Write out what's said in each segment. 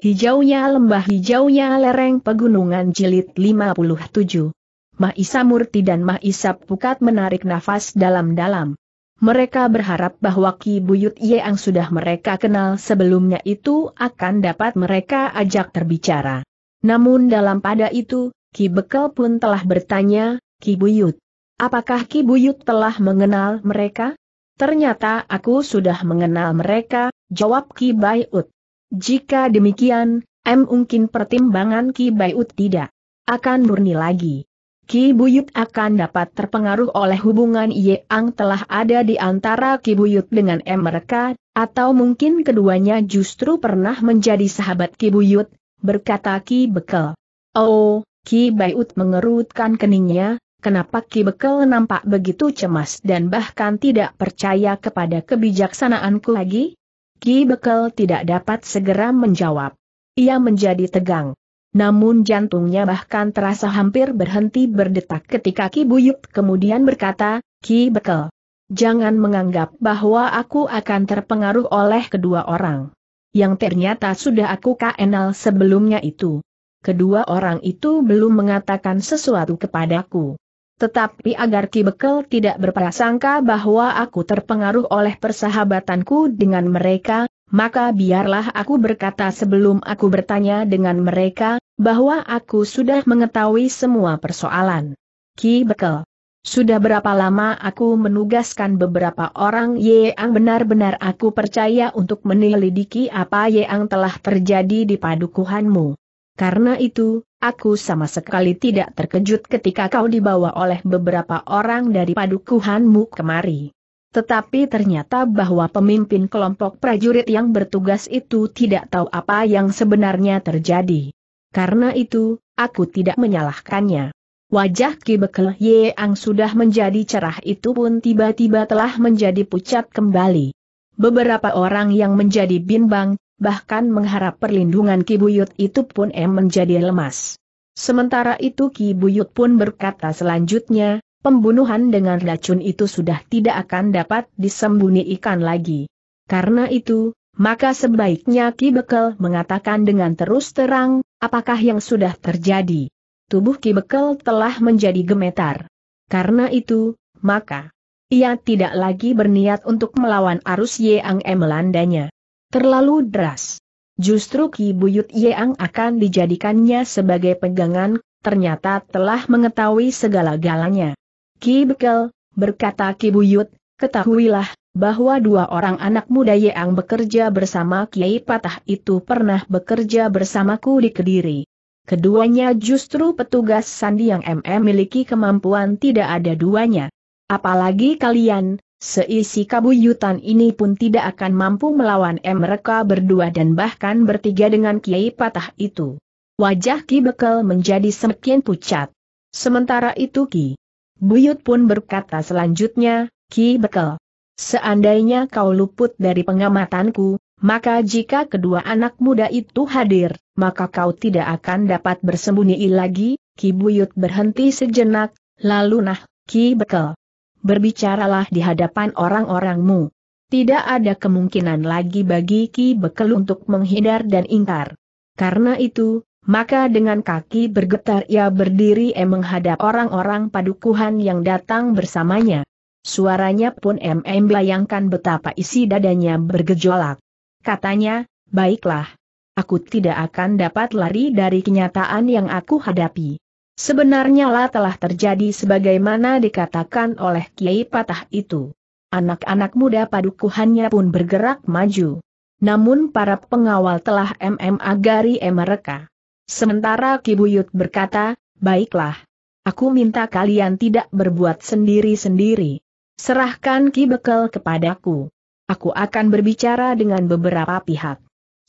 Hijaunya lembah hijaunya lereng pegunungan jilid 57. Mahisa Murti dan Mahisa Pukat menarik nafas dalam-dalam. Mereka berharap bahwa Ki Buyut Ye yang sudah mereka kenal sebelumnya itu akan dapat mereka ajak terbicara. Namun dalam pada itu, Ki Bekel pun telah bertanya, Ki Buyut, apakah Ki Buyut telah mengenal mereka? Ternyata aku sudah mengenal mereka, jawab Ki Bayut. Jika demikian, M mungkin pertimbangan Ki Bayut tidak akan murni lagi. Ki Buyut akan dapat terpengaruh oleh hubungan yang telah ada di antara Ki Buyut dengan M mereka, atau mungkin keduanya justru pernah menjadi sahabat Ki Buyut, berkata Ki Bekel. Oh, Ki Bayut mengerutkan keningnya, kenapa Ki Bekel nampak begitu cemas dan bahkan tidak percaya kepada kebijaksanaanku lagi? Ki Bekel tidak dapat segera menjawab. Ia menjadi tegang. Namun jantungnya bahkan terasa hampir berhenti berdetak ketika Ki Buyut kemudian berkata, Ki Bekel, jangan menganggap bahwa aku akan terpengaruh oleh kedua orang. Yang ternyata sudah aku kenal sebelumnya itu. Kedua orang itu belum mengatakan sesuatu kepadaku. Tetapi agar Ki Bekel tidak berprasangka bahwa aku terpengaruh oleh persahabatanku dengan mereka, maka biarlah aku berkata sebelum aku bertanya dengan mereka, bahwa aku sudah mengetahui semua persoalan. Ki Bekel. Sudah berapa lama aku menugaskan beberapa orang yang benar-benar aku percaya untuk menyelidiki apa yang telah terjadi di padukuhanmu. Karena itu, aku sama sekali tidak terkejut ketika kau dibawa oleh beberapa orang dari padukuhanmu kemari. Tetapi ternyata bahwa pemimpin kelompok prajurit yang bertugas itu tidak tahu apa yang sebenarnya terjadi. Karena itu, aku tidak menyalahkannya. Wajah Ki Bekel Yeang sudah menjadi cerah itu pun tiba-tiba telah menjadi pucat kembali. Beberapa orang yang menjadi bimbang, bahkan mengharap perlindungan Ki Buyut itu pun em menjadi lemas. Sementara itu Ki Buyut pun berkata selanjutnya, pembunuhan dengan racun itu sudah tidak akan dapat disembunyikan lagi. Karena itu, maka sebaiknya Ki Bekel mengatakan dengan terus terang, apakah yang sudah terjadi. Tubuh Ki Bekel telah menjadi gemetar. Karena itu, maka ia tidak lagi berniat untuk melawan arus yang melandanya. Terlalu deras. Justru Ki Buyut Yeang akan dijadikannya sebagai pegangan, ternyata telah mengetahui segala-galanya. Ki Bekel, berkata Ki Buyut, ketahuilah, bahwa dua orang anak muda Yeang bekerja bersama Kiai Patah itu pernah bekerja bersamaku di Kediri. Keduanya justru petugas sandi yang MM miliki kemampuan tidak ada duanya. Apalagi kalian, Seisi kabuyutan ini pun tidak akan mampu melawan mereka berdua dan bahkan bertiga dengan Kiai Patah itu. Wajah Ki Bekel menjadi semakin pucat. Sementara itu Ki Buyut pun berkata selanjutnya, Ki Bekel, seandainya kau luput dari pengamatanku, maka jika kedua anak muda itu hadir, maka kau tidak akan dapat bersembunyi lagi, Ki Buyut berhenti sejenak, lalu nah, Ki Bekel, berbicaralah di hadapan orang-orangmu. Tidak ada kemungkinan lagi bagi Ki Bekel untuk menghindar dan ingkar. Karena itu, maka dengan kaki bergetar ia berdiri em menghadap orang-orang padukuhan yang datang bersamanya. Suaranya pun em bayangkan betapa isi dadanya bergejolak. Katanya, baiklah. Aku tidak akan dapat lari dari kenyataan yang aku hadapi. Sebenarnya lah telah terjadi sebagaimana dikatakan oleh Kiai Patah itu. Anak-anak muda padukuhannya pun bergerak maju. Namun para pengawal telah MM agari e mereka. Sementara Kibuyut berkata, baiklah. Aku minta kalian tidak berbuat sendiri-sendiri. Serahkan Ki Bekel kepadaku. Aku akan berbicara dengan beberapa pihak.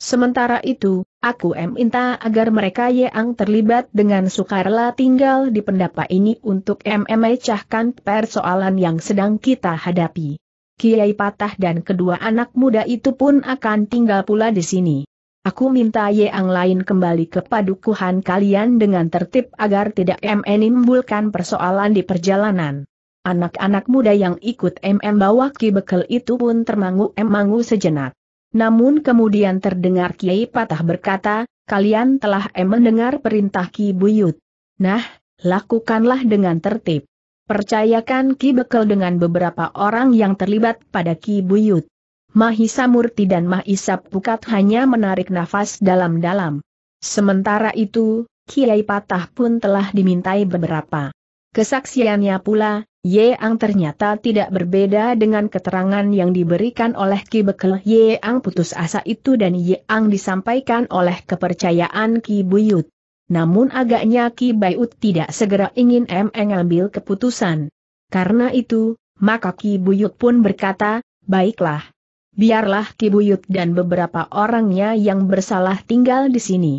Sementara itu, aku minta agar mereka yang terlibat dengan sukarela tinggal di pendapa ini untuk memecahkan persoalan yang sedang kita hadapi. Kiai Patah dan kedua anak muda itu pun akan tinggal pula di sini. Aku minta yang lain kembali ke padukuhan kalian dengan tertib agar tidak menimbulkan persoalan di perjalanan. Anak-anak muda yang ikut MM bawa ki bekel itu pun termangu mangu sejenak. Namun kemudian terdengar Kiai Patah berkata, kalian telah mendengar perintah Ki Buyut. Nah, lakukanlah dengan tertib. Percayakan Ki Bekel dengan beberapa orang yang terlibat pada Ki Buyut. Mahisa Murti dan Mahisa Pukat hanya menarik nafas dalam-dalam. Sementara itu, Kiai Patah pun telah dimintai beberapa. Kesaksiannya pula, Ye Ang ternyata tidak berbeda dengan keterangan yang diberikan oleh Ki Bekel Ang putus asa itu dan Ye Ang disampaikan oleh kepercayaan Ki Buyut. Namun agaknya Ki Buyut tidak segera ingin Mengambil keputusan. Karena itu, maka Ki Buyut pun berkata, baiklah. Biarlah Ki Buyut dan beberapa orangnya yang bersalah tinggal di sini.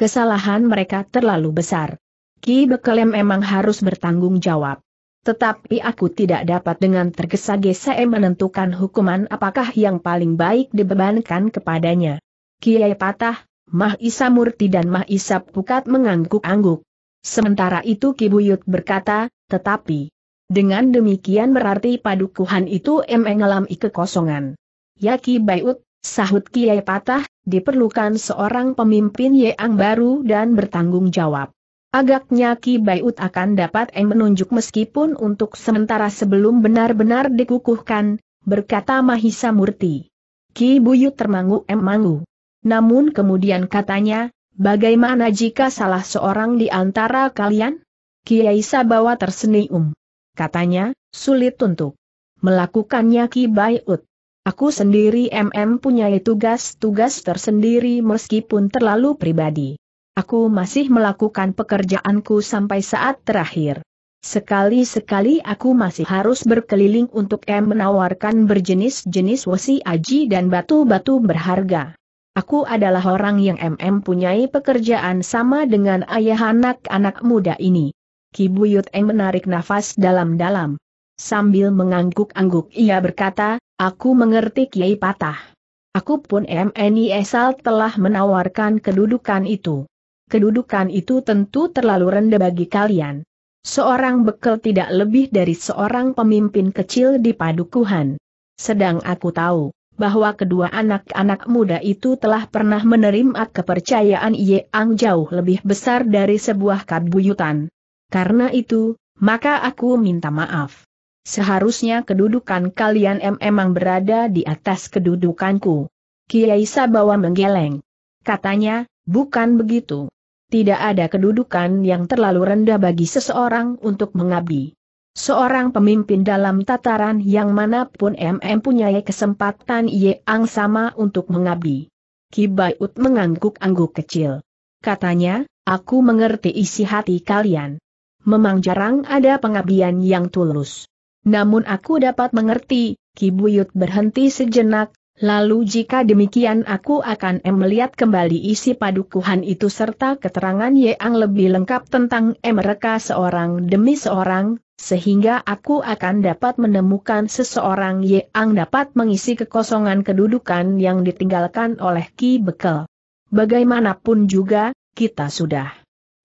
Kesalahan mereka terlalu besar. Ki Bekel memang harus bertanggung jawab. Tetapi aku tidak dapat dengan tergesa-gesa menentukan hukuman apakah yang paling baik dibebankan kepadanya. Kiai Patah, Mah Isa Murti dan Mah Isa Pukat mengangguk-angguk. Sementara itu Kibuyut berkata, tetapi, dengan demikian berarti padukuhan itu mengalami kekosongan. Ya Ki Buyut, sahut Kiai Patah, diperlukan seorang pemimpin yang baru dan bertanggung jawab. Agaknya Ki Baiut akan dapat Eng menunjuk meskipun untuk sementara sebelum benar-benar dikukuhkan, berkata Mahisa Murti. Ki Buyut termangu mangu. Namun kemudian katanya, bagaimana jika salah seorang di antara kalian? Kiai Sabawa tersenyum. Katanya, sulit untuk melakukannya Ki Baiut. Aku sendiri MM punya tugas-tugas tersendiri meskipun terlalu pribadi. Aku masih melakukan pekerjaanku sampai saat terakhir. Sekali-sekali aku masih harus berkeliling untuk M menawarkan berjenis-jenis wasi aji dan batu-batu berharga. Aku adalah orang yang MM punyai pekerjaan sama dengan ayah anak-anak muda ini. Kibuyut M menarik nafas dalam-dalam. Sambil mengangguk-angguk ia berkata, aku mengerti Kiai Patah. Aku pun MNI Esal telah menawarkan kedudukan itu kedudukan itu tentu terlalu rendah bagi kalian. Seorang bekel tidak lebih dari seorang pemimpin kecil di padukuhan. Sedang aku tahu, bahwa kedua anak-anak muda itu telah pernah menerima kepercayaan Yang jauh lebih besar dari sebuah kabuyutan. Karena itu, maka aku minta maaf. Seharusnya kedudukan kalian memang berada di atas kedudukanku. Kiai Sabawa menggeleng. Katanya, bukan begitu. Tidak ada kedudukan yang terlalu rendah bagi seseorang untuk mengabdi. Seorang pemimpin dalam tataran yang manapun MM punya kesempatan yang sama untuk mengabdi. Kibaiut mengangguk-angguk kecil. Katanya, aku mengerti isi hati kalian. Memang jarang ada pengabdian yang tulus. Namun aku dapat mengerti, Kibuyut berhenti sejenak, Lalu jika demikian aku akan melihat kembali isi padukuhan itu serta keterangan yang lebih lengkap tentang mereka seorang demi seorang, sehingga aku akan dapat menemukan seseorang yang dapat mengisi kekosongan kedudukan yang ditinggalkan oleh Ki Bekel. Bagaimanapun juga, kita sudah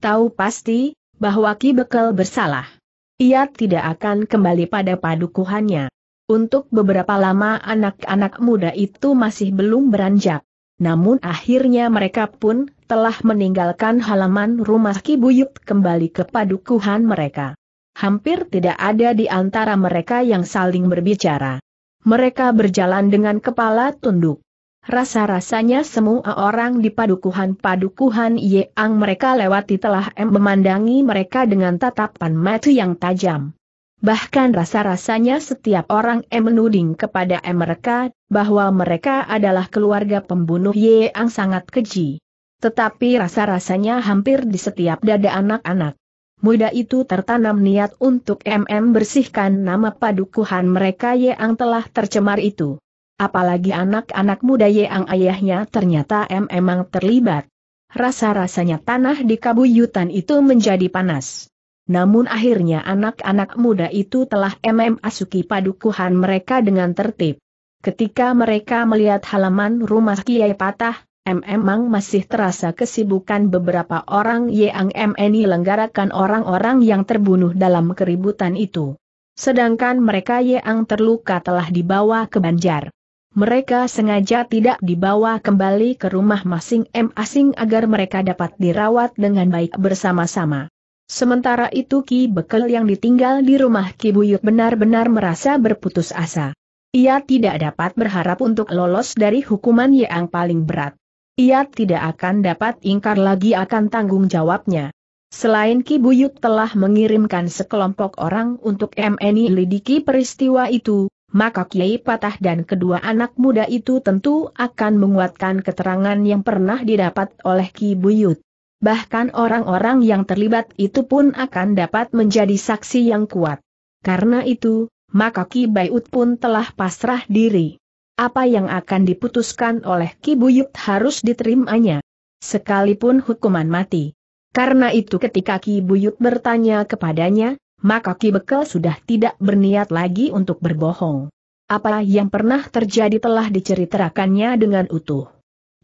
tahu pasti bahwa Ki Bekel bersalah. Ia tidak akan kembali pada padukuhannya. Untuk beberapa lama anak-anak muda itu masih belum beranjak. Namun akhirnya mereka pun telah meninggalkan halaman rumah Kibuyut kembali ke padukuhan mereka. Hampir tidak ada di antara mereka yang saling berbicara. Mereka berjalan dengan kepala tunduk. Rasa-rasanya semua orang di padukuhan-padukuhan Yeang mereka lewati telah memandangi mereka dengan tatapan mata yang tajam. Bahkan rasa-rasanya setiap orang M menuding kepada M mereka, bahwa mereka adalah keluarga pembunuh Y yang sangat keji. Tetapi rasa-rasanya hampir di setiap dada anak-anak muda itu tertanam niat untuk MM bersihkan nama padukuhan mereka yang telah tercemar itu. Apalagi anak-anak muda yang ayahnya ternyata MM terlibat. Rasa-rasanya tanah di kabuyutan itu menjadi panas namun akhirnya anak-anak muda itu telah MM Asuki padukuhan mereka dengan tertib. Ketika mereka melihat halaman rumah Kiai Patah, memang masih terasa kesibukan beberapa orang yang MNI lenggarakan orang-orang yang terbunuh dalam keributan itu. Sedangkan mereka yang terluka telah dibawa ke Banjar. Mereka sengaja tidak dibawa kembali ke rumah masing-masing agar mereka dapat dirawat dengan baik bersama-sama. Sementara itu Ki Bekel yang ditinggal di rumah Ki Buyut benar-benar merasa berputus asa. Ia tidak dapat berharap untuk lolos dari hukuman yang paling berat. Ia tidak akan dapat ingkar lagi akan tanggung jawabnya. Selain Ki Buyut telah mengirimkan sekelompok orang untuk MNI lidiki peristiwa itu, maka Kiai Patah dan kedua anak muda itu tentu akan menguatkan keterangan yang pernah didapat oleh Ki Buyut bahkan orang-orang yang terlibat itu pun akan dapat menjadi saksi yang kuat. Karena itu, maka Ki Baiut pun telah pasrah diri. Apa yang akan diputuskan oleh Ki Buyut harus diterimanya. Sekalipun hukuman mati. Karena itu ketika Ki Buyut bertanya kepadanya, maka Ki Bekel sudah tidak berniat lagi untuk berbohong. Apa yang pernah terjadi telah diceritakannya dengan utuh.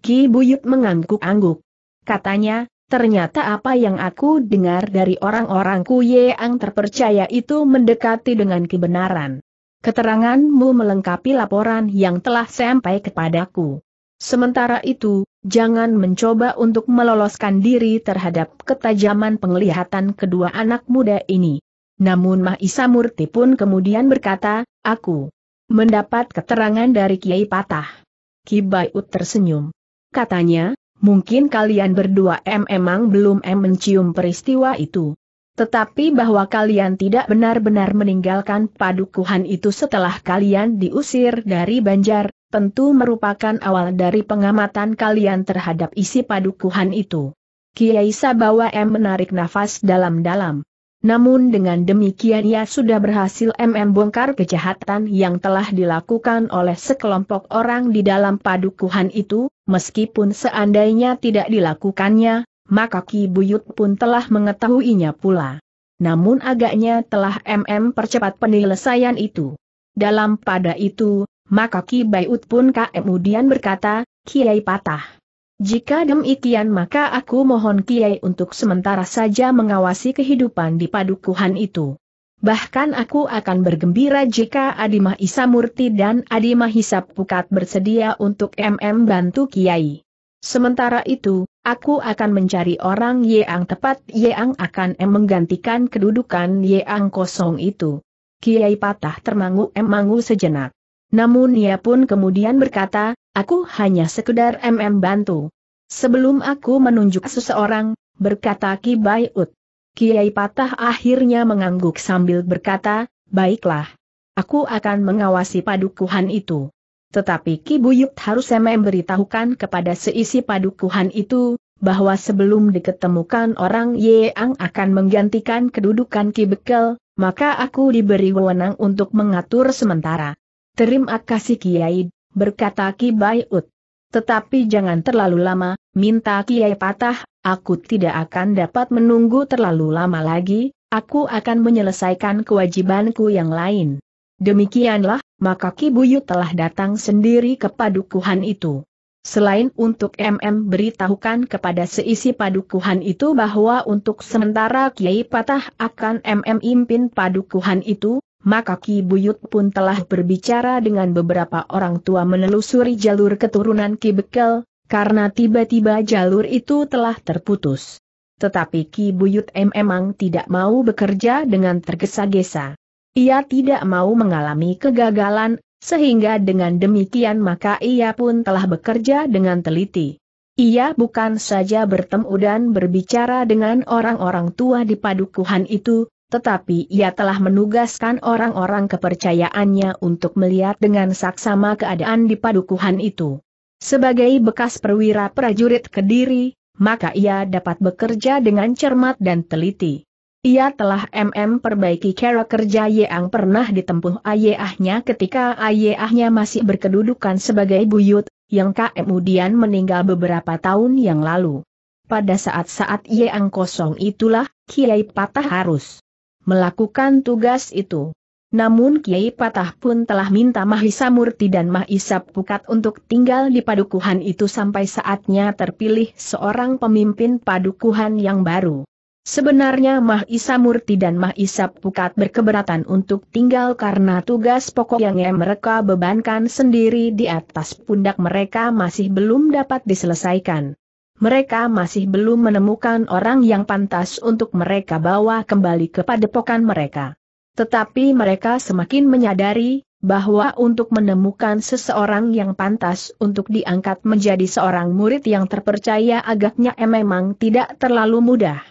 Ki Buyut mengangguk-angguk. Katanya, Ternyata apa yang aku dengar dari orang-orang Kuye yang terpercaya itu mendekati dengan kebenaran. Keteranganmu melengkapi laporan yang telah sampai kepadaku. Sementara itu, jangan mencoba untuk meloloskan diri terhadap ketajaman penglihatan kedua anak muda ini. Namun Mahisa Murti pun kemudian berkata, aku mendapat keterangan dari Kiai Patah. Kibai Ut tersenyum. Katanya, mungkin kalian berdua M emang belum M mencium peristiwa itu. Tetapi bahwa kalian tidak benar-benar meninggalkan padukuhan itu setelah kalian diusir dari Banjar, tentu merupakan awal dari pengamatan kalian terhadap isi padukuhan itu. Kiai Sabawa M menarik nafas dalam-dalam. Namun dengan demikian ia sudah berhasil MM bongkar kejahatan yang telah dilakukan oleh sekelompok orang di dalam padukuhan itu, meskipun seandainya tidak dilakukannya, maka Ki Buyut pun telah mengetahuinya pula. Namun agaknya telah MM percepat penyelesaian itu. Dalam pada itu, maka Ki Buyut pun kemudian berkata, Kiai patah. Jika demikian maka aku mohon Kiai untuk sementara saja mengawasi kehidupan di padukuhan itu. Bahkan aku akan bergembira jika Adi Mahisa Murti dan Adi Mahisa Pukat bersedia untuk MM bantu Kiai. Sementara itu, aku akan mencari orang Yeang tepat Yeang akan M menggantikan kedudukan Yeang kosong itu. Kiai patah termangu mangu sejenak. Namun ia pun kemudian berkata, Aku hanya sekedar MM bantu. Sebelum aku menunjuk seseorang, berkata Ki Bayut. Kiai Patah akhirnya mengangguk sambil berkata, baiklah. Aku akan mengawasi padukuhan itu. Tetapi Ki Buyut harus memberitahukan kepada seisi padukuhan itu, bahwa sebelum diketemukan orang Yeang akan menggantikan kedudukan Ki Bekel, maka aku diberi wewenang untuk mengatur sementara. Terima kasih Kiai berkata Ki Baiut. Tetapi jangan terlalu lama, minta Kiai Patah, aku tidak akan dapat menunggu terlalu lama lagi, aku akan menyelesaikan kewajibanku yang lain. Demikianlah, maka Ki Buyut telah datang sendiri ke padukuhan itu. Selain untuk MM beritahukan kepada seisi padukuhan itu bahwa untuk sementara Kiai Patah akan MM impin padukuhan itu, maka Ki Buyut pun telah berbicara dengan beberapa orang tua menelusuri jalur keturunan Ki Bekel, karena tiba-tiba jalur itu telah terputus. Tetapi Ki Buyut memang tidak mau bekerja dengan tergesa-gesa. Ia tidak mau mengalami kegagalan, sehingga dengan demikian maka ia pun telah bekerja dengan teliti. Ia bukan saja bertemu dan berbicara dengan orang-orang tua di padukuhan itu, tetapi ia telah menugaskan orang-orang kepercayaannya untuk melihat dengan saksama keadaan di padukuhan itu. Sebagai bekas perwira prajurit Kediri, maka ia dapat bekerja dengan cermat dan teliti. Ia telah MM perbaiki cara kerja yang pernah ditempuh ayahnya ketika ayahnya masih berkedudukan sebagai buyut, yang kemudian meninggal beberapa tahun yang lalu. Pada saat-saat yang kosong itulah, Kiai patah harus melakukan tugas itu. Namun Kiai Patah pun telah minta Mahisa Murti dan Mahisa Pukat untuk tinggal di padukuhan itu sampai saatnya terpilih seorang pemimpin padukuhan yang baru. Sebenarnya Mahisa Murti dan Mahisa Pukat berkeberatan untuk tinggal karena tugas pokok yang mereka bebankan sendiri di atas pundak mereka masih belum dapat diselesaikan mereka masih belum menemukan orang yang pantas untuk mereka bawa kembali ke padepokan mereka. Tetapi mereka semakin menyadari bahwa untuk menemukan seseorang yang pantas untuk diangkat menjadi seorang murid yang terpercaya agaknya memang tidak terlalu mudah.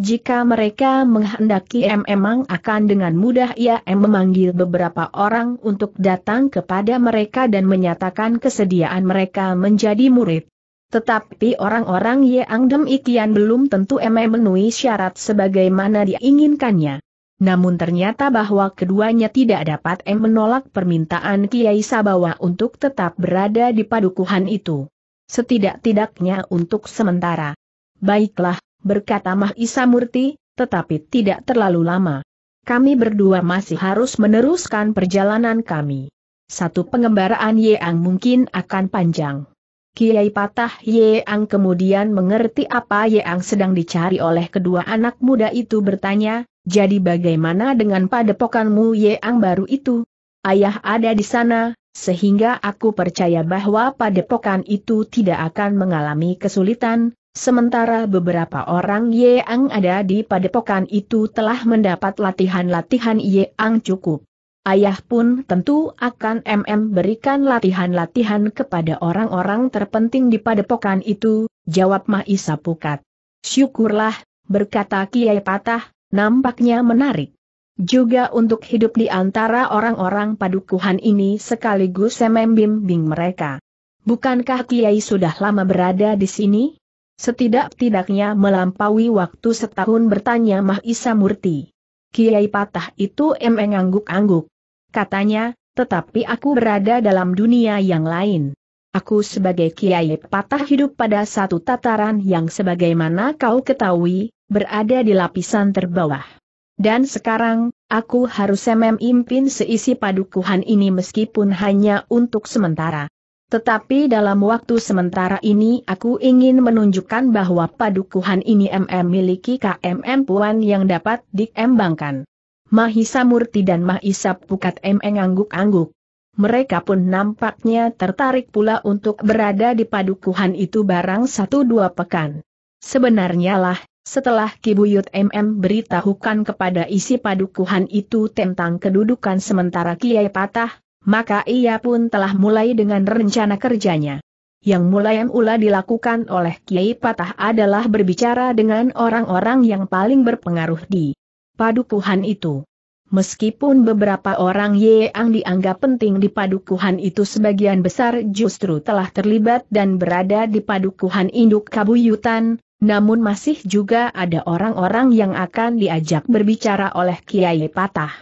Jika mereka menghendaki memang akan dengan mudah ia memanggil beberapa orang untuk datang kepada mereka dan menyatakan kesediaan mereka menjadi murid. Tetapi orang-orang Yang Dem Ikian belum tentu memenuhi syarat sebagaimana diinginkannya. Namun ternyata bahwa keduanya tidak dapat em menolak permintaan Kiai Sabawa untuk tetap berada di padukuhan itu. Setidak-tidaknya untuk sementara. Baiklah, berkata Mahisa Murti, tetapi tidak terlalu lama. Kami berdua masih harus meneruskan perjalanan kami. Satu pengembaraan Yang mungkin akan panjang. Kiai Patah Yeang kemudian mengerti apa Yeang sedang dicari oleh kedua anak muda itu bertanya, jadi bagaimana dengan padepokanmu Yeang baru itu? Ayah ada di sana, sehingga aku percaya bahwa padepokan itu tidak akan mengalami kesulitan, sementara beberapa orang Yeang ada di padepokan itu telah mendapat latihan-latihan Yeang cukup. Ayah pun tentu akan MM berikan latihan-latihan kepada orang-orang terpenting di padepokan itu, jawab Maisa Pukat. Syukurlah, berkata Kiai Patah, nampaknya menarik. Juga untuk hidup di antara orang-orang padukuhan ini sekaligus membimbing mereka. Bukankah Kiai sudah lama berada di sini? Setidak-tidaknya melampaui waktu setahun bertanya Mahisa Murti. Kiai Patah itu emeng angguk-angguk katanya, tetapi aku berada dalam dunia yang lain. Aku sebagai kiai patah hidup pada satu tataran yang sebagaimana kau ketahui, berada di lapisan terbawah. Dan sekarang, aku harus memimpin seisi padukuhan ini meskipun hanya untuk sementara. Tetapi dalam waktu sementara ini aku ingin menunjukkan bahwa padukuhan ini MM miliki KMM Puan yang dapat dikembangkan. Mahisa Murti dan Mahisa Pukat M angguk-angguk. Mereka pun nampaknya tertarik pula untuk berada di padukuhan itu barang satu dua pekan. Sebenarnya lah, setelah Kibuyut MM beritahukan kepada isi padukuhan itu tentang kedudukan sementara Kiai Patah, maka ia pun telah mulai dengan rencana kerjanya. Yang mulai mula dilakukan oleh Kiai Patah adalah berbicara dengan orang-orang yang paling berpengaruh di padukuhan itu. Meskipun beberapa orang Yeang dianggap penting di padukuhan itu sebagian besar justru telah terlibat dan berada di padukuhan induk kabuyutan, namun masih juga ada orang-orang yang akan diajak berbicara oleh Kiai Patah.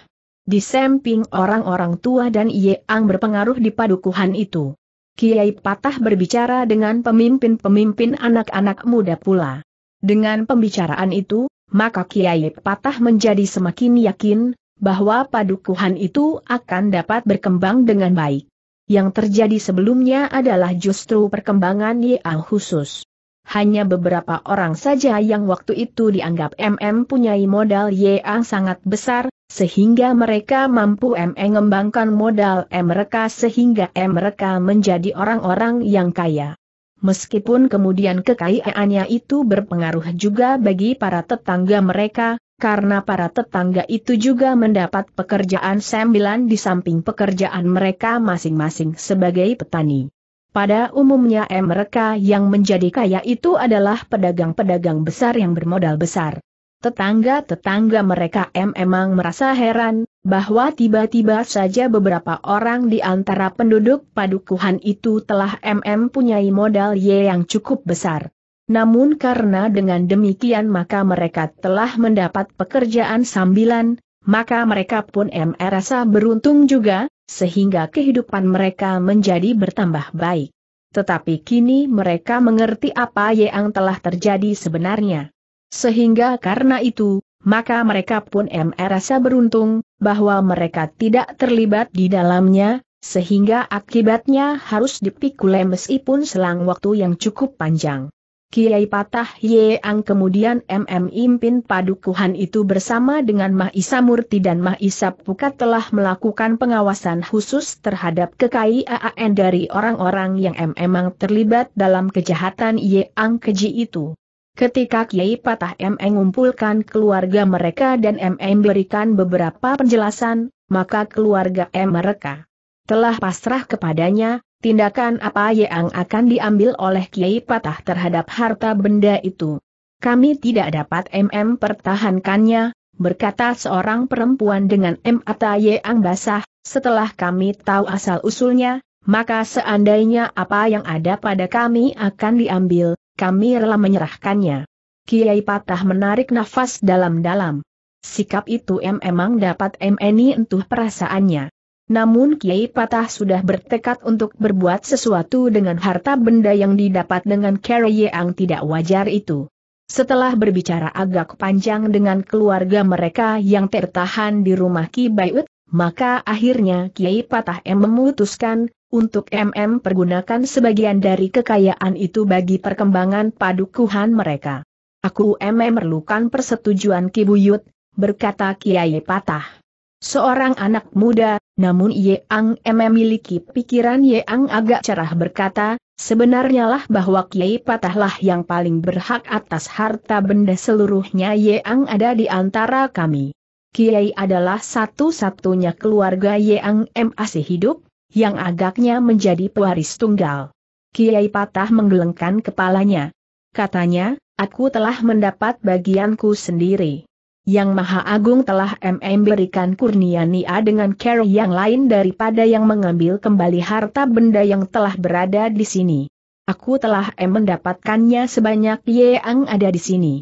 Di samping orang-orang tua dan Yeang berpengaruh di padukuhan itu. Kiai Patah berbicara dengan pemimpin-pemimpin anak-anak muda pula. Dengan pembicaraan itu, maka Kiai Patah menjadi semakin yakin, bahwa padukuhan itu akan dapat berkembang dengan baik. Yang terjadi sebelumnya adalah justru perkembangan yang khusus. Hanya beberapa orang saja yang waktu itu dianggap MM punyai modal yang sangat besar, sehingga mereka mampu mengembangkan modal mereka sehingga mereka menjadi orang-orang yang kaya. Meskipun kemudian kekayaannya itu berpengaruh juga bagi para tetangga mereka, karena para tetangga itu juga mendapat pekerjaan sembilan di samping pekerjaan mereka masing-masing sebagai petani. Pada umumnya mereka yang menjadi kaya itu adalah pedagang-pedagang besar yang bermodal besar. Tetangga-tetangga mereka memang merasa heran, bahwa tiba-tiba saja beberapa orang di antara penduduk padukuhan itu telah MM punyai modal Y yang cukup besar. Namun karena dengan demikian maka mereka telah mendapat pekerjaan sambilan, maka mereka pun MR rasa beruntung juga, sehingga kehidupan mereka menjadi bertambah baik. Tetapi kini mereka mengerti apa yang telah terjadi sebenarnya. Sehingga karena itu, maka mereka pun merasa beruntung, bahwa mereka tidak terlibat di dalamnya, sehingga akibatnya harus dipikul meskipun selang waktu yang cukup panjang. Kiai Patah Yeang kemudian MM Impin Padukuhan itu bersama dengan Mahisa Murti dan Mahisa Pukat telah melakukan pengawasan khusus terhadap kekayaan dari orang-orang yang memang terlibat dalam kejahatan Yeang Keji itu. Ketika Kiai Patah ME ngumpulkan keluarga mereka dan ME memberikan beberapa penjelasan, maka keluarga M mereka telah pasrah kepadanya, tindakan apa yang akan diambil oleh Kiai Patah terhadap harta benda itu. Kami tidak dapat MM pertahankannya, berkata seorang perempuan dengan M atau yang basah, setelah kami tahu asal-usulnya, maka seandainya apa yang ada pada kami akan diambil, kami rela menyerahkannya. Kiai Patah menarik nafas dalam-dalam. Sikap itu memang dapat MNI entuh perasaannya. Namun Kiai Patah sudah bertekad untuk berbuat sesuatu dengan harta benda yang didapat dengan cara yang tidak wajar itu. Setelah berbicara agak panjang dengan keluarga mereka yang tertahan di rumah Ki Baiut, maka akhirnya Kiai Patah M memutuskan, untuk MM pergunakan sebagian dari kekayaan itu bagi perkembangan padukuhan mereka. Aku MM memerlukan persetujuan Kibuyut, berkata Kiai Patah. Seorang anak muda, namun Yeang M memiliki pikiran Yeang agak cerah berkata, sebenarnya lah bahwa Kiai Patahlah yang paling berhak atas harta benda seluruhnya Yeang ada di antara kami. Kiai adalah satu-satunya keluarga Yang M masih hidup, yang agaknya menjadi pewaris tunggal. Kiai patah menggelengkan kepalanya. Katanya, aku telah mendapat bagianku sendiri. Yang Maha Agung telah MM berikan nia dengan care yang lain daripada yang mengambil kembali harta benda yang telah berada di sini. Aku telah M mendapatkannya sebanyak Yeang yang ada di sini.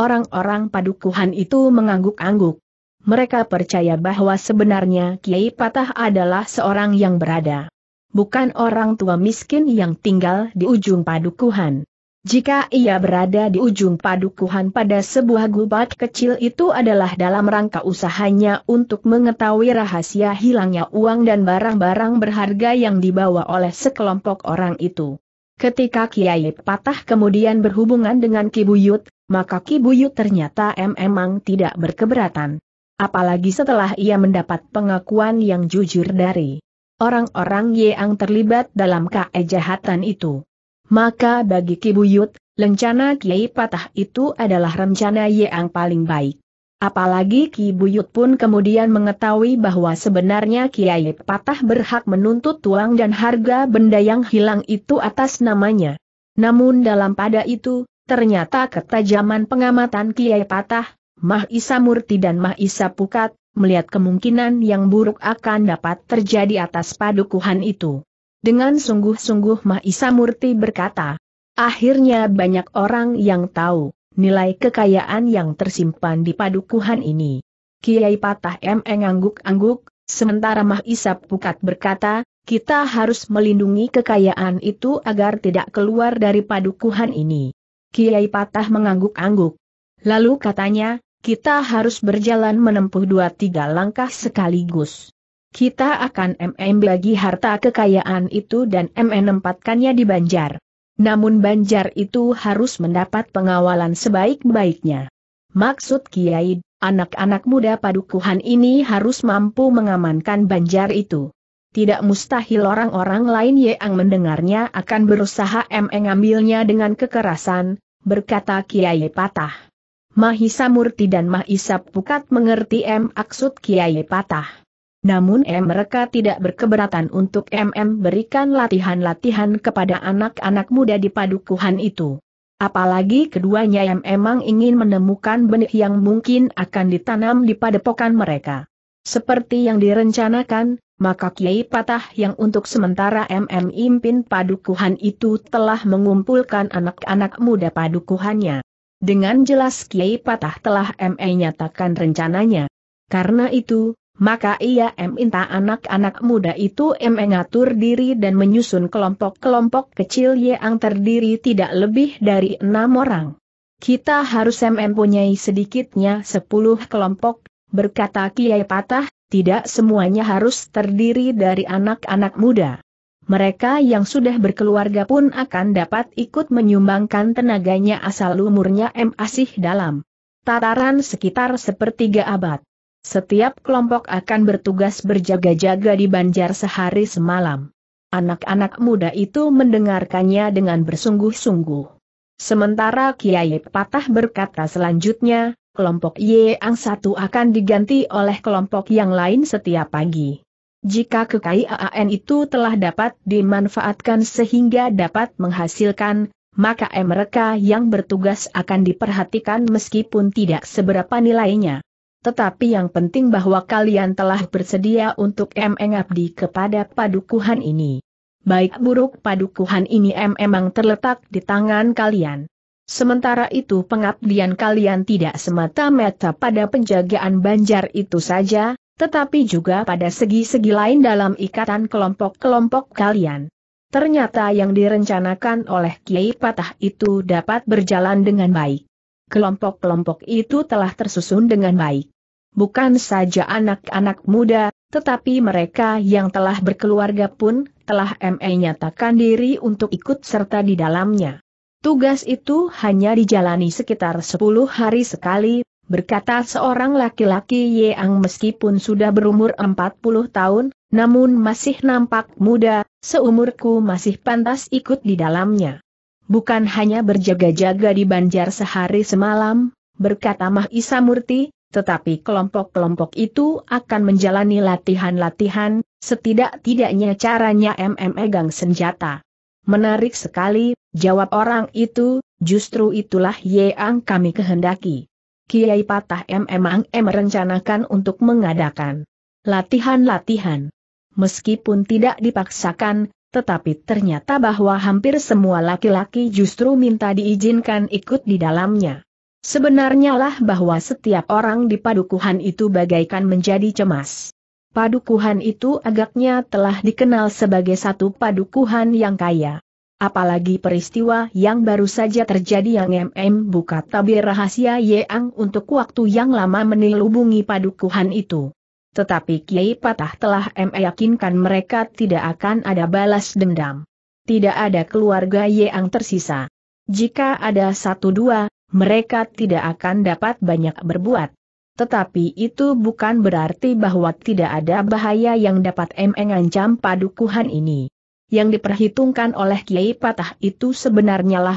Orang-orang padukuhan itu mengangguk-angguk mereka percaya bahwa sebenarnya Kiai Patah adalah seorang yang berada. Bukan orang tua miskin yang tinggal di ujung padukuhan. Jika ia berada di ujung padukuhan pada sebuah gubat kecil itu adalah dalam rangka usahanya untuk mengetahui rahasia hilangnya uang dan barang-barang berharga yang dibawa oleh sekelompok orang itu. Ketika Kiai Patah kemudian berhubungan dengan Kibuyut, maka Kibuyut ternyata memang tidak berkeberatan. Apalagi setelah ia mendapat pengakuan yang jujur dari orang-orang yang terlibat dalam kejahatan itu. Maka bagi Kibuyut, lencana Kiai Patah itu adalah rencana yang paling baik. Apalagi Ki Buyut pun kemudian mengetahui bahwa sebenarnya Kiai Patah berhak menuntut tulang dan harga benda yang hilang itu atas namanya. Namun dalam pada itu, ternyata ketajaman pengamatan Kiai Patah, Mah Isa Murti dan Mah Isa Pukat, melihat kemungkinan yang buruk akan dapat terjadi atas padukuhan itu. Dengan sungguh-sungguh Mah Isa Murti berkata, akhirnya banyak orang yang tahu nilai kekayaan yang tersimpan di padukuhan ini. Kiai Patah M angguk-angguk, sementara Mah Isa Pukat berkata, kita harus melindungi kekayaan itu agar tidak keluar dari padukuhan ini. Kiai Patah mengangguk-angguk. Lalu katanya, kita harus berjalan menempuh dua tiga langkah sekaligus. Kita akan MM bagi harta kekayaan itu dan MM empatkannya di Banjar. Namun Banjar itu harus mendapat pengawalan sebaik-baiknya. Maksud Kiai, anak-anak muda padukuhan ini harus mampu mengamankan Banjar itu. Tidak mustahil orang-orang lain yang mendengarnya akan berusaha mengambilnya dengan kekerasan, berkata Kiai Patah. Mahisa Murti dan Mahisa Pukat mengerti M. Aksud Kiai Patah. Namun M. mereka tidak berkeberatan untuk m berikan latihan-latihan kepada anak-anak muda di padukuhan itu. Apalagi keduanya yang emang ingin menemukan benih yang mungkin akan ditanam di padepokan mereka. Seperti yang direncanakan, maka Kiai Patah yang untuk sementara m Impin Padukuhan itu telah mengumpulkan anak-anak muda padukuhannya. Dengan jelas Kiai Patah telah ME nyatakan rencananya. Karena itu, maka ia M minta anak-anak muda itu M mengatur diri dan menyusun kelompok-kelompok kecil yang terdiri tidak lebih dari enam orang. Kita harus M mempunyai sedikitnya sepuluh kelompok, berkata Kiai Patah, tidak semuanya harus terdiri dari anak-anak muda mereka yang sudah berkeluarga pun akan dapat ikut menyumbangkan tenaganya asal umurnya M asih dalam tataran sekitar sepertiga abad. Setiap kelompok akan bertugas berjaga-jaga di banjar sehari semalam. Anak-anak muda itu mendengarkannya dengan bersungguh-sungguh. Sementara Kiai Patah berkata selanjutnya, kelompok ang satu akan diganti oleh kelompok yang lain setiap pagi. Jika kekayaan itu telah dapat dimanfaatkan sehingga dapat menghasilkan, maka mereka yang bertugas akan diperhatikan meskipun tidak seberapa nilainya. Tetapi yang penting bahwa kalian telah bersedia untuk mengabdi kepada padukuhan ini. Baik buruk padukuhan ini memang terletak di tangan kalian. Sementara itu pengabdian kalian tidak semata-mata pada penjagaan banjar itu saja, tetapi juga pada segi-segi lain dalam ikatan kelompok-kelompok kalian. Ternyata yang direncanakan oleh Kiai Patah itu dapat berjalan dengan baik. Kelompok-kelompok itu telah tersusun dengan baik. Bukan saja anak-anak muda, tetapi mereka yang telah berkeluarga pun telah ME nyatakan diri untuk ikut serta di dalamnya. Tugas itu hanya dijalani sekitar 10 hari sekali, berkata seorang laki-laki Yeang meskipun sudah berumur 40 tahun, namun masih nampak muda, seumurku masih pantas ikut di dalamnya. Bukan hanya berjaga-jaga di banjar sehari semalam, berkata Mah Isa Murti, tetapi kelompok-kelompok itu akan menjalani latihan-latihan, setidak-tidaknya caranya MM senjata. Menarik sekali, jawab orang itu, justru itulah Yeang kami kehendaki. Kiai Patah M memang M merencanakan untuk mengadakan latihan-latihan. Meskipun tidak dipaksakan, tetapi ternyata bahwa hampir semua laki-laki justru minta diizinkan ikut di dalamnya. Sebenarnya lah bahwa setiap orang di padukuhan itu bagaikan menjadi cemas. Padukuhan itu agaknya telah dikenal sebagai satu padukuhan yang kaya. Apalagi peristiwa yang baru saja terjadi yang MM buka tabir rahasia Yeang untuk waktu yang lama menilubungi padukuhan itu. Tetapi Kiai Patah telah meyakinkan mereka tidak akan ada balas dendam. Tidak ada keluarga Yeang tersisa. Jika ada satu dua, mereka tidak akan dapat banyak berbuat. Tetapi itu bukan berarti bahwa tidak ada bahaya yang dapat mengancam padukuhan ini yang diperhitungkan oleh Kiai Patah itu sebenarnya lah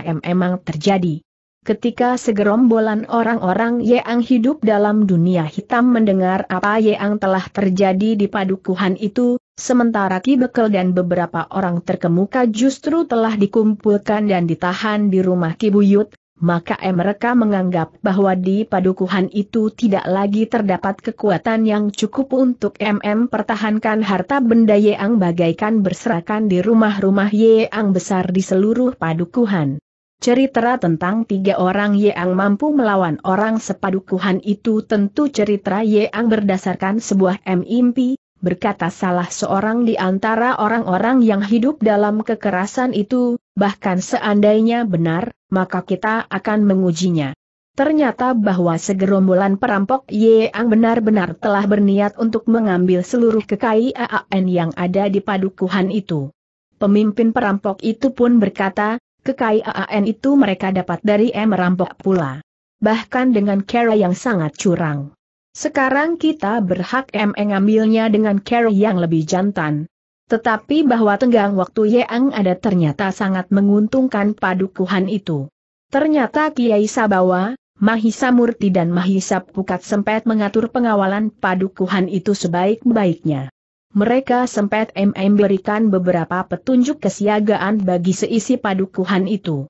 terjadi. Ketika segerombolan orang-orang yang hidup dalam dunia hitam mendengar apa yang telah terjadi di padukuhan itu, sementara Ki Bekel dan beberapa orang terkemuka justru telah dikumpulkan dan ditahan di rumah Ki Buyut, maka mereka menganggap bahwa di padukuhan itu tidak lagi terdapat kekuatan yang cukup untuk MM pertahankan harta benda Yang bagaikan berserakan di rumah-rumah Yang besar di seluruh padukuhan. Cerita tentang tiga orang Yang mampu melawan orang sepadukuhan itu tentu cerita Yang berdasarkan sebuah mimpi, berkata salah seorang di antara orang-orang yang hidup dalam kekerasan itu, bahkan seandainya benar, maka kita akan mengujinya. Ternyata bahwa segerombolan perampok Yeang benar-benar telah berniat untuk mengambil seluruh kekayaan yang ada di padukuhan itu. Pemimpin perampok itu pun berkata, kekayaan itu mereka dapat dari M. merampok pula. Bahkan dengan cara yang sangat curang. Sekarang kita berhak mengambilnya dengan cara yang lebih jantan. Tetapi bahwa tenggang waktu Yeang ada ternyata sangat menguntungkan padukuhan itu. Ternyata Kiai Sabawa, Mahisa Murti dan Mahisa Pukat sempat mengatur pengawalan padukuhan itu sebaik-baiknya. Mereka sempat e memberikan beberapa petunjuk kesiagaan bagi seisi padukuhan itu.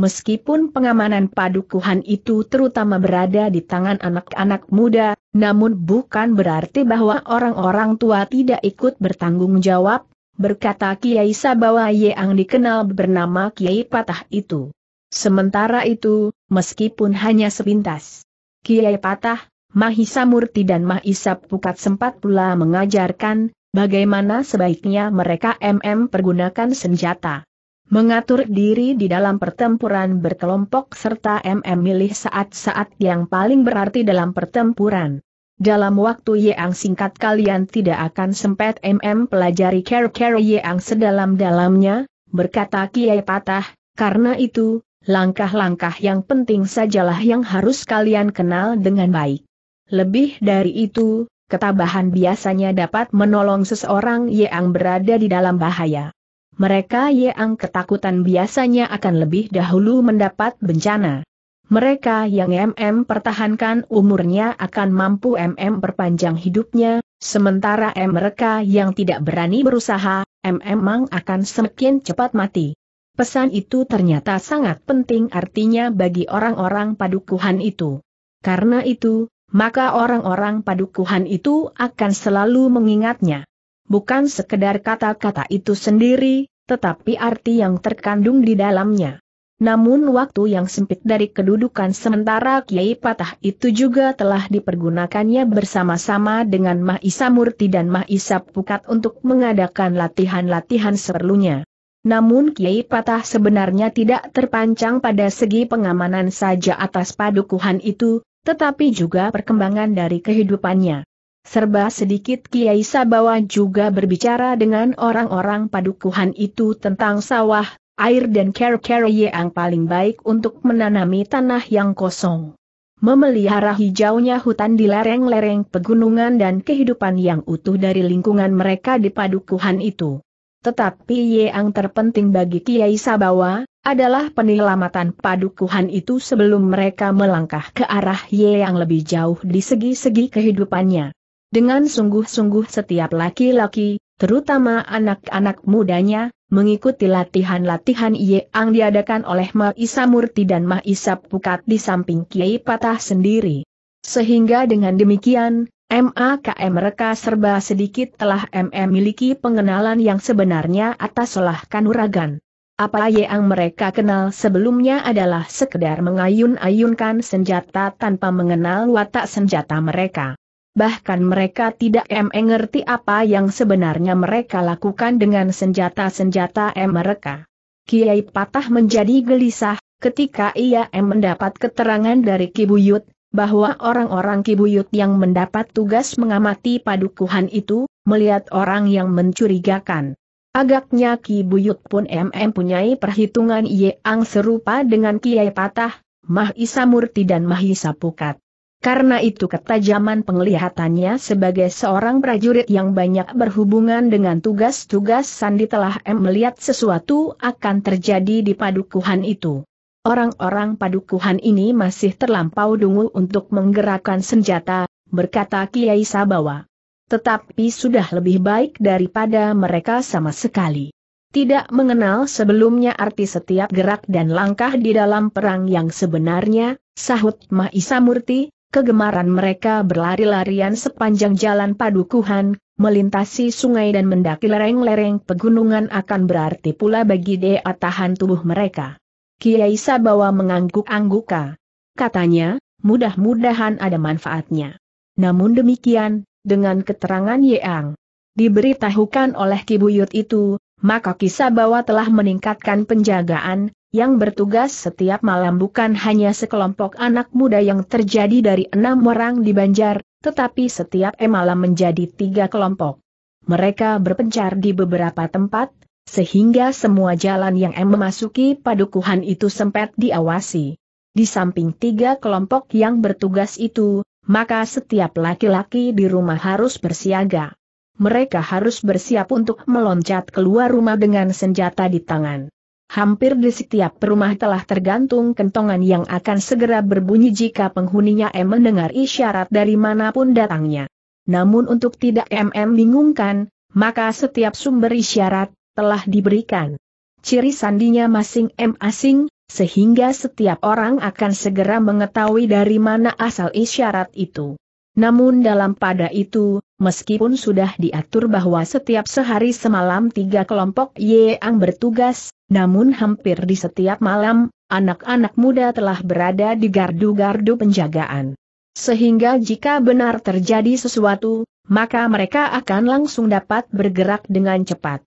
Meskipun pengamanan padukuhan itu terutama berada di tangan anak-anak muda, namun bukan berarti bahwa orang-orang tua tidak ikut bertanggung jawab, berkata Kiai Sabawa yang dikenal bernama Kiai Patah itu. Sementara itu, meskipun hanya sepintas, Kiai Patah, Mahisa Murti dan Mahisa Pukat sempat pula mengajarkan bagaimana sebaiknya mereka MM pergunakan senjata mengatur diri di dalam pertempuran berkelompok serta MM milih saat-saat yang paling berarti dalam pertempuran. Dalam waktu yang singkat kalian tidak akan sempat MM pelajari care-care yang sedalam-dalamnya, berkata Kiai Patah, karena itu, langkah-langkah yang penting sajalah yang harus kalian kenal dengan baik. Lebih dari itu, ketabahan biasanya dapat menolong seseorang yang berada di dalam bahaya mereka yang ketakutan biasanya akan lebih dahulu mendapat bencana. Mereka yang MM pertahankan umurnya akan mampu MM perpanjang hidupnya, sementara M mereka yang tidak berani berusaha, M memang akan semakin cepat mati. Pesan itu ternyata sangat penting artinya bagi orang-orang padukuhan itu. Karena itu, maka orang-orang padukuhan itu akan selalu mengingatnya bukan sekedar kata-kata itu sendiri, tetapi arti yang terkandung di dalamnya. Namun waktu yang sempit dari kedudukan sementara Kiai Patah itu juga telah dipergunakannya bersama-sama dengan Mahisa Murti dan Mahisa Pukat untuk mengadakan latihan-latihan seperlunya. Namun Kiai Patah sebenarnya tidak terpancang pada segi pengamanan saja atas padukuhan itu, tetapi juga perkembangan dari kehidupannya. Serba sedikit Kiai Sabawa juga berbicara dengan orang-orang padukuhan itu tentang sawah, air dan care-care yang paling baik untuk menanami tanah yang kosong. Memelihara hijaunya hutan di lereng-lereng pegunungan dan kehidupan yang utuh dari lingkungan mereka di padukuhan itu. Tetapi yang terpenting bagi Kiai Sabawa, adalah penyelamatan padukuhan itu sebelum mereka melangkah ke arah yang lebih jauh di segi-segi kehidupannya. Dengan sungguh-sungguh setiap laki-laki, terutama anak-anak mudanya, mengikuti latihan-latihan yang diadakan oleh Ma Isa Murti dan Ma Isa Pukat di samping Kiai Patah sendiri. Sehingga dengan demikian, MAKM mereka serba sedikit telah MM miliki pengenalan yang sebenarnya atas olah kanuragan. Apa yang mereka kenal sebelumnya adalah sekedar mengayun-ayunkan senjata tanpa mengenal watak senjata mereka bahkan mereka tidak mengerti apa yang sebenarnya mereka lakukan dengan senjata-senjata mereka. Kiai Patah menjadi gelisah, ketika ia mendapat keterangan dari Kibuyut, bahwa orang-orang Kibuyut yang mendapat tugas mengamati padukuhan itu, melihat orang yang mencurigakan. Agaknya Kibuyut pun punyai perhitungan yang serupa dengan Kiai Patah, Mahisa Murti dan Mahisa Pukat. Karena itu ketajaman penglihatannya sebagai seorang prajurit yang banyak berhubungan dengan tugas-tugas Sandi telah M melihat sesuatu akan terjadi di padukuhan itu. Orang-orang padukuhan ini masih terlampau dungu untuk menggerakkan senjata, berkata Kiai Sabawa. Tetapi sudah lebih baik daripada mereka sama sekali. Tidak mengenal sebelumnya arti setiap gerak dan langkah di dalam perang yang sebenarnya, sahut Mahisa Murti, kegemaran mereka berlari-larian sepanjang jalan padukuhan, melintasi sungai dan mendaki lereng-lereng pegunungan akan berarti pula bagi daya tahan tubuh mereka. Kiai Sabawa mengangguk-angguka. Katanya, mudah-mudahan ada manfaatnya. Namun demikian, dengan keterangan Yeang, diberitahukan oleh Kibuyut itu, maka Kisabawa telah meningkatkan penjagaan, yang bertugas setiap malam bukan hanya sekelompok anak muda yang terjadi dari enam orang di Banjar, tetapi setiap malam menjadi tiga kelompok. Mereka berpencar di beberapa tempat, sehingga semua jalan yang M memasuki padukuhan itu sempat diawasi. Di samping tiga kelompok yang bertugas itu, maka setiap laki-laki di rumah harus bersiaga. Mereka harus bersiap untuk meloncat keluar rumah dengan senjata di tangan. Hampir di setiap rumah telah tergantung kentongan yang akan segera berbunyi jika penghuninya M mendengar isyarat dari manapun datangnya. Namun untuk tidak MM bingungkan, maka setiap sumber isyarat telah diberikan. Ciri sandinya masing M asing, sehingga setiap orang akan segera mengetahui dari mana asal isyarat itu. Namun dalam pada itu, meskipun sudah diatur bahwa setiap sehari semalam tiga kelompok yang bertugas, namun hampir di setiap malam, anak-anak muda telah berada di gardu-gardu penjagaan. Sehingga jika benar terjadi sesuatu, maka mereka akan langsung dapat bergerak dengan cepat.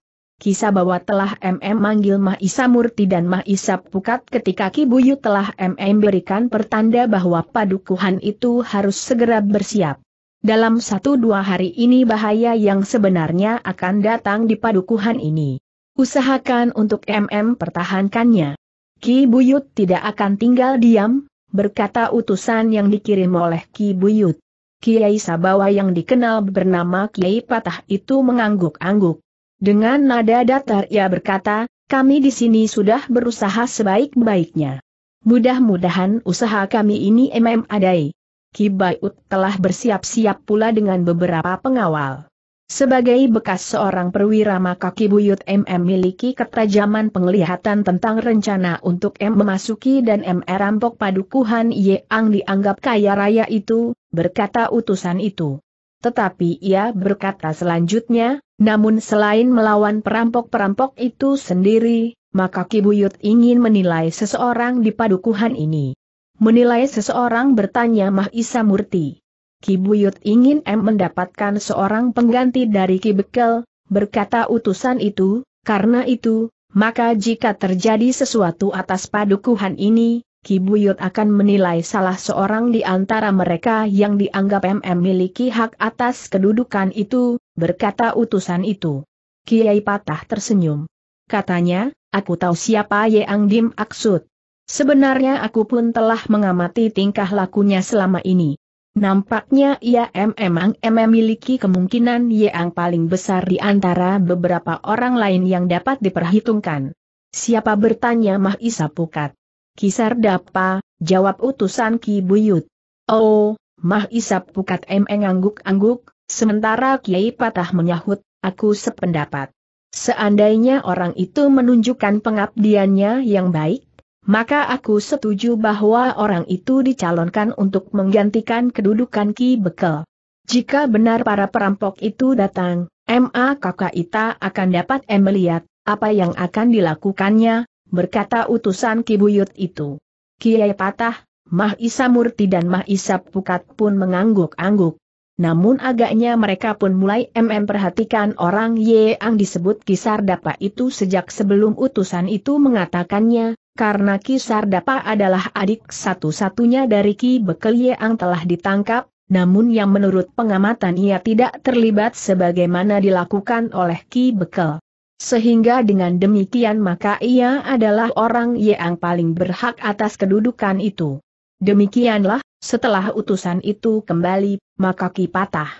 Kisah bahwa telah MM manggil Mahisa Murti dan Mahisa Pukat ketika Kibuyu telah MM berikan pertanda bahwa padukuhan itu harus segera bersiap. Dalam satu dua hari ini bahaya yang sebenarnya akan datang di padukuhan ini. Usahakan untuk MM pertahankannya. Ki Buyut tidak akan tinggal diam, berkata utusan yang dikirim oleh Ki Buyut. Kiai Sabawa yang dikenal bernama Kiai Patah itu mengangguk-angguk. Dengan nada datar ia berkata, kami di sini sudah berusaha sebaik-baiknya. Mudah-mudahan usaha kami ini emem adai. Kibayut telah bersiap-siap pula dengan beberapa pengawal. Sebagai bekas seorang perwira maka Kibuyut MM miliki ketajaman penglihatan tentang rencana untuk M memasuki dan M rampok padukuhan Ang dianggap kaya raya itu, berkata utusan itu. Tetapi ia berkata selanjutnya, namun selain melawan perampok-perampok itu sendiri, maka Kibuyut ingin menilai seseorang di padukuhan ini. Menilai seseorang bertanya Mahisa Murti. Kibuyut ingin M mendapatkan seorang pengganti dari Kibekel, berkata utusan itu, karena itu, maka jika terjadi sesuatu atas padukuhan ini, Kibuyut akan menilai salah seorang di antara mereka yang dianggap M miliki hak atas kedudukan itu, berkata utusan itu. Kiai Patah tersenyum. Katanya, aku tahu siapa Yeang Dim Aksud. Sebenarnya aku pun telah mengamati tingkah lakunya selama ini. Nampaknya ia memang memiliki kemungkinan Yeang paling besar di antara beberapa orang lain yang dapat diperhitungkan. Siapa bertanya Mah Isa Pukat? Kisar Dapa, jawab utusan Ki Buyut. Oh, Mah Isa Pukat em mengangguk-angguk, Sementara Kiai Patah menyahut, aku sependapat. Seandainya orang itu menunjukkan pengabdiannya yang baik, maka aku setuju bahwa orang itu dicalonkan untuk menggantikan kedudukan Ki Bekel. Jika benar para perampok itu datang, MA kakak Ita akan dapat melihat apa yang akan dilakukannya, berkata utusan Ki Buyut itu. Kiai Patah, Mah Isa Murti dan Mah Isa Pukat pun mengangguk-angguk namun agaknya mereka pun mulai MM perhatikan orang yang disebut Kisar Dapa itu sejak sebelum utusan itu mengatakannya, karena Kisar Dapa adalah adik satu-satunya dari Ki Bekel yang telah ditangkap, namun yang menurut pengamatan ia tidak terlibat sebagaimana dilakukan oleh Ki Bekel. Sehingga dengan demikian maka ia adalah orang Ye yang paling berhak atas kedudukan itu. Demikianlah, setelah utusan itu kembali, maka Ki patah.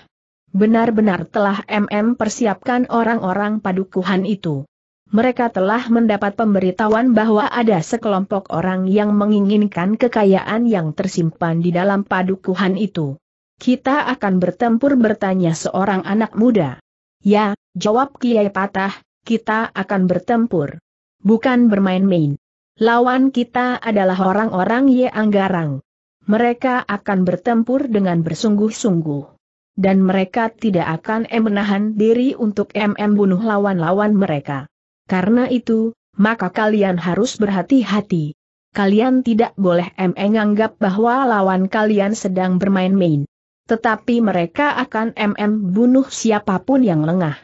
Benar-benar telah MM persiapkan orang-orang padukuhan itu. Mereka telah mendapat pemberitahuan bahwa ada sekelompok orang yang menginginkan kekayaan yang tersimpan di dalam padukuhan itu. Kita akan bertempur bertanya seorang anak muda. Ya, jawab Kiai Patah, kita akan bertempur. Bukan bermain-main. Lawan kita adalah orang-orang Ye Anggarang. Mereka akan bertempur dengan bersungguh-sungguh. Dan mereka tidak akan menahan diri untuk MM bunuh lawan-lawan mereka. Karena itu, maka kalian harus berhati-hati. Kalian tidak boleh em menganggap bahwa lawan kalian sedang bermain-main. Tetapi mereka akan MM bunuh siapapun yang lengah.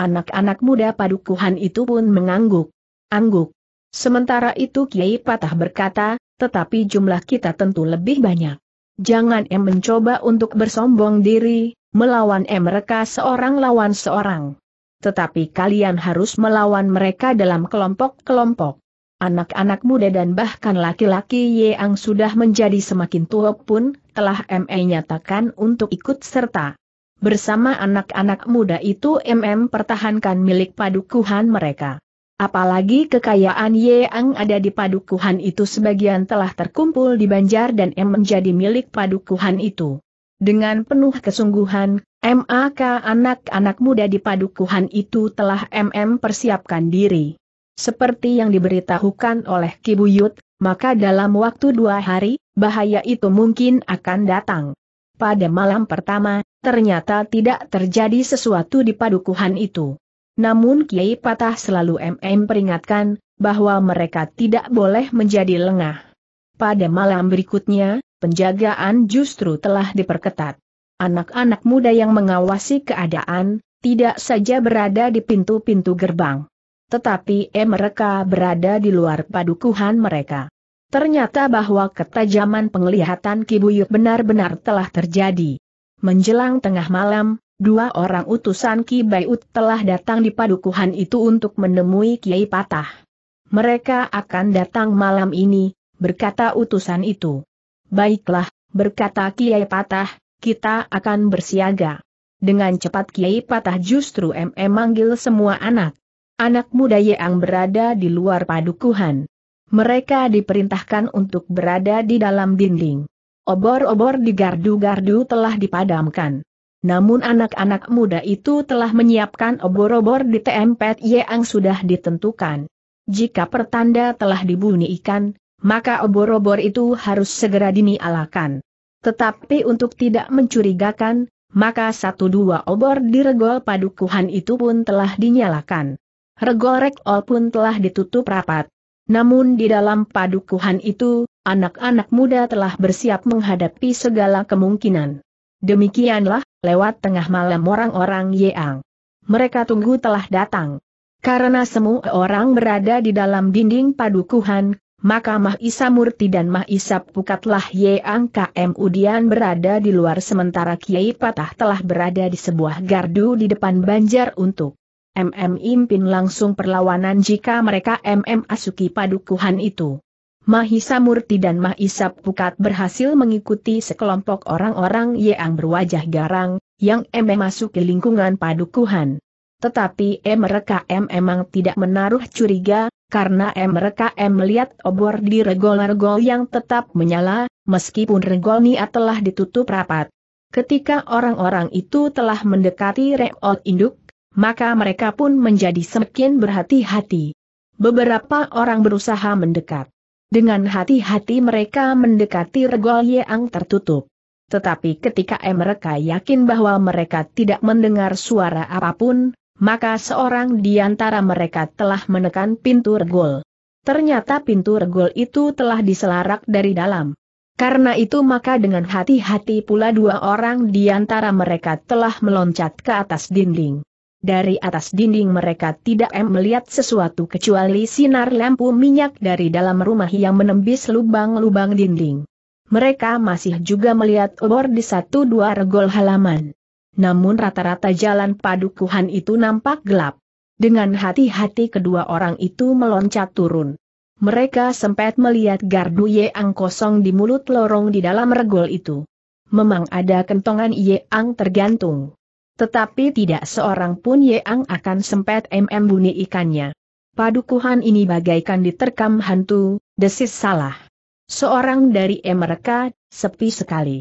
Anak-anak muda padukuhan itu pun mengangguk. Angguk. Sementara itu Kiai Patah berkata, tetapi jumlah kita tentu lebih banyak. Jangan em mencoba untuk bersombong diri, melawan em mereka seorang lawan seorang. Tetapi kalian harus melawan mereka dalam kelompok-kelompok. Anak-anak muda dan bahkan laki-laki yang sudah menjadi semakin tua pun telah ME nyatakan untuk ikut serta. Bersama anak-anak muda itu MM pertahankan milik padukuhan mereka. Apalagi kekayaan Yeang ada di padukuhan itu sebagian telah terkumpul di Banjar dan M menjadi milik padukuhan itu. Dengan penuh kesungguhan, MAK anak-anak muda di padukuhan itu telah MM persiapkan diri. Seperti yang diberitahukan oleh Kibuyut, maka dalam waktu dua hari, bahaya itu mungkin akan datang. Pada malam pertama, ternyata tidak terjadi sesuatu di padukuhan itu. Namun Kiai Patah selalu MM peringatkan, bahwa mereka tidak boleh menjadi lengah. Pada malam berikutnya, penjagaan justru telah diperketat. Anak-anak muda yang mengawasi keadaan, tidak saja berada di pintu-pintu gerbang. Tetapi eh mereka berada di luar padukuhan mereka. Ternyata bahwa ketajaman penglihatan Kibuyuk benar-benar telah terjadi. Menjelang tengah malam, dua orang utusan Ki Baiut telah datang di padukuhan itu untuk menemui Kiai Patah. Mereka akan datang malam ini, berkata utusan itu. Baiklah, berkata Kiai Patah, kita akan bersiaga. Dengan cepat Kiai Patah justru MM manggil semua anak. Anak muda yang berada di luar padukuhan. Mereka diperintahkan untuk berada di dalam dinding. Obor-obor di gardu-gardu telah dipadamkan. Namun anak-anak muda itu telah menyiapkan obor-obor di tempat yang sudah ditentukan. Jika pertanda telah dibunyikan, maka obor-obor itu harus segera dinialakan. Tetapi untuk tidak mencurigakan, maka satu dua obor di regol padukuhan itu pun telah dinyalakan. Regol rekol pun telah ditutup rapat. Namun di dalam padukuhan itu, anak-anak muda telah bersiap menghadapi segala kemungkinan. Demikianlah, lewat tengah malam orang-orang Yeang. Mereka tunggu telah datang. Karena semua orang berada di dalam dinding padukuhan, maka Mah Isa Murti dan Mah Isa Pukatlah Yeang KM Udian berada di luar sementara Kiai Patah telah berada di sebuah gardu di depan banjar untuk MM Impin langsung perlawanan jika mereka MM Asuki padukuhan itu. Mahisa Murti dan Mahisa Pukat berhasil mengikuti sekelompok orang-orang yang berwajah garang, yang memasuki masuk ke lingkungan padukuhan. Tetapi em mereka em emang tidak menaruh curiga, karena em mereka em melihat obor di regol-regol yang tetap menyala, meskipun regol niat telah ditutup rapat. Ketika orang-orang itu telah mendekati regol induk, maka mereka pun menjadi semakin berhati-hati. Beberapa orang berusaha mendekat. Dengan hati-hati mereka mendekati regol yang tertutup. Tetapi ketika mereka yakin bahwa mereka tidak mendengar suara apapun, maka seorang di antara mereka telah menekan pintu regol. Ternyata pintu regol itu telah diselarak dari dalam. Karena itu maka dengan hati-hati pula dua orang di antara mereka telah meloncat ke atas dinding dari atas dinding mereka tidak em melihat sesuatu kecuali sinar lampu minyak dari dalam rumah yang menembis lubang-lubang dinding. Mereka masih juga melihat obor di satu dua regol halaman. Namun rata-rata jalan padukuhan itu nampak gelap. Dengan hati-hati kedua orang itu meloncat turun. Mereka sempat melihat gardu yang kosong di mulut lorong di dalam regol itu. Memang ada kentongan ye ang tergantung. Tetapi tidak seorang pun yang akan sempet MM bunyi ikannya. Padukuhan ini bagaikan diterkam hantu, desis salah. Seorang dari mereka, sepi sekali.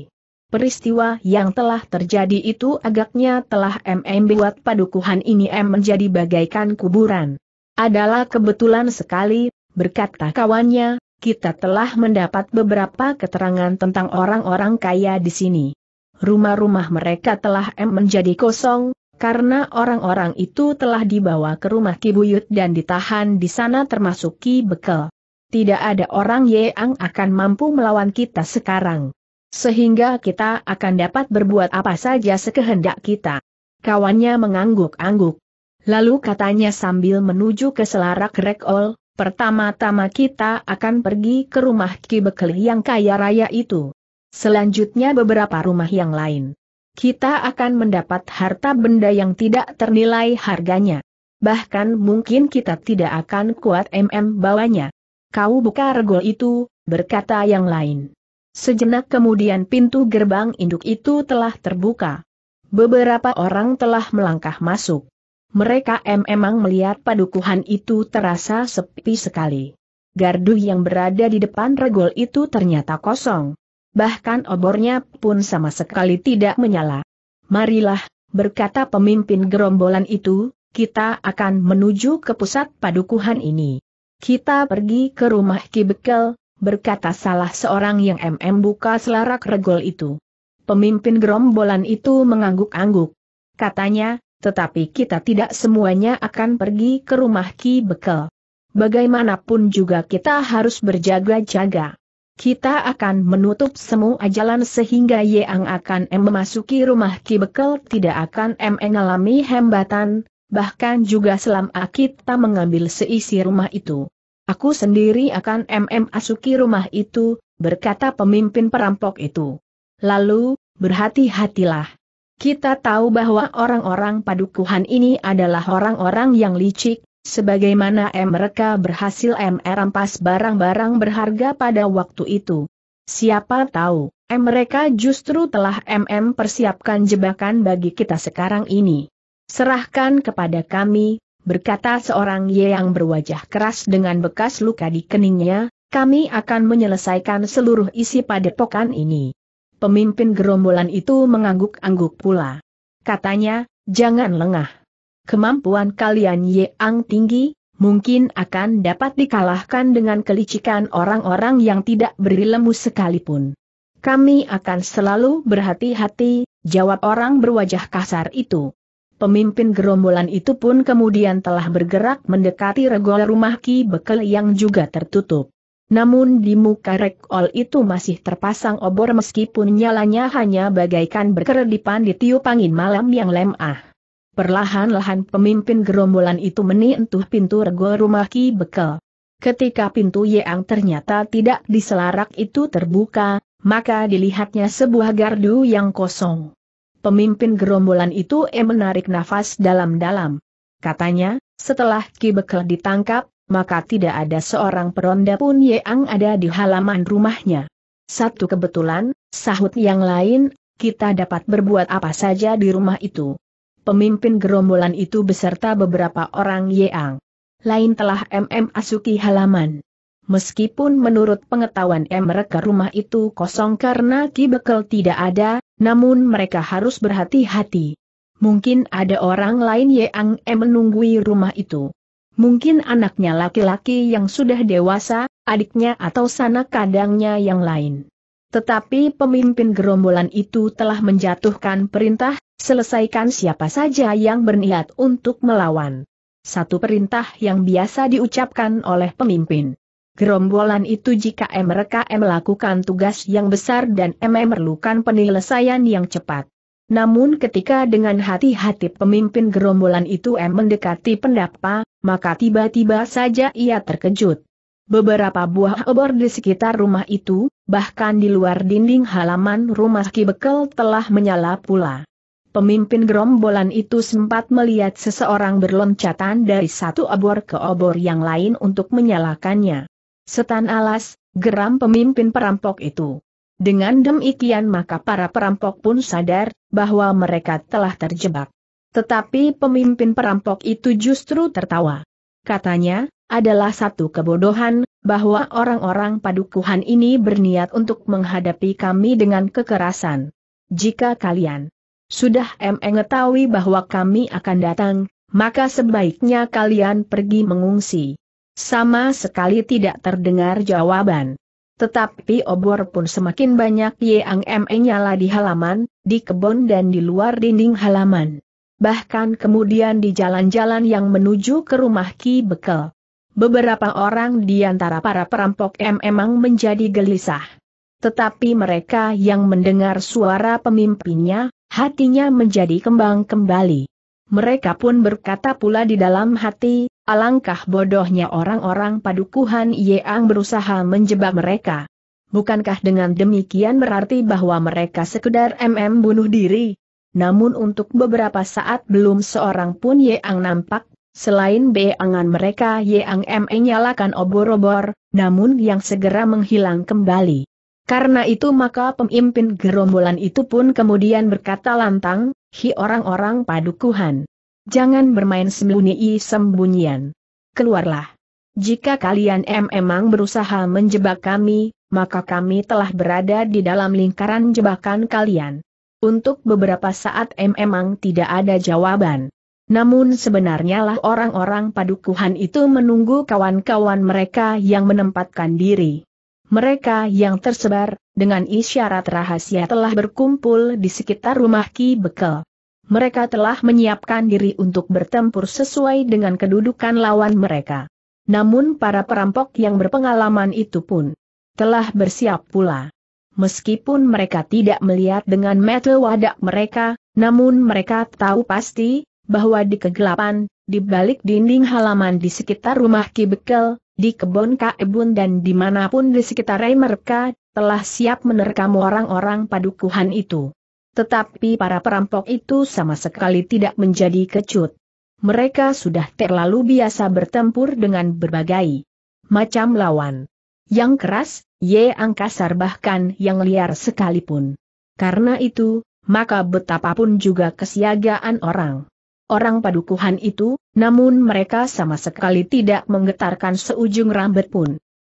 Peristiwa yang telah terjadi itu agaknya telah MM buat padukuhan ini M menjadi bagaikan kuburan. Adalah kebetulan sekali, berkata kawannya, kita telah mendapat beberapa keterangan tentang orang-orang kaya di sini rumah-rumah mereka telah em menjadi kosong, karena orang-orang itu telah dibawa ke rumah Kibuyut dan ditahan di sana termasuk Ki Bekel. Tidak ada orang yang akan mampu melawan kita sekarang. Sehingga kita akan dapat berbuat apa saja sekehendak kita. Kawannya mengangguk-angguk. Lalu katanya sambil menuju ke selarak rekol, pertama-tama kita akan pergi ke rumah Ki Bekel yang kaya raya itu. Selanjutnya beberapa rumah yang lain. Kita akan mendapat harta benda yang tidak ternilai harganya. Bahkan mungkin kita tidak akan kuat MM bawanya. Kau buka regol itu, berkata yang lain. Sejenak kemudian pintu gerbang induk itu telah terbuka. Beberapa orang telah melangkah masuk. Mereka memang melihat padukuhan itu terasa sepi sekali. Gardu yang berada di depan regol itu ternyata kosong bahkan obornya pun sama sekali tidak menyala. Marilah, berkata pemimpin gerombolan itu, kita akan menuju ke pusat padukuhan ini. Kita pergi ke rumah Ki Bekel, berkata salah seorang yang MM buka selarak regol itu. Pemimpin gerombolan itu mengangguk-angguk. Katanya, tetapi kita tidak semuanya akan pergi ke rumah Ki Bekel. Bagaimanapun juga kita harus berjaga-jaga kita akan menutup semua jalan sehingga Yang akan M memasuki rumah Ki Bekel tidak akan M mengalami hambatan, bahkan juga selama kita mengambil seisi rumah itu. Aku sendiri akan m asuki rumah itu, berkata pemimpin perampok itu. Lalu, berhati-hatilah. Kita tahu bahwa orang-orang padukuhan ini adalah orang-orang yang licik, sebagaimana mereka berhasil M rampas barang-barang berharga pada waktu itu. Siapa tahu, mereka justru telah MM persiapkan jebakan bagi kita sekarang ini. Serahkan kepada kami, berkata seorang Ye yang berwajah keras dengan bekas luka di keningnya, kami akan menyelesaikan seluruh isi padepokan ini. Pemimpin gerombolan itu mengangguk-angguk pula. Katanya, jangan lengah kemampuan kalian yang tinggi, mungkin akan dapat dikalahkan dengan kelicikan orang-orang yang tidak berilmu sekalipun. Kami akan selalu berhati-hati, jawab orang berwajah kasar itu. Pemimpin gerombolan itu pun kemudian telah bergerak mendekati regol rumah Ki Bekel yang juga tertutup. Namun di muka regol itu masih terpasang obor meskipun nyalanya hanya bagaikan berkeredipan tiup angin malam yang lemah. Perlahan-lahan pemimpin gerombolan itu menyentuh pintu rego rumah Ki Bekel. Ketika pintu yang ternyata tidak diselarak itu terbuka, maka dilihatnya sebuah gardu yang kosong. Pemimpin gerombolan itu em eh menarik nafas dalam-dalam. Katanya, setelah Ki Bekel ditangkap, maka tidak ada seorang peronda pun yang ada di halaman rumahnya. Satu kebetulan, sahut yang lain, kita dapat berbuat apa saja di rumah itu pemimpin gerombolan itu beserta beberapa orang Yeang. Lain telah MM Asuki halaman. Meskipun menurut pengetahuan mereka rumah itu kosong karena Ki Bekel tidak ada, namun mereka harus berhati-hati. Mungkin ada orang lain Yeang M menunggui rumah itu. Mungkin anaknya laki-laki yang sudah dewasa, adiknya atau sanak kandangnya yang lain. Tetapi pemimpin gerombolan itu telah menjatuhkan perintah, Selesaikan siapa saja yang berniat untuk melawan. Satu perintah yang biasa diucapkan oleh pemimpin. Gerombolan itu jika mereka melakukan tugas yang besar dan memerlukan penyelesaian yang cepat. Namun ketika dengan hati-hati pemimpin gerombolan itu M mendekati pendapa, maka tiba-tiba saja ia terkejut. Beberapa buah obor di sekitar rumah itu, bahkan di luar dinding halaman rumah Ki telah menyala pula. Pemimpin gerombolan itu sempat melihat seseorang berloncatan dari satu obor ke obor yang lain untuk menyalakannya. Setan alas, geram pemimpin perampok itu. Dengan demikian maka para perampok pun sadar bahwa mereka telah terjebak. Tetapi pemimpin perampok itu justru tertawa. Katanya, adalah satu kebodohan, bahwa orang-orang padukuhan ini berniat untuk menghadapi kami dengan kekerasan. Jika kalian sudah M mengetahui bahwa kami akan datang, maka sebaiknya kalian pergi mengungsi. Sama sekali tidak terdengar jawaban. Tetapi obor pun semakin banyak yang ME nyala di halaman, di kebun dan di luar dinding halaman. Bahkan kemudian di jalan-jalan yang menuju ke rumah Ki Bekel. Beberapa orang di antara para perampok M emang menjadi gelisah. Tetapi mereka yang mendengar suara pemimpinnya, Hatinya menjadi kembang kembali. Mereka pun berkata pula di dalam hati, alangkah bodohnya orang-orang padukuhan yang berusaha menjebak mereka. Bukankah dengan demikian berarti bahwa mereka sekedar MM bunuh diri? Namun untuk beberapa saat belum seorang pun Yeang nampak, selain beangan mereka Yeang me nyalakan obor-obor, namun yang segera menghilang kembali. Karena itu maka pemimpin gerombolan itu pun kemudian berkata lantang, Hi orang-orang padukuhan. Jangan bermain sembunyi-sembunyian. Keluarlah. Jika kalian memang berusaha menjebak kami, maka kami telah berada di dalam lingkaran jebakan kalian. Untuk beberapa saat memang tidak ada jawaban. Namun sebenarnya lah orang-orang padukuhan itu menunggu kawan-kawan mereka yang menempatkan diri. Mereka yang tersebar, dengan isyarat rahasia telah berkumpul di sekitar rumah Ki Bekel. Mereka telah menyiapkan diri untuk bertempur sesuai dengan kedudukan lawan mereka. Namun para perampok yang berpengalaman itu pun telah bersiap pula. Meskipun mereka tidak melihat dengan metal wadak mereka, namun mereka tahu pasti, bahwa di kegelapan, di balik dinding halaman di sekitar rumah Ki Bekel, di kebun Kaebun dan dimanapun di sekitar mereka, telah siap menerkam orang-orang padukuhan itu. Tetapi para perampok itu sama sekali tidak menjadi kecut. Mereka sudah terlalu biasa bertempur dengan berbagai macam lawan. Yang keras, ye angkasar bahkan yang liar sekalipun. Karena itu, maka betapapun juga kesiagaan orang orang padukuhan itu, namun mereka sama sekali tidak menggetarkan seujung rambut pun.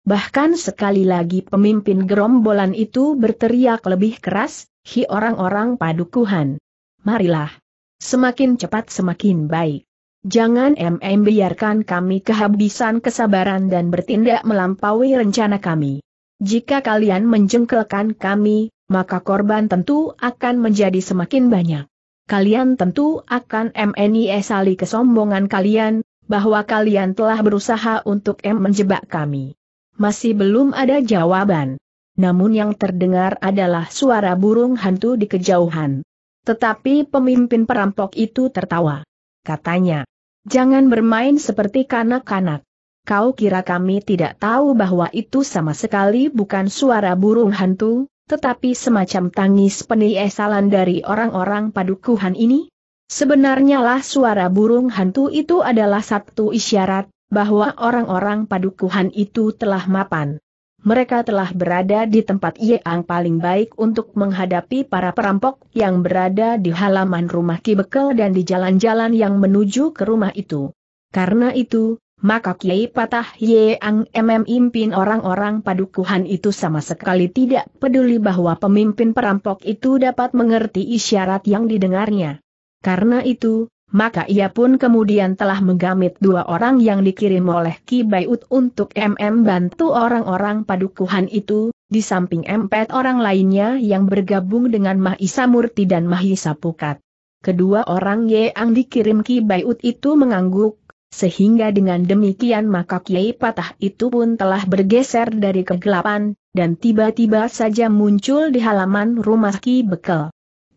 Bahkan sekali lagi pemimpin gerombolan itu berteriak lebih keras, hi orang-orang padukuhan. Marilah. Semakin cepat semakin baik. Jangan MM biarkan kami kehabisan kesabaran dan bertindak melampaui rencana kami. Jika kalian menjengkelkan kami, maka korban tentu akan menjadi semakin banyak kalian tentu akan menyesali kesombongan kalian, bahwa kalian telah berusaha untuk M menjebak kami. Masih belum ada jawaban. Namun yang terdengar adalah suara burung hantu di kejauhan. Tetapi pemimpin perampok itu tertawa. Katanya, jangan bermain seperti kanak-kanak. Kau kira kami tidak tahu bahwa itu sama sekali bukan suara burung hantu? tetapi semacam tangis penuh esalan dari orang-orang padukuhan ini? Sebenarnya lah suara burung hantu itu adalah satu isyarat, bahwa orang-orang padukuhan itu telah mapan. Mereka telah berada di tempat yang paling baik untuk menghadapi para perampok yang berada di halaman rumah kibekel dan di jalan-jalan yang menuju ke rumah itu. Karena itu, maka Kiai Patah Yeang MM impin orang-orang padukuhan itu sama sekali tidak peduli bahwa pemimpin perampok itu dapat mengerti isyarat yang didengarnya. Karena itu, maka ia pun kemudian telah menggamit dua orang yang dikirim oleh Ki Bayut untuk MM bantu orang-orang padukuhan itu, di samping empat orang lainnya yang bergabung dengan Mahisa Murti dan Mahisa Pukat. Kedua orang Yeang dikirim Ki Bayut itu mengangguk, sehingga dengan demikian maka Kiai Patah itu pun telah bergeser dari kegelapan, dan tiba-tiba saja muncul di halaman rumah Ki Bekel.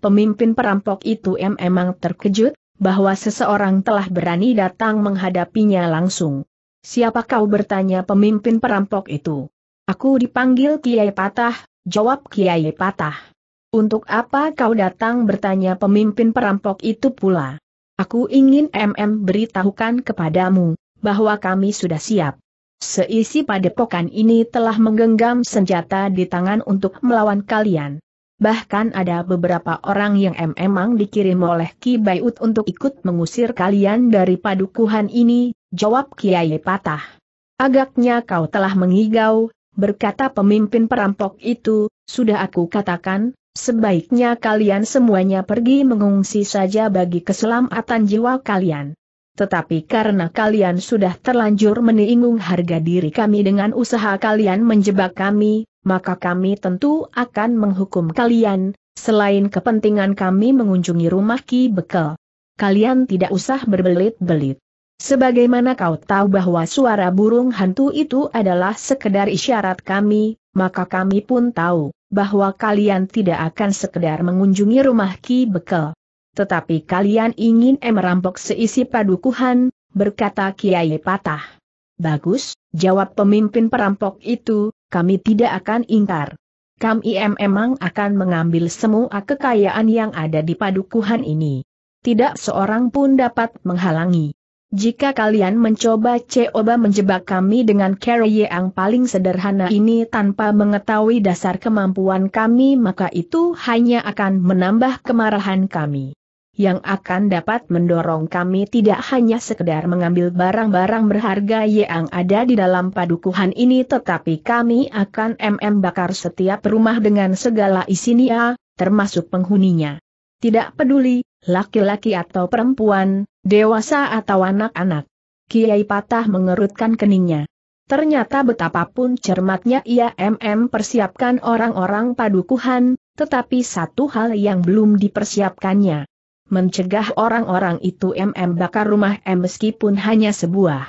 Pemimpin perampok itu memang terkejut, bahwa seseorang telah berani datang menghadapinya langsung. Siapa kau bertanya pemimpin perampok itu? Aku dipanggil Kiai Patah, jawab Kiai Patah. Untuk apa kau datang bertanya pemimpin perampok itu pula? Aku ingin MM beritahukan kepadamu, bahwa kami sudah siap. Seisi padepokan ini telah menggenggam senjata di tangan untuk melawan kalian. Bahkan ada beberapa orang yang memang dikirim oleh Ki Bayut untuk ikut mengusir kalian dari padukuhan ini, jawab Kiai Patah. Agaknya kau telah mengigau, berkata pemimpin perampok itu, sudah aku katakan, Sebaiknya kalian semuanya pergi mengungsi saja bagi keselamatan jiwa kalian. Tetapi karena kalian sudah terlanjur menyinggung harga diri kami dengan usaha kalian menjebak kami, maka kami tentu akan menghukum kalian, selain kepentingan kami mengunjungi rumah Ki Bekel. Kalian tidak usah berbelit-belit. Sebagaimana kau tahu bahwa suara burung hantu itu adalah sekedar isyarat kami, maka kami pun tahu bahwa kalian tidak akan sekedar mengunjungi rumah Ki Bekel. Tetapi kalian ingin merampok seisi padukuhan, berkata Kiai Patah. Bagus, jawab pemimpin perampok itu, kami tidak akan ingkar. Kami memang akan mengambil semua kekayaan yang ada di padukuhan ini. Tidak seorang pun dapat menghalangi. Jika kalian mencoba coba menjebak kami dengan cara yang paling sederhana ini tanpa mengetahui dasar kemampuan kami maka itu hanya akan menambah kemarahan kami. Yang akan dapat mendorong kami tidak hanya sekedar mengambil barang-barang berharga yang ada di dalam padukuhan ini tetapi kami akan MM bakar setiap rumah dengan segala isinya, termasuk penghuninya. Tidak peduli, laki-laki atau perempuan, dewasa atau anak-anak. Kiai Patah mengerutkan keningnya. Ternyata betapapun cermatnya ia MM persiapkan orang-orang padukuhan, tetapi satu hal yang belum dipersiapkannya. Mencegah orang-orang itu MM bakar rumah M meskipun hanya sebuah.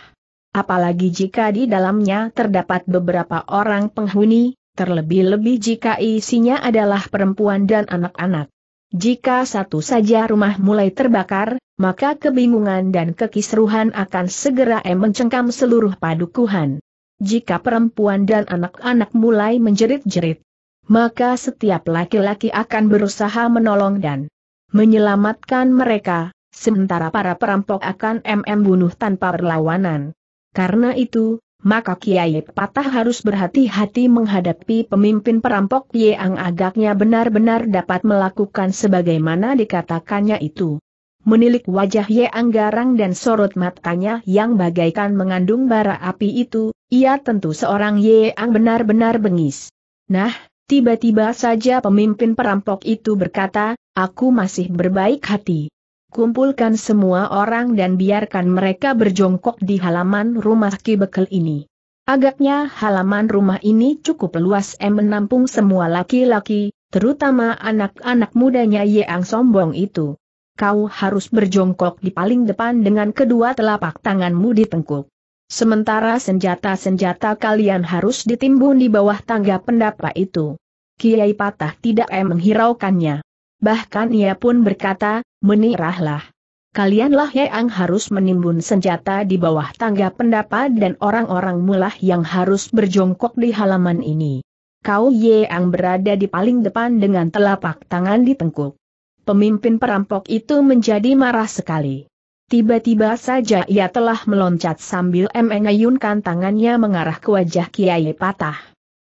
Apalagi jika di dalamnya terdapat beberapa orang penghuni, terlebih-lebih jika isinya adalah perempuan dan anak-anak. Jika satu saja rumah mulai terbakar, maka kebingungan dan kekisruhan akan segera mencengkam seluruh padukuhan. Jika perempuan dan anak-anak mulai menjerit-jerit, maka setiap laki-laki akan berusaha menolong dan menyelamatkan mereka, sementara para perampok akan MM bunuh tanpa perlawanan. Karena itu, maka Kiai Patah harus berhati-hati menghadapi pemimpin perampok yang agaknya benar-benar dapat melakukan sebagaimana dikatakannya itu. Menilik wajah Yeang Garang dan sorot matanya yang bagaikan mengandung bara api itu, ia tentu seorang Yeang benar-benar bengis. Nah, tiba-tiba saja pemimpin perampok itu berkata, aku masih berbaik hati kumpulkan semua orang dan biarkan mereka berjongkok di halaman rumah Ki Bekel ini. Agaknya halaman rumah ini cukup luas em menampung semua laki-laki, terutama anak-anak mudanya yang sombong itu. Kau harus berjongkok di paling depan dengan kedua telapak tanganmu di tengkuk. Sementara senjata-senjata kalian harus ditimbun di bawah tangga pendapa itu. Kiai Patah tidak em menghiraukannya. Bahkan ia pun berkata, menirahlah. Kalianlah yang harus menimbun senjata di bawah tangga pendapat dan orang-orang mulah yang harus berjongkok di halaman ini. Kau yang berada di paling depan dengan telapak tangan di Pemimpin perampok itu menjadi marah sekali. Tiba-tiba saja ia telah meloncat sambil mengayunkan tangannya mengarah ke wajah Kiai Patah.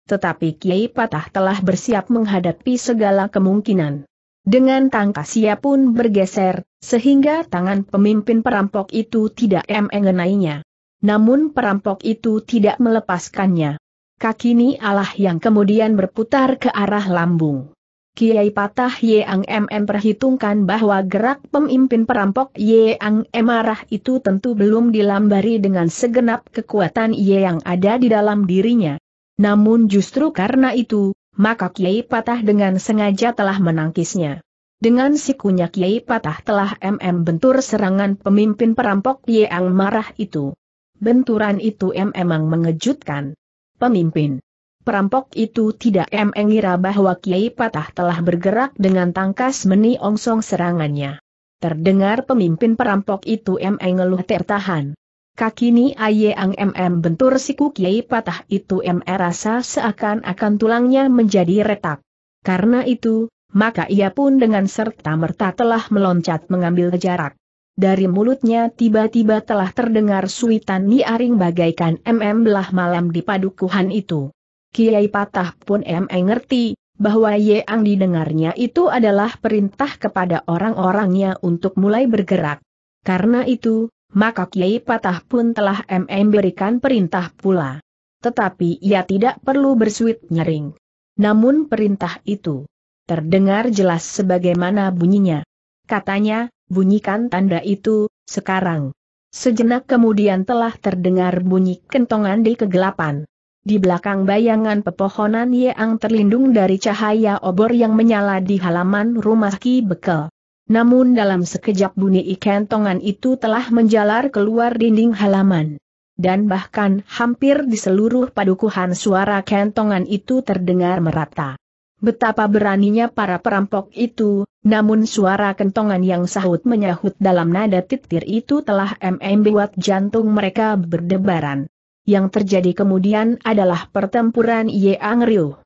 Tetapi Kiai Patah telah bersiap menghadapi segala kemungkinan. Dengan tangkas ia pun bergeser, sehingga tangan pemimpin perampok itu tidak mengenainya. Namun perampok itu tidak melepaskannya. Kaki ini Allah yang kemudian berputar ke arah lambung. Kiai Patah Yang MM perhitungkan bahwa gerak pemimpin perampok Yang M arah itu tentu belum dilambari dengan segenap kekuatan yang ada di dalam dirinya. Namun justru karena itu, maka Kiai Patah dengan sengaja telah menangkisnya. Dengan sikunya Kiai Patah telah MM bentur serangan pemimpin perampok yang marah itu. Benturan itu memang mengejutkan. Pemimpin perampok itu tidak mengira bahwa Kiai Patah telah bergerak dengan tangkas meniongsong serangannya. Terdengar pemimpin perampok itu mengeluh tertahan. Kaki ni Ang MM bentur siku Kiai patah itu MR e rasa seakan-akan tulangnya menjadi retak. Karena itu, maka ia pun dengan serta-merta telah meloncat mengambil jarak. Dari mulutnya tiba-tiba telah terdengar suitan niaring bagaikan MM belah malam di padukuhan itu. Kiai patah pun MM ngerti, bahwa ang didengarnya itu adalah perintah kepada orang-orangnya untuk mulai bergerak. Karena itu, maka Kiai Patah pun telah MM berikan perintah pula. Tetapi ia tidak perlu bersuit nyering. Namun perintah itu terdengar jelas sebagaimana bunyinya. Katanya, bunyikan tanda itu, sekarang. Sejenak kemudian telah terdengar bunyi kentongan di kegelapan. Di belakang bayangan pepohonan Yeang terlindung dari cahaya obor yang menyala di halaman rumah Ki Bekel. Namun dalam sekejap bunyi ikan tongan itu telah menjalar keluar dinding halaman. Dan bahkan hampir di seluruh padukuhan suara kentongan itu terdengar merata. Betapa beraninya para perampok itu, namun suara kentongan yang sahut menyahut dalam nada titir itu telah mm buat jantung mereka berdebaran. Yang terjadi kemudian adalah pertempuran ye Angryu.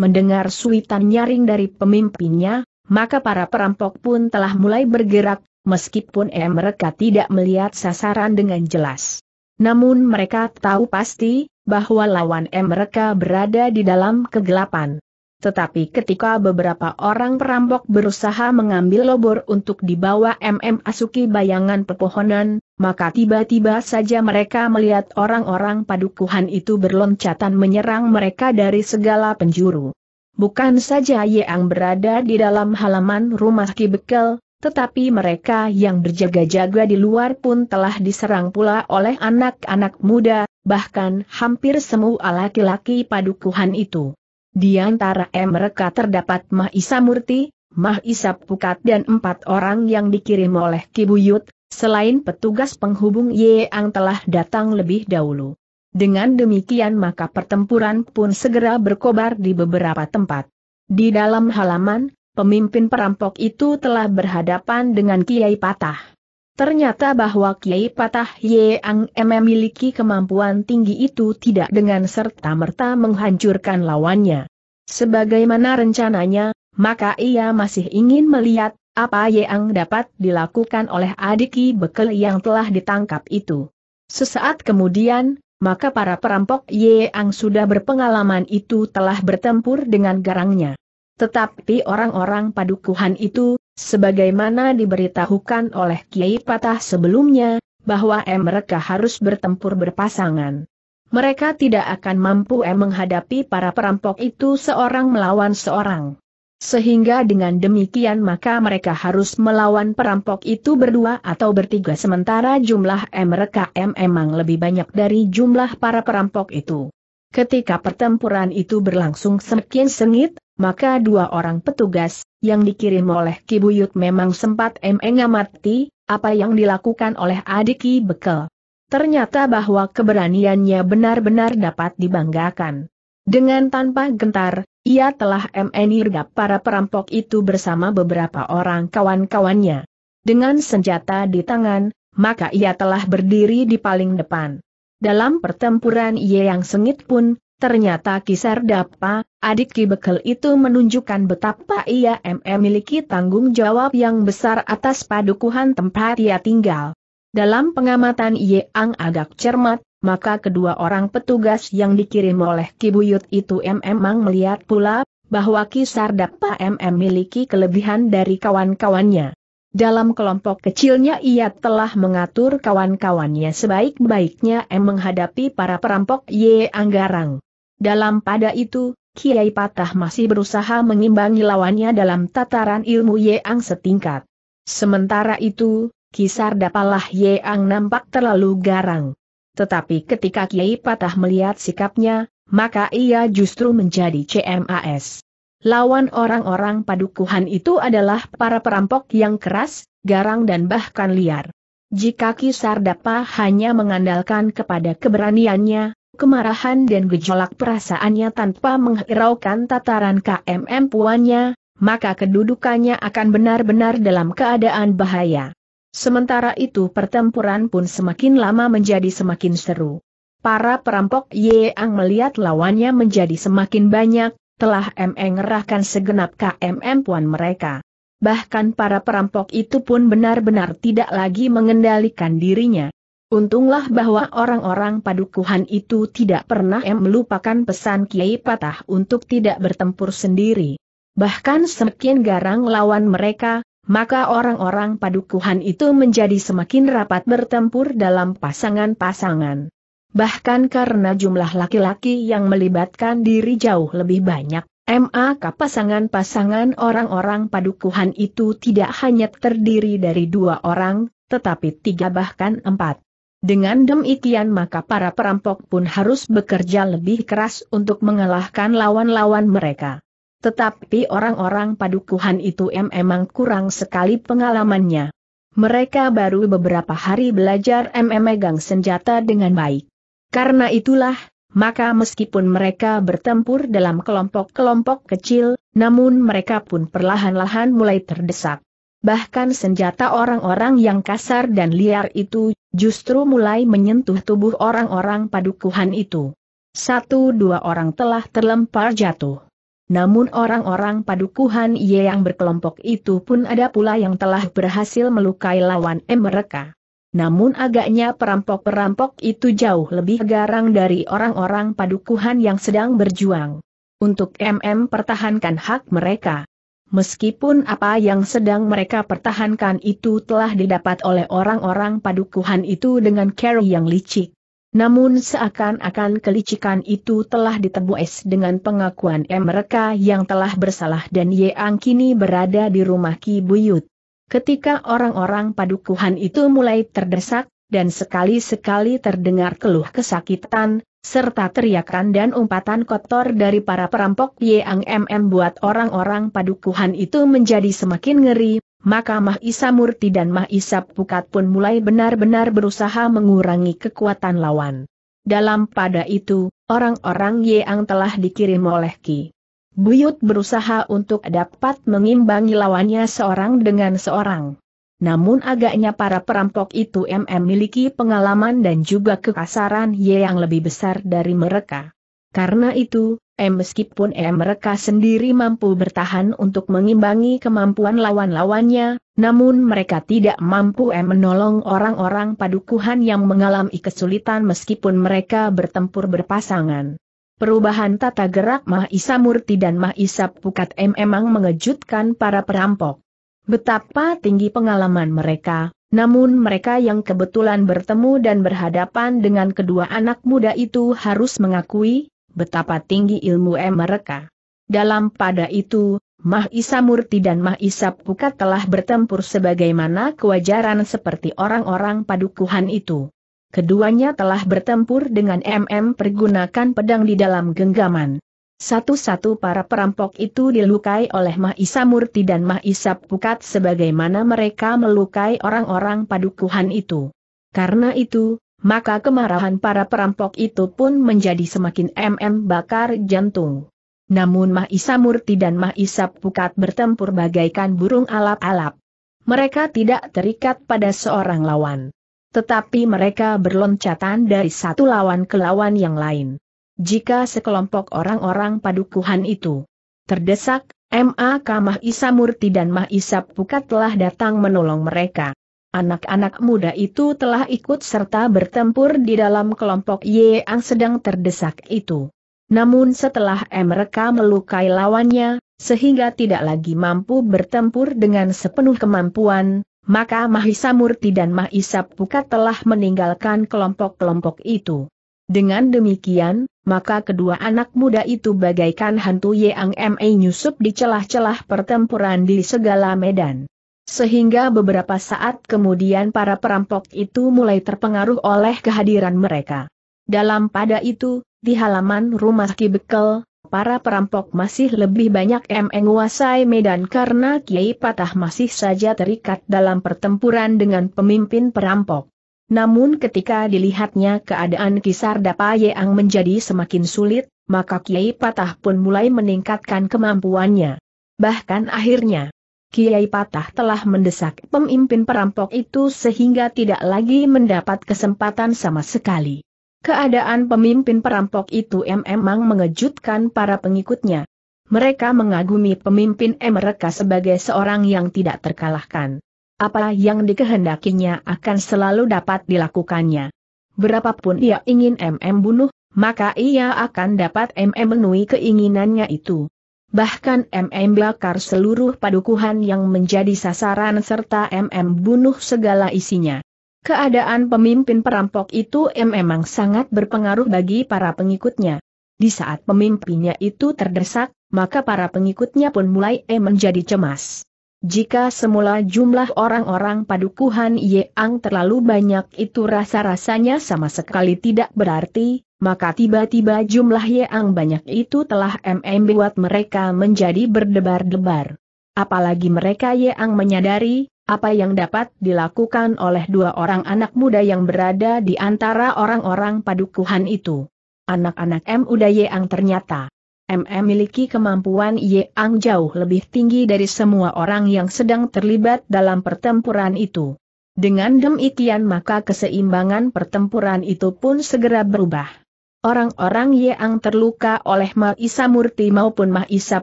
Mendengar suitan nyaring dari pemimpinnya, maka para perampok pun telah mulai bergerak, meskipun eh mereka tidak melihat sasaran dengan jelas. Namun mereka tahu pasti, bahwa lawan eh mereka berada di dalam kegelapan. Tetapi ketika beberapa orang perampok berusaha mengambil lobor untuk dibawa MM Asuki bayangan pepohonan, maka tiba-tiba saja mereka melihat orang-orang padukuhan itu berloncatan menyerang mereka dari segala penjuru. Bukan saja yang berada di dalam halaman rumah Ki Bekel, tetapi mereka yang berjaga-jaga di luar pun telah diserang pula oleh anak-anak muda, bahkan hampir semua laki-laki padukuhan itu. Di antara mereka terdapat Mahisa Murti, Mahisa Pukat dan empat orang yang dikirim oleh Kibuyut, selain petugas penghubung Yeang telah datang lebih dahulu. Dengan demikian maka pertempuran pun segera berkobar di beberapa tempat. Di dalam halaman, pemimpin perampok itu telah berhadapan dengan Kiai Patah. Ternyata bahwa Kiai Patah Yeang memiliki kemampuan tinggi itu tidak dengan serta-merta menghancurkan lawannya. Sebagaimana rencananya, maka ia masih ingin melihat apa Yeang dapat dilakukan oleh adiki bekel yang telah ditangkap itu. Sesaat kemudian, maka para perampok Yeang sudah berpengalaman itu telah bertempur dengan garangnya. Tetapi orang-orang padukuhan itu, sebagaimana diberitahukan oleh Kiai Patah sebelumnya, bahwa mereka harus bertempur berpasangan. Mereka tidak akan mampu menghadapi para perampok itu seorang melawan seorang. Sehingga dengan demikian maka mereka harus melawan perampok itu berdua atau bertiga sementara jumlah MRKM emang lebih banyak dari jumlah para perampok itu. Ketika pertempuran itu berlangsung semakin sengit, maka dua orang petugas, yang dikirim oleh Kibuyut memang sempat mengamati, apa yang dilakukan oleh adik Ki Bekel. Ternyata bahwa keberaniannya benar-benar dapat dibanggakan. Dengan tanpa gentar, ia telah menirgap para perampok itu bersama beberapa orang kawan-kawannya. Dengan senjata di tangan, maka ia telah berdiri di paling depan. Dalam pertempuran ia yang sengit pun, ternyata Kisar Dapa, adik Ki itu menunjukkan betapa ia memiliki tanggung jawab yang besar atas padukuhan tempat ia tinggal. Dalam pengamatan Ang agak cermat, maka kedua orang petugas yang dikirim oleh Kibuyut itu memang melihat pula, bahwa kisar Kisardapa MM miliki kelebihan dari kawan-kawannya. Dalam kelompok kecilnya ia telah mengatur kawan-kawannya sebaik-baiknya M menghadapi para perampok Y Anggarang. Dalam pada itu, Kiai Patah masih berusaha mengimbangi lawannya dalam tataran ilmu Yang setingkat. Sementara itu, Kisar Dapalah Ang nampak terlalu garang. Tetapi ketika Kiai Patah melihat sikapnya, maka ia justru menjadi CMAS. Lawan orang-orang padukuhan itu adalah para perampok yang keras, garang dan bahkan liar. Jika Kisar Dapa hanya mengandalkan kepada keberaniannya, kemarahan dan gejolak perasaannya tanpa menghiraukan tataran KMM puannya, maka kedudukannya akan benar-benar dalam keadaan bahaya. Sementara itu pertempuran pun semakin lama menjadi semakin seru. Para perampok Yeang melihat lawannya menjadi semakin banyak, telah mengerahkan segenap KMM puan mereka. Bahkan para perampok itu pun benar-benar tidak lagi mengendalikan dirinya. Untunglah bahwa orang-orang padukuhan itu tidak pernah melupakan pesan Kiai Patah untuk tidak bertempur sendiri. Bahkan semakin garang lawan mereka, maka orang-orang padukuhan itu menjadi semakin rapat bertempur dalam pasangan-pasangan. Bahkan karena jumlah laki-laki yang melibatkan diri jauh lebih banyak, maka pasangan-pasangan orang-orang padukuhan itu tidak hanya terdiri dari dua orang, tetapi tiga bahkan empat. Dengan demikian maka para perampok pun harus bekerja lebih keras untuk mengalahkan lawan-lawan mereka. Tetapi orang-orang padukuhan itu memang kurang sekali pengalamannya. Mereka baru beberapa hari belajar memegang senjata dengan baik. Karena itulah, maka meskipun mereka bertempur dalam kelompok-kelompok kecil, namun mereka pun perlahan-lahan mulai terdesak. Bahkan senjata orang-orang yang kasar dan liar itu justru mulai menyentuh tubuh orang-orang padukuhan itu. Satu dua orang telah terlempar jatuh. Namun orang-orang padukuhan Ye yang berkelompok itu pun ada pula yang telah berhasil melukai lawan M mereka. Namun agaknya perampok-perampok itu jauh lebih garang dari orang-orang padukuhan yang sedang berjuang. Untuk MM pertahankan hak mereka. Meskipun apa yang sedang mereka pertahankan itu telah didapat oleh orang-orang padukuhan itu dengan carry yang licik. Namun seakan-akan kelicikan itu telah ditebus dengan pengakuan M. mereka yang telah bersalah dan Yeang kini berada di rumah Ki Buyut. Ketika orang-orang padukuhan itu mulai terdesak, dan sekali-sekali terdengar keluh kesakitan, serta teriakan dan umpatan kotor dari para perampok yang MM buat orang-orang padukuhan itu menjadi semakin ngeri, maka Isa Murti dan Mah Isa Pukat pun mulai benar-benar berusaha mengurangi kekuatan lawan. Dalam pada itu, orang-orang yang telah dikirim oleh Ki. Buyut berusaha untuk dapat mengimbangi lawannya seorang dengan seorang. Namun agaknya para perampok itu MM miliki pengalaman dan juga kekasaran Y yang lebih besar dari mereka. Karena itu, M meskipun M mereka sendiri mampu bertahan untuk mengimbangi kemampuan lawan-lawannya, namun mereka tidak mampu M menolong orang-orang padukuhan yang mengalami kesulitan meskipun mereka bertempur berpasangan. Perubahan tata gerak Mahisa Murti dan Mahisa Pukat M memang mengejutkan para perampok. Betapa tinggi pengalaman mereka, namun mereka yang kebetulan bertemu dan berhadapan dengan kedua anak muda itu harus mengakui betapa tinggi ilmu mereka. Dalam pada itu, Mah Isa Murti dan Mah Isa Pukat telah bertempur sebagaimana kewajaran seperti orang-orang padukuhan itu. Keduanya telah bertempur dengan MM pergunakan pedang di dalam genggaman. Satu-satu para perampok itu dilukai oleh Mahisa Murti dan Mahisa Pukat sebagaimana mereka melukai orang-orang padukuhan itu. Karena itu, maka kemarahan para perampok itu pun menjadi semakin mm bakar jantung. Namun Mahisa Murti dan Mahisa Pukat bertempur bagaikan burung alap-alap. Mereka tidak terikat pada seorang lawan. Tetapi mereka berloncatan dari satu lawan ke lawan yang lain jika sekelompok orang-orang padukuhan itu terdesak, M.A. Kamah Isamurti dan Mah Pukat telah datang menolong mereka. Anak-anak muda itu telah ikut serta bertempur di dalam kelompok Y yang sedang terdesak itu. Namun setelah mereka melukai lawannya, sehingga tidak lagi mampu bertempur dengan sepenuh kemampuan, maka Mahisa Murti dan Mahisa Pukat telah meninggalkan kelompok-kelompok itu. Dengan demikian, maka kedua anak muda itu bagaikan hantu yang M.A. nyusup di celah-celah pertempuran di segala medan. Sehingga beberapa saat kemudian para perampok itu mulai terpengaruh oleh kehadiran mereka. Dalam pada itu, di halaman rumah Ki Bekel, para perampok masih lebih banyak menguasai medan karena Kiai Patah masih saja terikat dalam pertempuran dengan pemimpin perampok. Namun ketika dilihatnya keadaan kisar Yeang menjadi semakin sulit, maka Kiai Patah pun mulai meningkatkan kemampuannya. Bahkan akhirnya, Kiai Patah telah mendesak pemimpin perampok itu sehingga tidak lagi mendapat kesempatan sama sekali. Keadaan pemimpin perampok itu memang mengejutkan para pengikutnya. Mereka mengagumi pemimpin mereka sebagai seorang yang tidak terkalahkan. Apa yang dikehendakinya akan selalu dapat dilakukannya. Berapapun ia ingin MM bunuh, maka ia akan dapat MM menui keinginannya itu. Bahkan MM bakar seluruh padukuhan yang menjadi sasaran serta MM bunuh segala isinya. Keadaan pemimpin perampok itu memang sangat berpengaruh bagi para pengikutnya. Di saat pemimpinnya itu terdesak, maka para pengikutnya pun mulai menjadi cemas. Jika semula jumlah orang-orang padukuhan Yang terlalu banyak itu rasa-rasanya sama sekali tidak berarti, maka tiba-tiba jumlah Yang banyak itu telah mm buat mereka menjadi berdebar-debar. Apalagi mereka Yang menyadari, apa yang dapat dilakukan oleh dua orang anak muda yang berada di antara orang-orang padukuhan itu. Anak-anak M. Uda Yang ternyata MM miliki kemampuan ang jauh lebih tinggi dari semua orang yang sedang terlibat dalam pertempuran itu. Dengan demikian maka keseimbangan pertempuran itu pun segera berubah. Orang-orang yang terluka oleh Maisa Murti maupun Maisa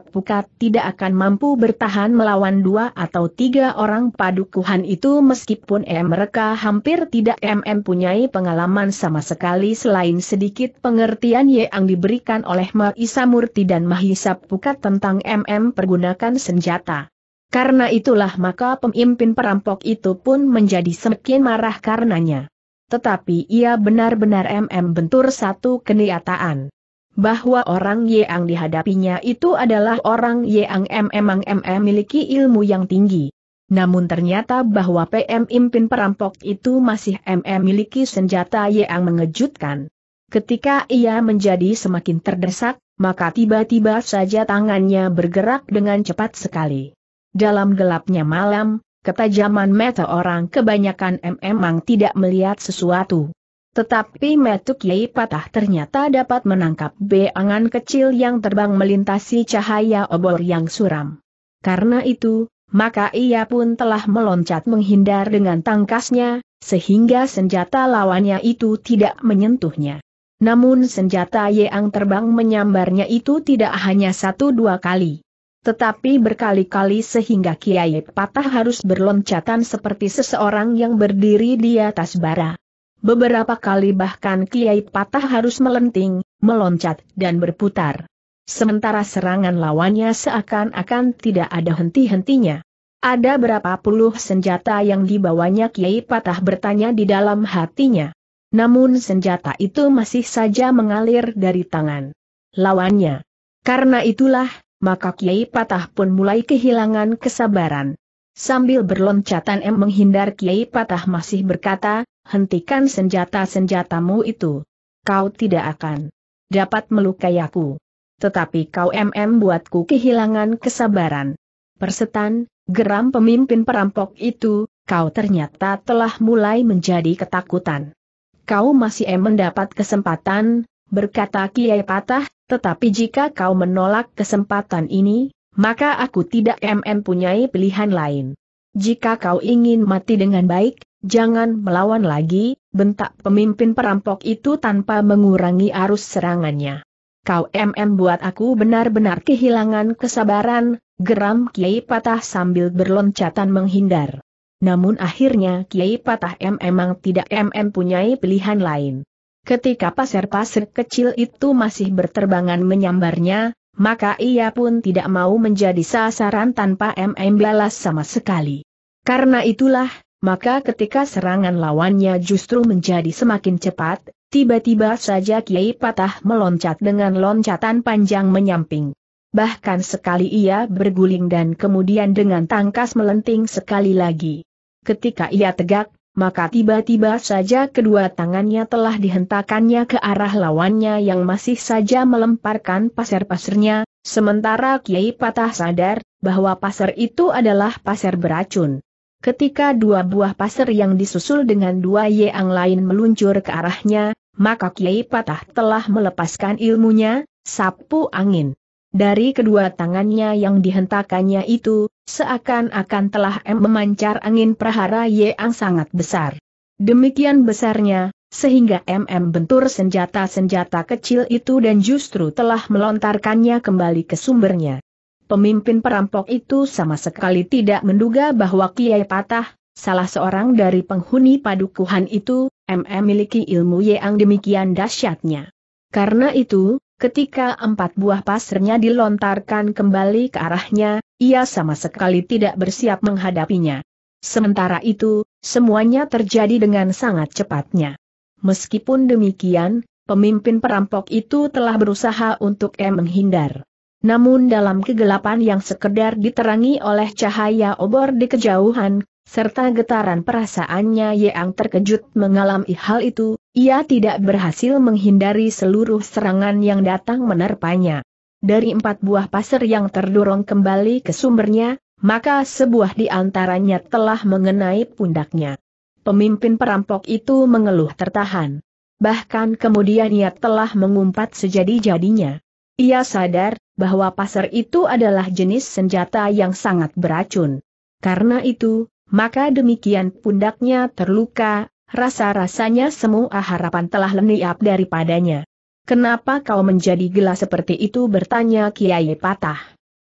Pukat tidak akan mampu bertahan melawan dua atau tiga orang padukuhan itu meskipun eh mereka hampir tidak mempunyai pengalaman sama sekali selain sedikit pengertian yang diberikan oleh Maisa Murti dan Mahisa Pukat tentang MM pergunakan senjata. Karena itulah maka pemimpin perampok itu pun menjadi semakin marah karenanya. Tetapi ia benar-benar MM bentur satu kenyataan. Bahwa orang yang dihadapinya itu adalah orang yang memang MM miliki ilmu yang tinggi. Namun ternyata bahwa PM Impin perampok itu masih MM miliki senjata yang mengejutkan. Ketika ia menjadi semakin terdesak, maka tiba-tiba saja tangannya bergerak dengan cepat sekali. Dalam gelapnya malam, Ketajaman mata orang kebanyakan memang tidak melihat sesuatu. Tetapi Metu Kiai Patah ternyata dapat menangkap beangan kecil yang terbang melintasi cahaya obor yang suram. Karena itu, maka ia pun telah meloncat menghindar dengan tangkasnya, sehingga senjata lawannya itu tidak menyentuhnya. Namun senjata yang terbang menyambarnya itu tidak hanya satu dua kali tetapi berkali-kali sehingga Kiai Patah harus berloncatan seperti seseorang yang berdiri di atas bara. Beberapa kali bahkan Kiai Patah harus melenting, meloncat dan berputar. Sementara serangan lawannya seakan-akan tidak ada henti-hentinya. Ada berapa puluh senjata yang dibawanya Kiai Patah bertanya di dalam hatinya. Namun senjata itu masih saja mengalir dari tangan lawannya. Karena itulah, maka Kiai Patah pun mulai kehilangan kesabaran. Sambil berloncatan M menghindar Kiai Patah masih berkata, hentikan senjata-senjatamu itu. Kau tidak akan dapat melukai aku. Tetapi kau MM buatku kehilangan kesabaran. Persetan, geram pemimpin perampok itu, kau ternyata telah mulai menjadi ketakutan. Kau masih M mendapat kesempatan, berkata Kiai Patah, tetapi jika kau menolak kesempatan ini, maka aku tidak punyai pilihan lain. Jika kau ingin mati dengan baik, jangan melawan lagi, bentak pemimpin perampok itu tanpa mengurangi arus serangannya. Kau MM buat aku benar-benar kehilangan kesabaran, geram Kiai Patah sambil berloncatan menghindar. Namun akhirnya Kiai Patah mm memang tidak MM punyai pilihan lain. Ketika pasir-pasir kecil itu masih berterbangan menyambarnya, maka ia pun tidak mau menjadi sasaran tanpa MM balas sama sekali. Karena itulah, maka ketika serangan lawannya justru menjadi semakin cepat, tiba-tiba saja Kiai Patah meloncat dengan loncatan panjang menyamping. Bahkan sekali ia berguling dan kemudian dengan tangkas melenting sekali lagi. Ketika ia tegak, maka tiba-tiba saja kedua tangannya telah dihentakannya ke arah lawannya yang masih saja melemparkan pasir-pasirnya, sementara Kiai Patah sadar bahwa pasir itu adalah pasir beracun. Ketika dua buah pasir yang disusul dengan dua yang lain meluncur ke arahnya, maka Kiai Patah telah melepaskan ilmunya, sapu angin. Dari kedua tangannya yang dihentakannya itu, seakan-akan telah M memancar angin prahara yang sangat besar. Demikian besarnya, sehingga MM bentur senjata-senjata kecil itu dan justru telah melontarkannya kembali ke sumbernya. Pemimpin perampok itu sama sekali tidak menduga bahwa Kiai Patah, salah seorang dari penghuni padukuhan itu, MM miliki ilmu yang demikian dahsyatnya. Karena itu, Ketika empat buah pasirnya dilontarkan kembali ke arahnya, ia sama sekali tidak bersiap menghadapinya. Sementara itu, semuanya terjadi dengan sangat cepatnya. Meskipun demikian, pemimpin perampok itu telah berusaha untuk M menghindar. Namun dalam kegelapan yang sekedar diterangi oleh cahaya obor di kejauhan, serta getaran perasaannya yang terkejut mengalami hal itu, ia tidak berhasil menghindari seluruh serangan yang datang menerpanya. Dari empat buah pasir yang terdorong kembali ke sumbernya, maka sebuah di antaranya telah mengenai pundaknya. Pemimpin perampok itu mengeluh tertahan. Bahkan kemudian ia telah mengumpat sejadi-jadinya. Ia sadar bahwa pasir itu adalah jenis senjata yang sangat beracun. Karena itu, maka demikian pundaknya terluka, rasa-rasanya semua harapan telah leniap daripadanya. Kenapa kau menjadi gelas seperti itu bertanya Kiai Patah.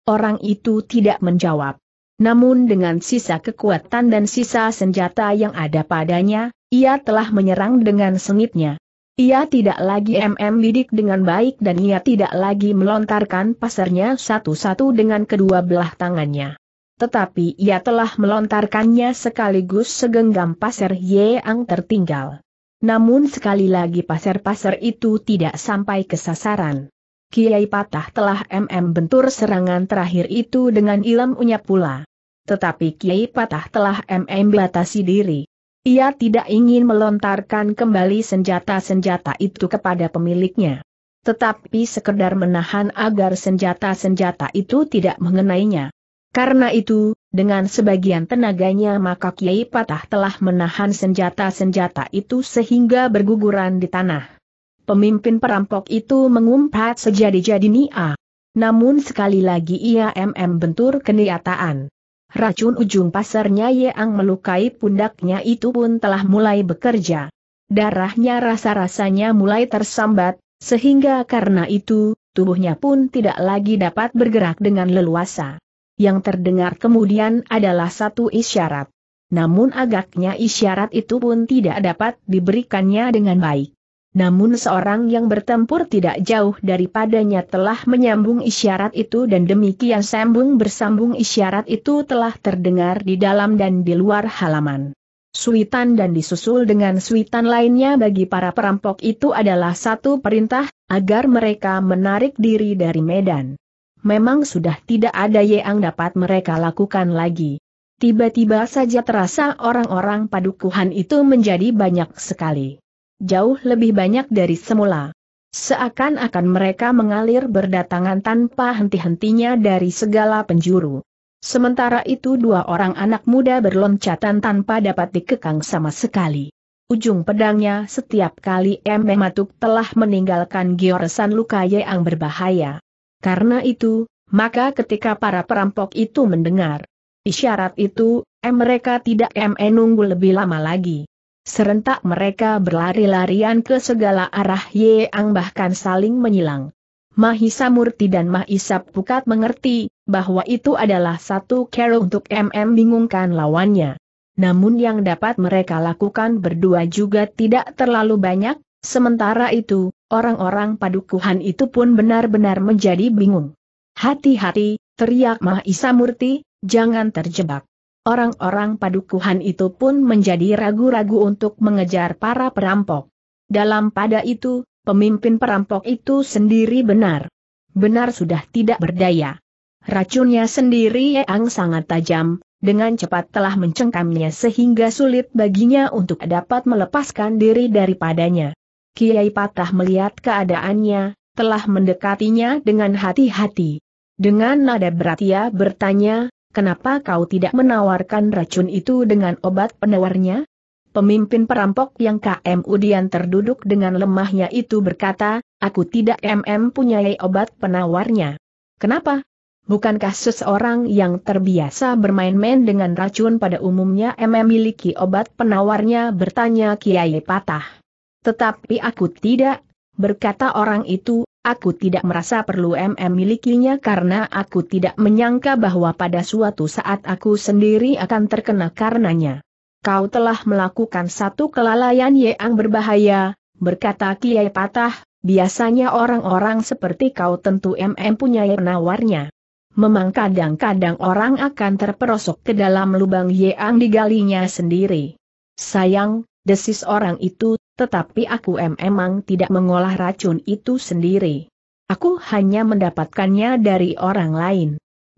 Orang itu tidak menjawab. Namun dengan sisa kekuatan dan sisa senjata yang ada padanya, ia telah menyerang dengan sengitnya. Ia tidak lagi MM dengan baik dan ia tidak lagi melontarkan pasarnya satu-satu dengan kedua belah tangannya tetapi ia telah melontarkannya sekaligus segenggam pasir Yeang tertinggal. Namun sekali lagi pasir-pasir itu tidak sampai ke sasaran. Kiai Patah telah MM bentur serangan terakhir itu dengan ilam ilmunya pula. Tetapi Kiai Patah telah MM batasi diri. Ia tidak ingin melontarkan kembali senjata-senjata itu kepada pemiliknya. Tetapi sekedar menahan agar senjata-senjata itu tidak mengenainya. Karena itu, dengan sebagian tenaganya maka Kiai Patah telah menahan senjata-senjata itu sehingga berguguran di tanah. Pemimpin perampok itu mengumpat sejadi-jadi Nia. Namun sekali lagi ia MM bentur kenyataan. Racun ujung pasarnya yang melukai pundaknya itu pun telah mulai bekerja. Darahnya rasa-rasanya mulai tersambat, sehingga karena itu, tubuhnya pun tidak lagi dapat bergerak dengan leluasa yang terdengar kemudian adalah satu isyarat. Namun agaknya isyarat itu pun tidak dapat diberikannya dengan baik. Namun seorang yang bertempur tidak jauh daripadanya telah menyambung isyarat itu dan demikian sambung bersambung isyarat itu telah terdengar di dalam dan di luar halaman. Suitan dan disusul dengan suitan lainnya bagi para perampok itu adalah satu perintah, agar mereka menarik diri dari medan memang sudah tidak ada yang dapat mereka lakukan lagi. Tiba-tiba saja terasa orang-orang padukuhan itu menjadi banyak sekali. Jauh lebih banyak dari semula. Seakan-akan mereka mengalir berdatangan tanpa henti-hentinya dari segala penjuru. Sementara itu dua orang anak muda berloncatan tanpa dapat dikekang sama sekali. Ujung pedangnya setiap kali Embeng Matuk telah meninggalkan gioresan luka yang berbahaya. Karena itu, maka ketika para perampok itu mendengar isyarat itu, eh mereka tidak menunggu lebih lama lagi. Serentak mereka berlari-larian ke segala arah Yeang bahkan saling menyilang. Mahisa Murti dan Mahisa Pukat mengerti bahwa itu adalah satu cara untuk MM bingungkan lawannya. Namun yang dapat mereka lakukan berdua juga tidak terlalu banyak, sementara itu, Orang-orang padukuhan itu pun benar-benar menjadi bingung. Hati-hati, teriak Mahisa Murti, jangan terjebak. Orang-orang padukuhan itu pun menjadi ragu-ragu untuk mengejar para perampok. Dalam pada itu, pemimpin perampok itu sendiri benar. Benar sudah tidak berdaya. Racunnya sendiri yang sangat tajam, dengan cepat telah mencengkamnya sehingga sulit baginya untuk dapat melepaskan diri daripadanya. Kiai Patah melihat keadaannya, telah mendekatinya dengan hati-hati. Dengan nada berat ia bertanya, kenapa kau tidak menawarkan racun itu dengan obat penawarnya? Pemimpin perampok yang KM Udian terduduk dengan lemahnya itu berkata, aku tidak MM punya obat penawarnya. Kenapa? Bukankah seseorang yang terbiasa bermain-main dengan racun pada umumnya MM miliki obat penawarnya bertanya Kiai Patah. Tetapi aku tidak, berkata orang itu, aku tidak merasa perlu MM milikinya karena aku tidak menyangka bahwa pada suatu saat aku sendiri akan terkena karenanya. Kau telah melakukan satu kelalaian yang berbahaya, berkata Kiai Patah, biasanya orang-orang seperti kau tentu MM punya penawarnya. Memang kadang-kadang orang akan terperosok ke dalam lubang yang digalinya sendiri. Sayang, desis orang itu, tetapi aku memang tidak mengolah racun itu sendiri. Aku hanya mendapatkannya dari orang lain.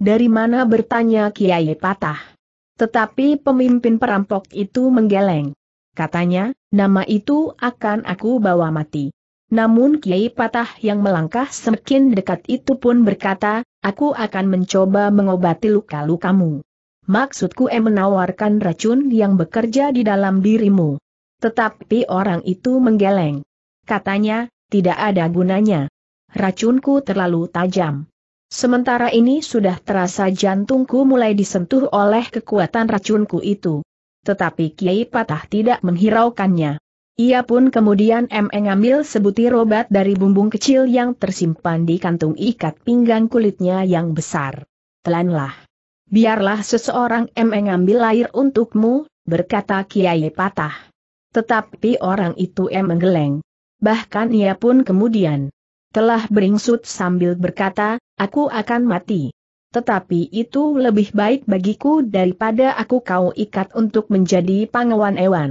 Dari mana bertanya Kiai Patah. Tetapi pemimpin perampok itu menggeleng. Katanya, nama itu akan aku bawa mati. Namun Kiai Patah yang melangkah semakin dekat itu pun berkata, aku akan mencoba mengobati luka-lukamu. Maksudku em menawarkan racun yang bekerja di dalam dirimu. Tetapi orang itu menggeleng. Katanya, tidak ada gunanya. Racunku terlalu tajam. Sementara ini sudah terasa jantungku mulai disentuh oleh kekuatan racunku itu. Tetapi Kiai Patah tidak menghiraukannya. Ia pun kemudian mengambil sebutir obat dari bumbung kecil yang tersimpan di kantung ikat pinggang kulitnya yang besar. Telanlah. Biarlah seseorang mengambil air untukmu, berkata Kiai Patah. Tetapi orang itu em menggeleng. Bahkan ia pun kemudian telah beringsut sambil berkata, aku akan mati. Tetapi itu lebih baik bagiku daripada aku kau ikat untuk menjadi pangawan ewan.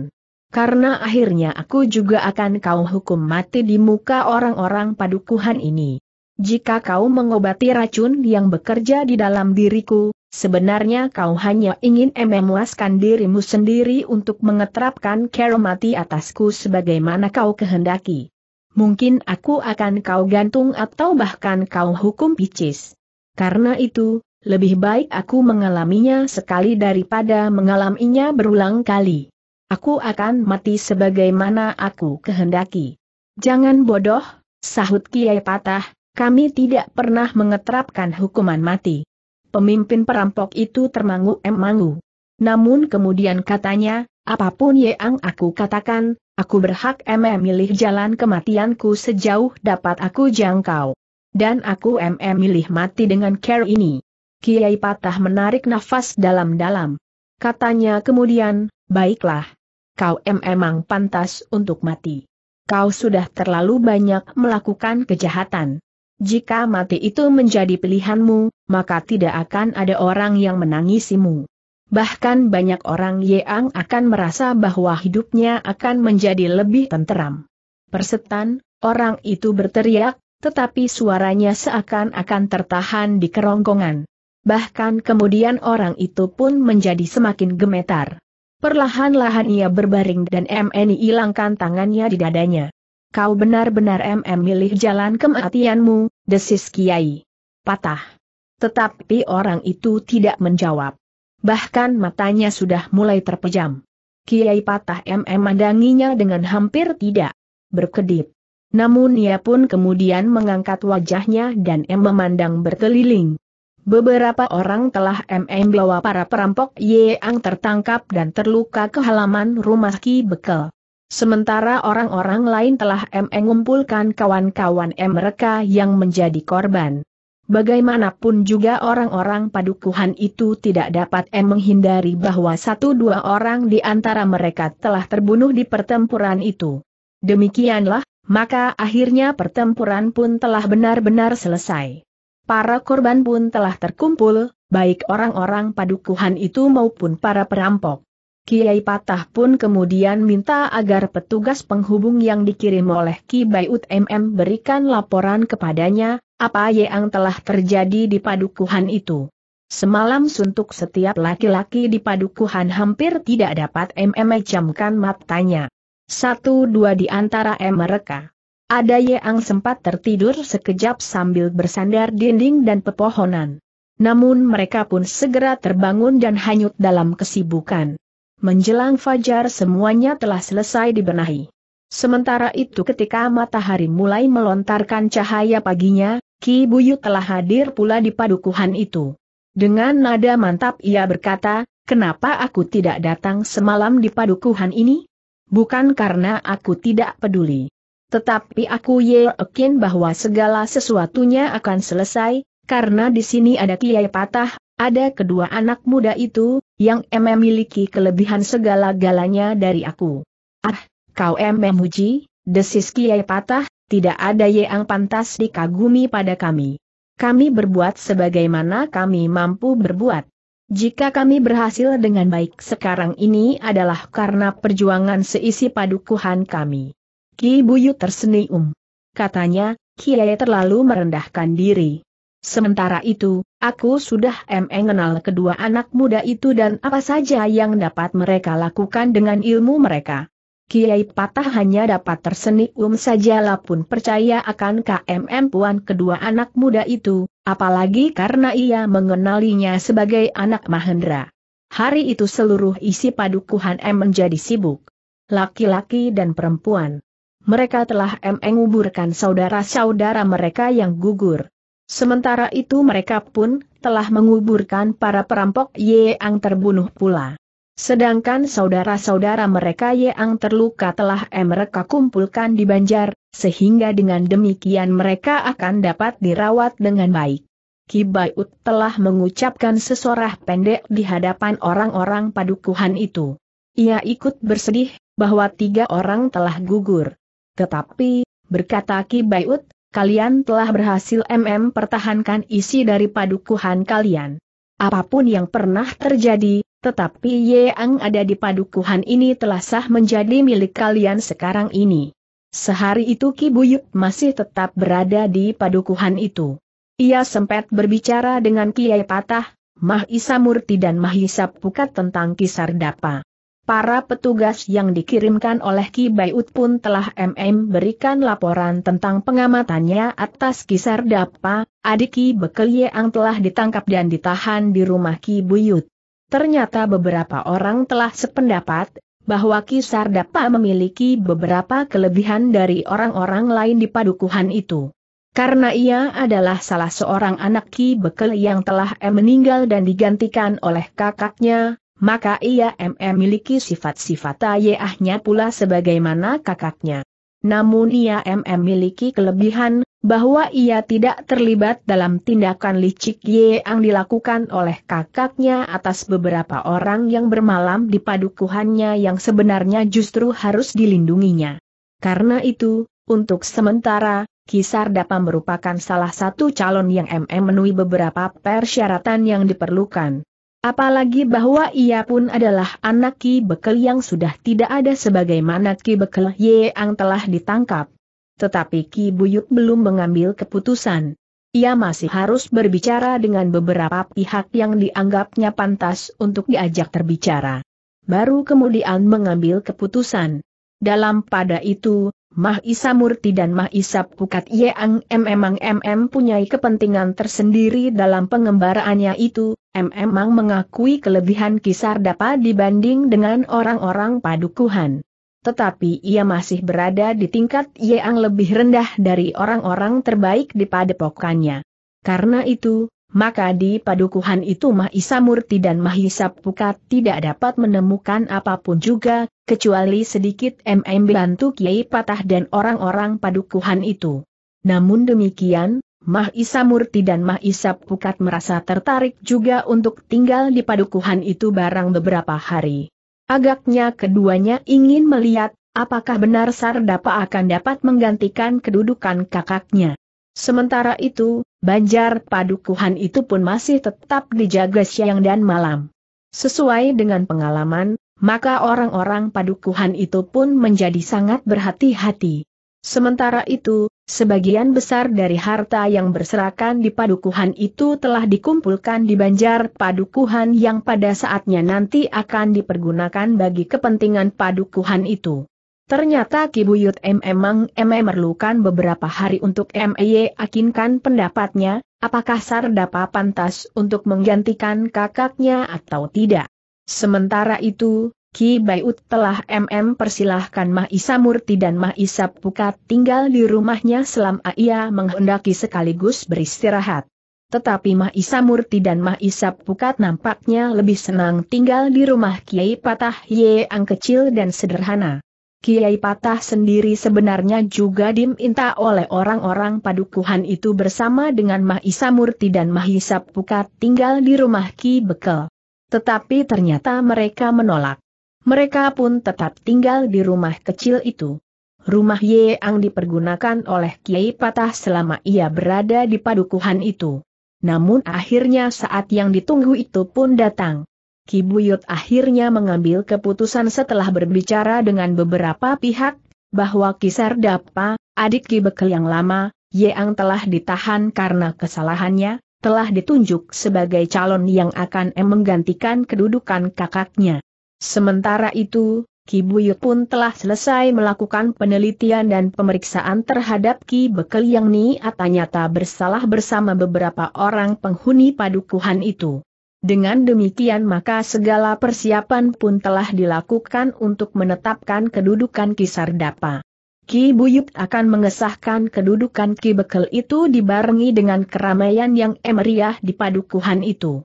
Karena akhirnya aku juga akan kau hukum mati di muka orang-orang padukuhan ini. Jika kau mengobati racun yang bekerja di dalam diriku, Sebenarnya kau hanya ingin memuaskan dirimu sendiri untuk mengetrapkan keromati atasku sebagaimana kau kehendaki. Mungkin aku akan kau gantung atau bahkan kau hukum picis. Karena itu, lebih baik aku mengalaminya sekali daripada mengalaminya berulang kali. Aku akan mati sebagaimana aku kehendaki. Jangan bodoh, sahut Kiai Patah, kami tidak pernah mengetrapkan hukuman mati pemimpin perampok itu termangu-emangu. Namun kemudian katanya, apapun yang aku katakan, aku berhak memilih jalan kematianku sejauh dapat aku jangkau. Dan aku memilih mati dengan care ini. Kiai Patah menarik nafas dalam-dalam. Katanya kemudian, baiklah. Kau memang pantas untuk mati. Kau sudah terlalu banyak melakukan kejahatan. Jika mati itu menjadi pilihanmu, maka tidak akan ada orang yang menangisimu. Bahkan banyak orang yang akan merasa bahwa hidupnya akan menjadi lebih tenteram. Persetan, orang itu berteriak, tetapi suaranya seakan-akan tertahan di kerongkongan. Bahkan kemudian orang itu pun menjadi semakin gemetar. Perlahan-lahan ia berbaring dan MN hilangkan tangannya di dadanya. Kau benar-benar MM milih jalan kematianmu, desis Kiai. Patah. Tetapi orang itu tidak menjawab. Bahkan matanya sudah mulai terpejam. Kiai Patah MM mandanginya dengan hampir tidak berkedip. Namun ia pun kemudian mengangkat wajahnya dan M memandang berkeliling. Beberapa orang telah MM bawa para perampok yang tertangkap dan terluka ke halaman rumah Ki Bekel. Sementara orang-orang lain telah MM mengumpulkan kawan-kawan M mereka yang menjadi korban. Bagaimanapun juga orang-orang padukuhan itu tidak dapat em menghindari bahwa satu dua orang di antara mereka telah terbunuh di pertempuran itu. Demikianlah, maka akhirnya pertempuran pun telah benar-benar selesai. Para korban pun telah terkumpul, baik orang-orang padukuhan itu maupun para perampok. Kiai Patah pun kemudian minta agar petugas penghubung yang dikirim oleh Ki Bayut MM berikan laporan kepadanya, apa yang telah terjadi di padukuhan itu. Semalam suntuk setiap laki-laki di padukuhan hampir tidak dapat memejamkan matanya. Satu dua di antara mereka. Ada yang sempat tertidur sekejap sambil bersandar dinding dan pepohonan. Namun mereka pun segera terbangun dan hanyut dalam kesibukan. Menjelang fajar semuanya telah selesai dibenahi. Sementara itu ketika matahari mulai melontarkan cahaya paginya, Ki Buyu telah hadir pula di padukuhan itu. Dengan nada mantap ia berkata, kenapa aku tidak datang semalam di padukuhan ini? Bukan karena aku tidak peduli. Tetapi aku yakin bahwa segala sesuatunya akan selesai, karena di sini ada Kiai Patah, ada kedua anak muda itu, yang memiliki kelebihan segala galanya dari aku. Ah, kau memuji, desis Kiai Patah, tidak ada yang pantas dikagumi pada kami. Kami berbuat sebagaimana kami mampu berbuat. Jika kami berhasil dengan baik sekarang ini adalah karena perjuangan seisi padukuhan kami. Ki Buyu tersenyum. Katanya, Kiai terlalu merendahkan diri. Sementara itu, aku sudah mengenal kedua anak muda itu dan apa saja yang dapat mereka lakukan dengan ilmu mereka. Kiai Patah hanya dapat tersenyum sajalah pun percaya akan KMM Puan kedua anak muda itu, apalagi karena ia mengenalinya sebagai anak Mahendra. Hari itu seluruh isi padukuhan M menjadi sibuk. Laki-laki dan perempuan. Mereka telah M menguburkan saudara-saudara mereka yang gugur. Sementara itu mereka pun telah menguburkan para perampok yang terbunuh pula. Sedangkan saudara-saudara mereka yang terluka telah mereka kumpulkan di Banjar, sehingga dengan demikian mereka akan dapat dirawat dengan baik. Kibayut telah mengucapkan sesorah pendek di hadapan orang-orang padukuhan itu. Ia ikut bersedih, bahwa tiga orang telah gugur. Tetapi, berkata Kibayut, kalian telah berhasil MM pertahankan isi dari padukuhan kalian. Apapun yang pernah terjadi, tetapi yang ada di padukuhan ini telah sah menjadi milik kalian sekarang ini. Sehari itu Ki Buyut masih tetap berada di padukuhan itu. Ia sempat berbicara dengan Kiai Patah, Mahisa Murti dan Mahisa Pukat tentang kisar dapa. Para petugas yang dikirimkan oleh Ki Bayut pun telah MM berikan laporan tentang pengamatannya atas kisar Dapa, adik Ki Bekel yang telah ditangkap dan ditahan di rumah Ki Buyut. Ternyata beberapa orang telah sependapat, bahwa Kisar dapat memiliki beberapa kelebihan dari orang-orang lain di padukuhan itu. Karena ia adalah salah seorang anak Ki Bekel yang telah M meninggal dan digantikan oleh kakaknya, maka ia M memiliki sifat-sifat ayahnya pula sebagaimana kakaknya. Namun ia M memiliki kelebihan, bahwa ia tidak terlibat dalam tindakan licik Ye yang dilakukan oleh kakaknya atas beberapa orang yang bermalam di padukuhannya yang sebenarnya justru harus dilindunginya. Karena itu, untuk sementara, Kisar dapat merupakan salah satu calon yang MM memenuhi beberapa persyaratan yang diperlukan. Apalagi bahwa ia pun adalah anak Ki Bekel yang sudah tidak ada sebagaimana Ki Bekel Ye yang telah ditangkap tetapi Ki Buyut belum mengambil keputusan. Ia masih harus berbicara dengan beberapa pihak yang dianggapnya pantas untuk diajak terbicara. Baru kemudian mengambil keputusan. Dalam pada itu, Mah Isa Murti dan Mah Isa Pukat Yang memang MM punyai kepentingan tersendiri dalam pengembaraannya itu, Emang mengakui kelebihan dapat dibanding dengan orang-orang padukuhan tetapi ia masih berada di tingkat yang lebih rendah dari orang-orang terbaik di padepokannya. Karena itu, maka di padukuhan itu Mahisa Murti dan Mahisa Pukat tidak dapat menemukan apapun juga, kecuali sedikit MM bantu Kiai Patah dan orang-orang padukuhan itu. Namun demikian, Mahisa Murti dan Mahisa Pukat merasa tertarik juga untuk tinggal di padukuhan itu barang beberapa hari. Agaknya keduanya ingin melihat, apakah benar Sardapa akan dapat menggantikan kedudukan kakaknya. Sementara itu, Banjar Padukuhan itu pun masih tetap dijaga siang dan malam. Sesuai dengan pengalaman, maka orang-orang Padukuhan itu pun menjadi sangat berhati-hati. Sementara itu, sebagian besar dari harta yang berserakan di padukuhan itu telah dikumpulkan di banjar padukuhan yang pada saatnya nanti akan dipergunakan bagi kepentingan padukuhan itu. Ternyata Kibuyut M memang M memerlukan beberapa hari untuk ME akinkan pendapatnya, apakah Sardapa pantas untuk menggantikan kakaknya atau tidak. Sementara itu, Ki Baiut telah MM persilahkan Mahisa Murti dan Mahisa Pukat tinggal di rumahnya selama ia menghendaki sekaligus beristirahat. Tetapi Mahisa Murti dan Mahisa Pukat nampaknya lebih senang tinggal di rumah Kiai Patah Yeang kecil dan sederhana. Kiai Patah sendiri sebenarnya juga diminta oleh orang-orang padukuhan itu bersama dengan Mahisa Murti dan Mahisa Pukat tinggal di rumah Ki Bekel. Tetapi ternyata mereka menolak. Mereka pun tetap tinggal di rumah kecil itu. Rumah Yeang dipergunakan oleh Kiai Patah selama ia berada di padukuhan itu. Namun akhirnya saat yang ditunggu itu pun datang. Ki Buyut akhirnya mengambil keputusan setelah berbicara dengan beberapa pihak, bahwa Kisar Dapa, adik Ki Bekel yang lama, Yeang telah ditahan karena kesalahannya, telah ditunjuk sebagai calon yang akan menggantikan kedudukan kakaknya. Sementara itu, Ki Buyut pun telah selesai melakukan penelitian dan pemeriksaan terhadap Ki Bekel yang nyata-nyata bersalah bersama beberapa orang penghuni padukuhan itu. Dengan demikian maka segala persiapan pun telah dilakukan untuk menetapkan kedudukan Ki Sardapa. Ki Buyut akan mengesahkan kedudukan Ki Bekel itu dibarengi dengan keramaian yang emeriah di padukuhan itu.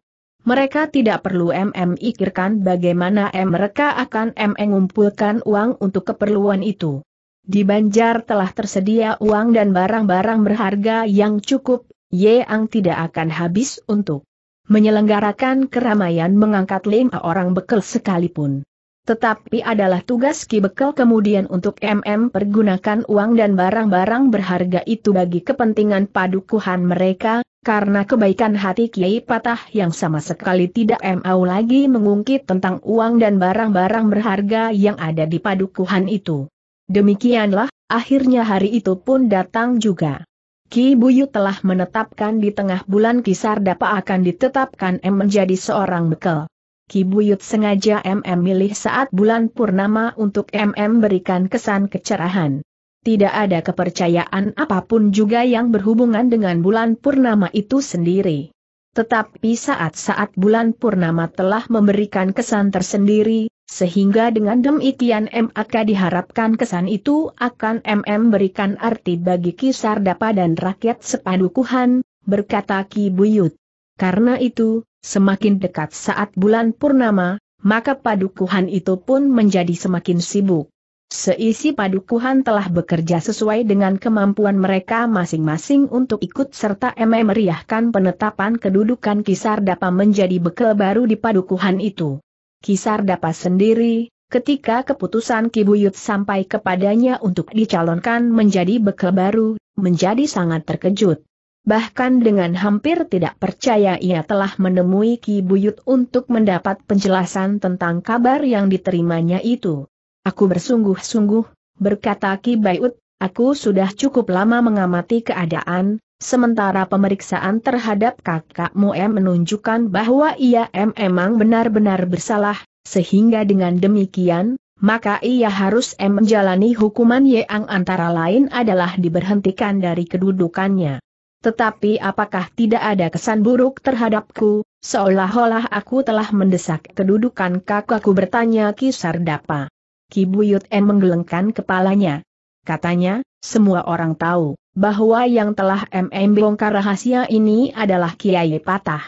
Mereka tidak perlu MM ikirkan bagaimana M mereka akan M mengumpulkan uang untuk keperluan itu. Di Banjar telah tersedia uang dan barang-barang berharga yang cukup, yang tidak akan habis untuk menyelenggarakan keramaian mengangkat lima orang bekel sekalipun. Tetapi adalah tugas Ki Bekel kemudian untuk MM pergunakan uang dan barang-barang berharga itu bagi kepentingan padukuhan mereka, karena kebaikan hati Kiai Patah yang sama sekali tidak mau lagi mengungkit tentang uang dan barang-barang berharga yang ada di padukuhan itu. Demikianlah, akhirnya hari itu pun datang juga. Ki Buyu telah menetapkan di tengah bulan kisar dapat akan ditetapkan M menjadi seorang Bekel. Ki Buyut sengaja MM milih saat bulan purnama untuk MM berikan kesan kecerahan. Tidak ada kepercayaan apapun juga yang berhubungan dengan bulan purnama itu sendiri. Tetapi saat-saat bulan purnama telah memberikan kesan tersendiri, sehingga dengan demikian MAK diharapkan kesan itu akan MM berikan arti bagi kisar dapa dan rakyat sepadukuhan, berkata Ki Buyut. Karena itu, Semakin dekat saat bulan purnama, maka padukuhan itu pun menjadi semakin sibuk. Seisi padukuhan telah bekerja sesuai dengan kemampuan mereka masing-masing untuk ikut serta meriahkan penetapan kedudukan Kisar Dapa menjadi bekal baru di padukuhan itu. Kisar Dapa sendiri, ketika keputusan Kibuyut sampai kepadanya untuk dicalonkan menjadi bekal baru, menjadi sangat terkejut bahkan dengan hampir tidak percaya ia telah menemui Ki Buyut untuk mendapat penjelasan tentang kabar yang diterimanya itu. Aku bersungguh-sungguh, berkata Ki Buyut, aku sudah cukup lama mengamati keadaan, Sementara pemeriksaan terhadap kakakmu M menunjukkan bahwa ia M emang benar-benar bersalah, sehingga dengan demikian, maka ia harus M menjalani hukuman yang antara lain adalah diberhentikan dari kedudukannya. Tetapi apakah tidak ada kesan buruk terhadapku, seolah-olah aku telah mendesak kedudukan kakakku bertanya Ki Sardapa. Ki Buyut M menggelengkan kepalanya. Katanya, semua orang tahu, bahwa yang telah MM bongkar rahasia ini adalah Kiai Patah.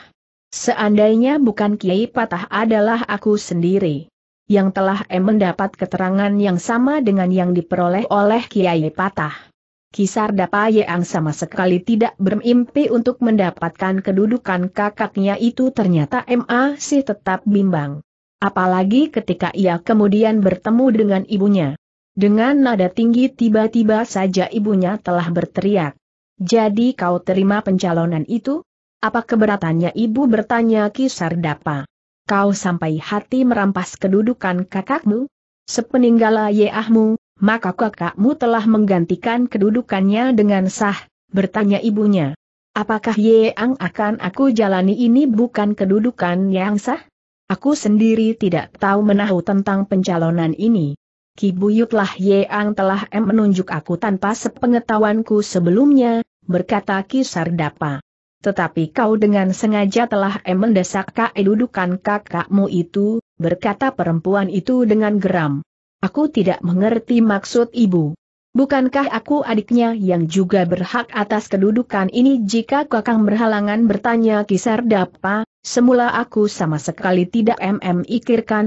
Seandainya bukan Kiai Patah adalah aku sendiri. Yang telah M mendapat keterangan yang sama dengan yang diperoleh oleh Kiai Patah. Kisar Dapa Yang sama sekali tidak bermimpi untuk mendapatkan kedudukan kakaknya itu ternyata MA sih tetap bimbang. Apalagi ketika ia kemudian bertemu dengan ibunya. Dengan nada tinggi tiba-tiba saja ibunya telah berteriak. Jadi kau terima pencalonan itu? Apa keberatannya ibu bertanya Kisar Dapa? Kau sampai hati merampas kedudukan kakakmu? Sepeninggal ayahmu, maka kakakmu telah menggantikan kedudukannya dengan sah, bertanya ibunya. Apakah Ye Ang akan aku jalani ini bukan kedudukan yang sah? Aku sendiri tidak tahu menahu tentang pencalonan ini. Kibuyutlah Ang telah em menunjuk aku tanpa sepengetahuanku sebelumnya, berkata Sardapa. Tetapi kau dengan sengaja telah em mendesak kedudukan kakakmu itu, berkata perempuan itu dengan geram. Aku tidak mengerti maksud ibu. Bukankah aku adiknya yang juga berhak atas kedudukan ini jika kakang berhalangan bertanya kisar dapa, semula aku sama sekali tidak mm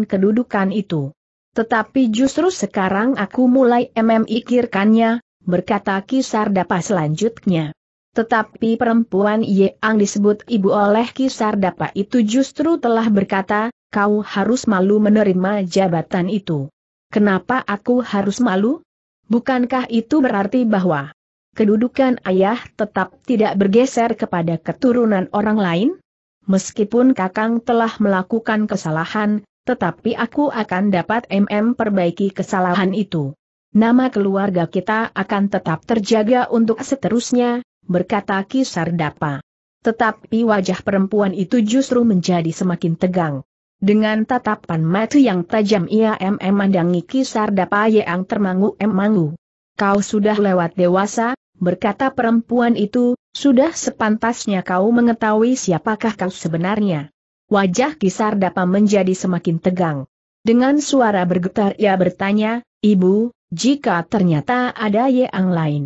kedudukan itu. Tetapi justru sekarang aku mulai mm berkata kisar dapa selanjutnya. Tetapi perempuan yang disebut ibu oleh kisar dapa itu justru telah berkata, kau harus malu menerima jabatan itu. Kenapa aku harus malu? Bukankah itu berarti bahwa kedudukan ayah tetap tidak bergeser kepada keturunan orang lain? Meskipun Kakang telah melakukan kesalahan, tetapi aku akan dapat MM perbaiki kesalahan itu. Nama keluarga kita akan tetap terjaga untuk seterusnya, berkata Kisar Kisardapa. Tetapi wajah perempuan itu justru menjadi semakin tegang. Dengan tatapan mata yang tajam ia memandangi dapa yang termangu-emangu. Kau sudah lewat dewasa, berkata perempuan itu, sudah sepantasnya kau mengetahui siapakah kau sebenarnya. Wajah Kisar Dapa menjadi semakin tegang. Dengan suara bergetar ia bertanya, Ibu, jika ternyata ada yang lain.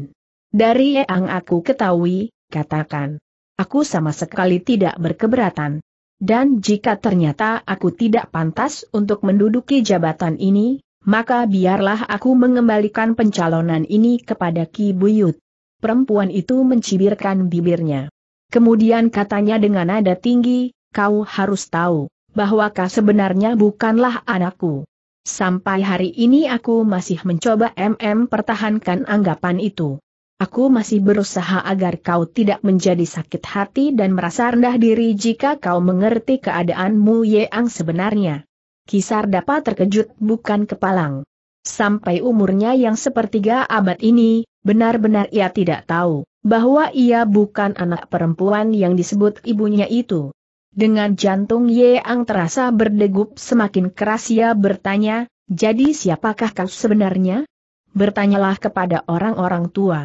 Dari yang aku ketahui, katakan. Aku sama sekali tidak berkeberatan, dan jika ternyata aku tidak pantas untuk menduduki jabatan ini, maka biarlah aku mengembalikan pencalonan ini kepada Ki Buyut. Perempuan itu mencibirkan bibirnya. Kemudian katanya dengan nada tinggi, kau harus tahu, bahwa kau sebenarnya bukanlah anakku. Sampai hari ini aku masih mencoba MM pertahankan anggapan itu. Aku masih berusaha agar kau tidak menjadi sakit hati dan merasa rendah diri jika kau mengerti keadaanmu Yeang sebenarnya. Kisar dapat terkejut bukan kepalang. Sampai umurnya yang sepertiga abad ini, benar-benar ia tidak tahu bahwa ia bukan anak perempuan yang disebut ibunya itu. Dengan jantung Yeang terasa berdegup semakin keras ia bertanya, jadi siapakah kau sebenarnya? Bertanyalah kepada orang-orang tua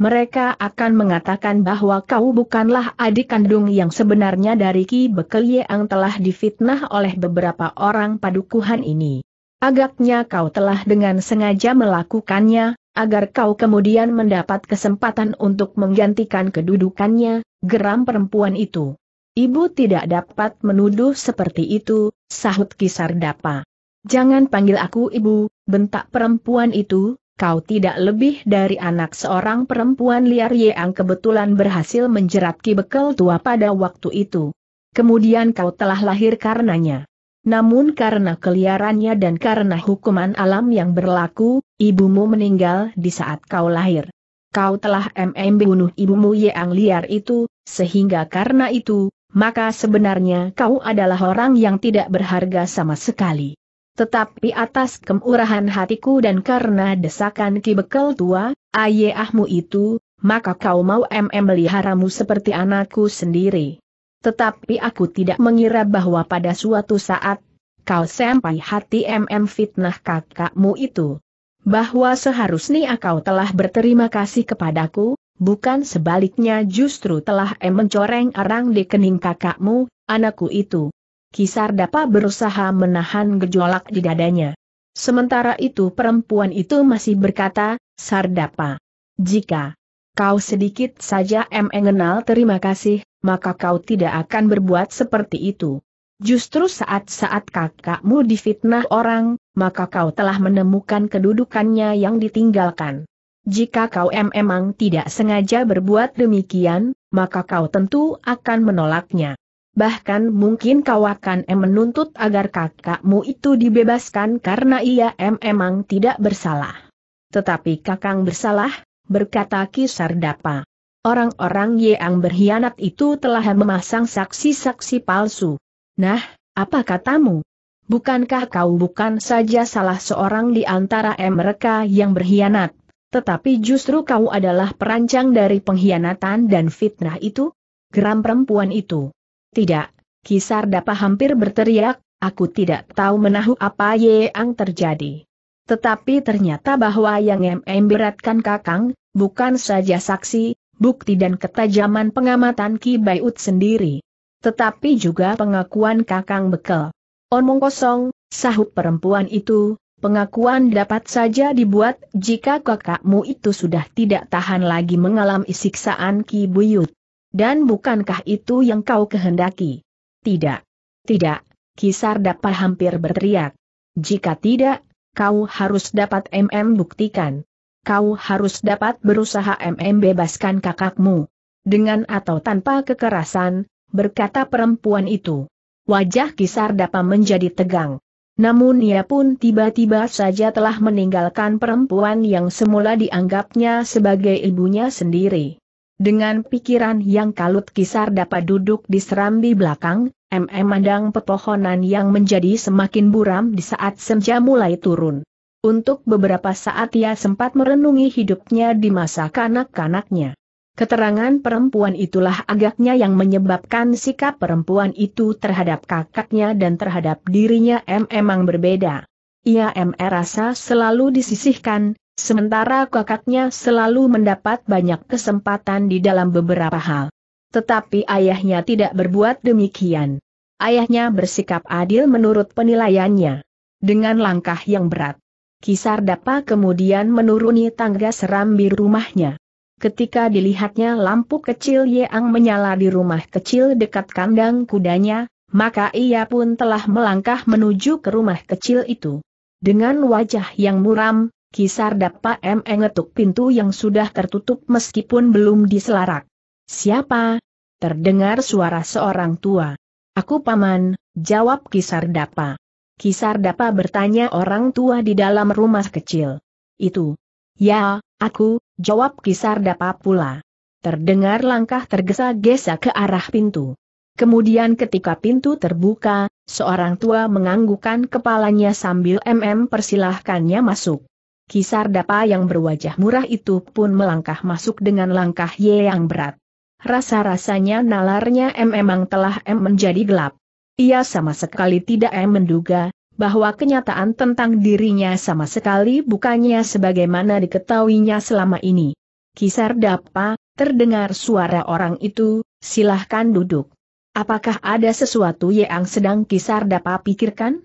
mereka akan mengatakan bahwa kau bukanlah adik kandung yang sebenarnya dari Ki Bekel yang telah difitnah oleh beberapa orang padukuhan ini. Agaknya kau telah dengan sengaja melakukannya, agar kau kemudian mendapat kesempatan untuk menggantikan kedudukannya, geram perempuan itu. Ibu tidak dapat menuduh seperti itu, sahut Kisardapa. Jangan panggil aku ibu, bentak perempuan itu, kau tidak lebih dari anak seorang perempuan liar yang kebetulan berhasil menjerat Ki Bekel tua pada waktu itu. Kemudian kau telah lahir karenanya. Namun karena keliarannya dan karena hukuman alam yang berlaku, ibumu meninggal di saat kau lahir. Kau telah mm bunuh ibumu yang liar itu, sehingga karena itu, maka sebenarnya kau adalah orang yang tidak berharga sama sekali. Tetapi atas kemurahan hatiku dan karena desakan Ki Bekel tua, ayahmu itu, maka kau mau mm meliharamu seperti anakku sendiri. Tetapi aku tidak mengira bahwa pada suatu saat, kau sampai hati mm fitnah kakakmu itu. Bahwa seharusnya kau telah berterima kasih kepadaku, bukan sebaliknya justru telah em mencoreng arang di kening kakakmu, anakku itu. Kisar dapat berusaha menahan gejolak di dadanya. Sementara itu perempuan itu masih berkata, Sardapa, jika kau sedikit saja mengenal terima kasih, maka kau tidak akan berbuat seperti itu. Justru saat-saat kakakmu difitnah orang, maka kau telah menemukan kedudukannya yang ditinggalkan. Jika kau memang tidak sengaja berbuat demikian, maka kau tentu akan menolaknya. Bahkan mungkin kau akan em menuntut agar kakakmu itu dibebaskan karena ia em emang tidak bersalah. Tetapi kakang bersalah, berkata kisar dapa. Orang-orang yang berkhianat itu telah memasang saksi-saksi palsu. Nah, apa katamu? Bukankah kau bukan saja salah seorang di antara em mereka yang berkhianat, tetapi justru kau adalah perancang dari pengkhianatan dan fitnah itu? Geram perempuan itu. Tidak, Kisar dapat hampir berteriak, aku tidak tahu menahu apa yang terjadi. Tetapi ternyata bahwa yang MM beratkan Kakang, bukan saja saksi, bukti dan ketajaman pengamatan Ki Baiut sendiri. Tetapi juga pengakuan Kakang Bekel. Omong kosong, sahut perempuan itu, pengakuan dapat saja dibuat jika kakakmu itu sudah tidak tahan lagi mengalami siksaan Ki Buyut. Dan bukankah itu yang kau kehendaki? Tidak. Tidak, Kisar dapat hampir berteriak. Jika tidak, kau harus dapat MM buktikan. Kau harus dapat berusaha MM bebaskan kakakmu. Dengan atau tanpa kekerasan, berkata perempuan itu. Wajah Kisar dapat menjadi tegang. Namun ia pun tiba-tiba saja telah meninggalkan perempuan yang semula dianggapnya sebagai ibunya sendiri. Dengan pikiran yang kalut kisar dapat duduk di serambi belakang, MM mandang pepohonan yang menjadi semakin buram di saat senja mulai turun. Untuk beberapa saat ia sempat merenungi hidupnya di masa kanak-kanaknya. Keterangan perempuan itulah agaknya yang menyebabkan sikap perempuan itu terhadap kakaknya dan terhadap dirinya M.M. memang berbeda. Ia M rasa selalu disisihkan, Sementara kakaknya selalu mendapat banyak kesempatan di dalam beberapa hal. Tetapi ayahnya tidak berbuat demikian. Ayahnya bersikap adil menurut penilaiannya. Dengan langkah yang berat, Kisar dapat kemudian menuruni tangga serambi rumahnya. Ketika dilihatnya lampu kecil Yeang menyala di rumah kecil dekat kandang kudanya, maka ia pun telah melangkah menuju ke rumah kecil itu. Dengan wajah yang muram, Kisar dapat M mengetuk pintu yang sudah tertutup meskipun belum diselarak. Siapa? Terdengar suara seorang tua. Aku paman, jawab Kisar Dapa. Kisar Dapa bertanya orang tua di dalam rumah kecil. Itu. Ya, aku, jawab Kisar Dapa pula. Terdengar langkah tergesa-gesa ke arah pintu. Kemudian ketika pintu terbuka, seorang tua menganggukkan kepalanya sambil MM persilahkannya masuk. Kisar Dapa yang berwajah murah itu pun melangkah masuk dengan langkah ye yang berat. Rasa-rasanya nalarnya M memang telah M menjadi gelap. Ia sama sekali tidak M menduga, bahwa kenyataan tentang dirinya sama sekali bukannya sebagaimana diketahuinya selama ini. Kisar Dapa, terdengar suara orang itu, silahkan duduk. Apakah ada sesuatu yang sedang Kisar Dapa pikirkan?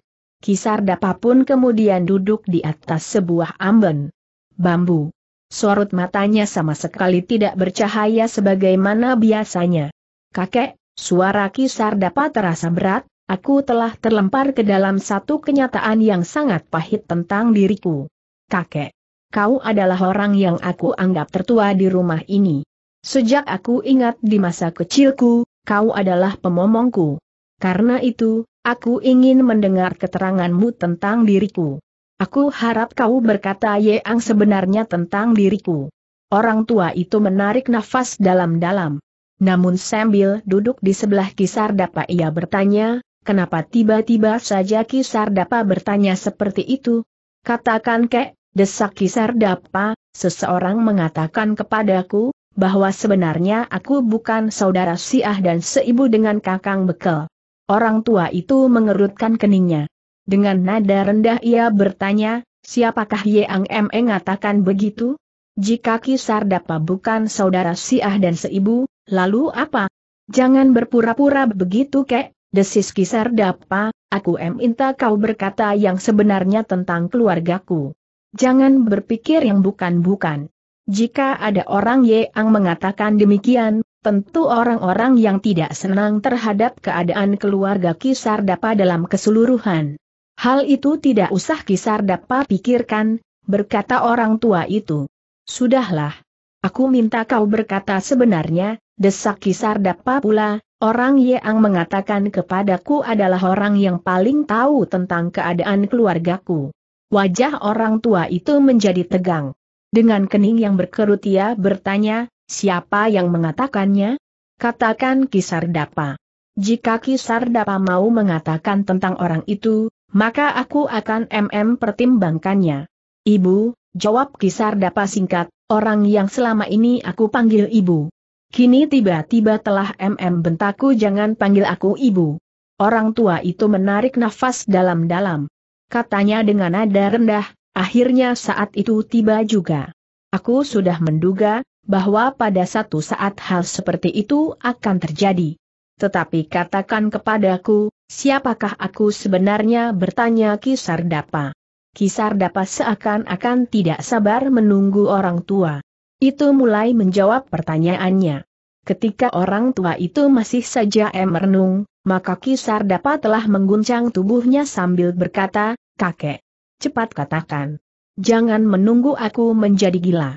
Kisar Dapa pun kemudian duduk di atas sebuah amben. Bambu. Sorot matanya sama sekali tidak bercahaya sebagaimana biasanya. Kakek, suara Kisar Dapa terasa berat, aku telah terlempar ke dalam satu kenyataan yang sangat pahit tentang diriku. Kakek, kau adalah orang yang aku anggap tertua di rumah ini. Sejak aku ingat di masa kecilku, kau adalah pemomongku. Karena itu, Aku ingin mendengar keteranganmu tentang diriku. Aku harap kau berkata yang sebenarnya tentang diriku. Orang tua itu menarik nafas dalam-dalam. Namun sambil duduk di sebelah kisar dapa ia bertanya, kenapa tiba-tiba saja kisar dapa bertanya seperti itu? Katakan kek, desak kisar dapa, seseorang mengatakan kepadaku, bahwa sebenarnya aku bukan saudara siah dan seibu dengan kakang bekel. Orang tua itu mengerutkan keningnya. Dengan nada rendah ia bertanya, siapakah Yang M.E. mengatakan begitu? Jika Kisar dapat bukan saudara Siah dan seibu, lalu apa? Jangan berpura-pura begitu kek, desis Kisar Dapa, aku em minta kau berkata yang sebenarnya tentang keluargaku. Jangan berpikir yang bukan-bukan. Jika ada orang yang mengatakan demikian, Tentu orang-orang yang tidak senang terhadap keadaan keluarga Kisar Kisardapa dalam keseluruhan. Hal itu tidak usah Kisar Kisardapa pikirkan, berkata orang tua itu. Sudahlah. Aku minta kau berkata sebenarnya, desak Kisar Kisardapa pula, orang yang mengatakan kepadaku adalah orang yang paling tahu tentang keadaan keluargaku. Wajah orang tua itu menjadi tegang. Dengan kening yang berkerut ia bertanya, Siapa yang mengatakannya? Katakan Kisar Dapa. Jika Kisar Kisardapa mau mengatakan tentang orang itu, maka aku akan MM pertimbangkannya. Ibu, jawab Kisar Dapa singkat, orang yang selama ini aku panggil ibu. Kini tiba-tiba telah MM bentaku jangan panggil aku ibu. Orang tua itu menarik nafas dalam-dalam. Katanya dengan nada rendah, akhirnya saat itu tiba juga. Aku sudah menduga, bahwa pada satu saat hal seperti itu akan terjadi. Tetapi katakan kepadaku, siapakah aku sebenarnya bertanya Kisar Dapa. Kisar Dapa seakan-akan tidak sabar menunggu orang tua. Itu mulai menjawab pertanyaannya. Ketika orang tua itu masih saja merenung, maka Kisar Dapa telah mengguncang tubuhnya sambil berkata, Kakek, cepat katakan. Jangan menunggu aku menjadi gila.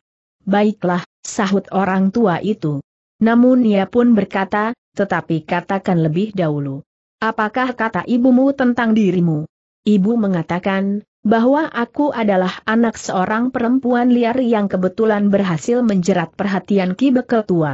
Baiklah, sahut orang tua itu. Namun ia pun berkata, tetapi katakan lebih dahulu. Apakah kata ibumu tentang dirimu? Ibu mengatakan, bahwa aku adalah anak seorang perempuan liar yang kebetulan berhasil menjerat perhatian Ki Bekel tua.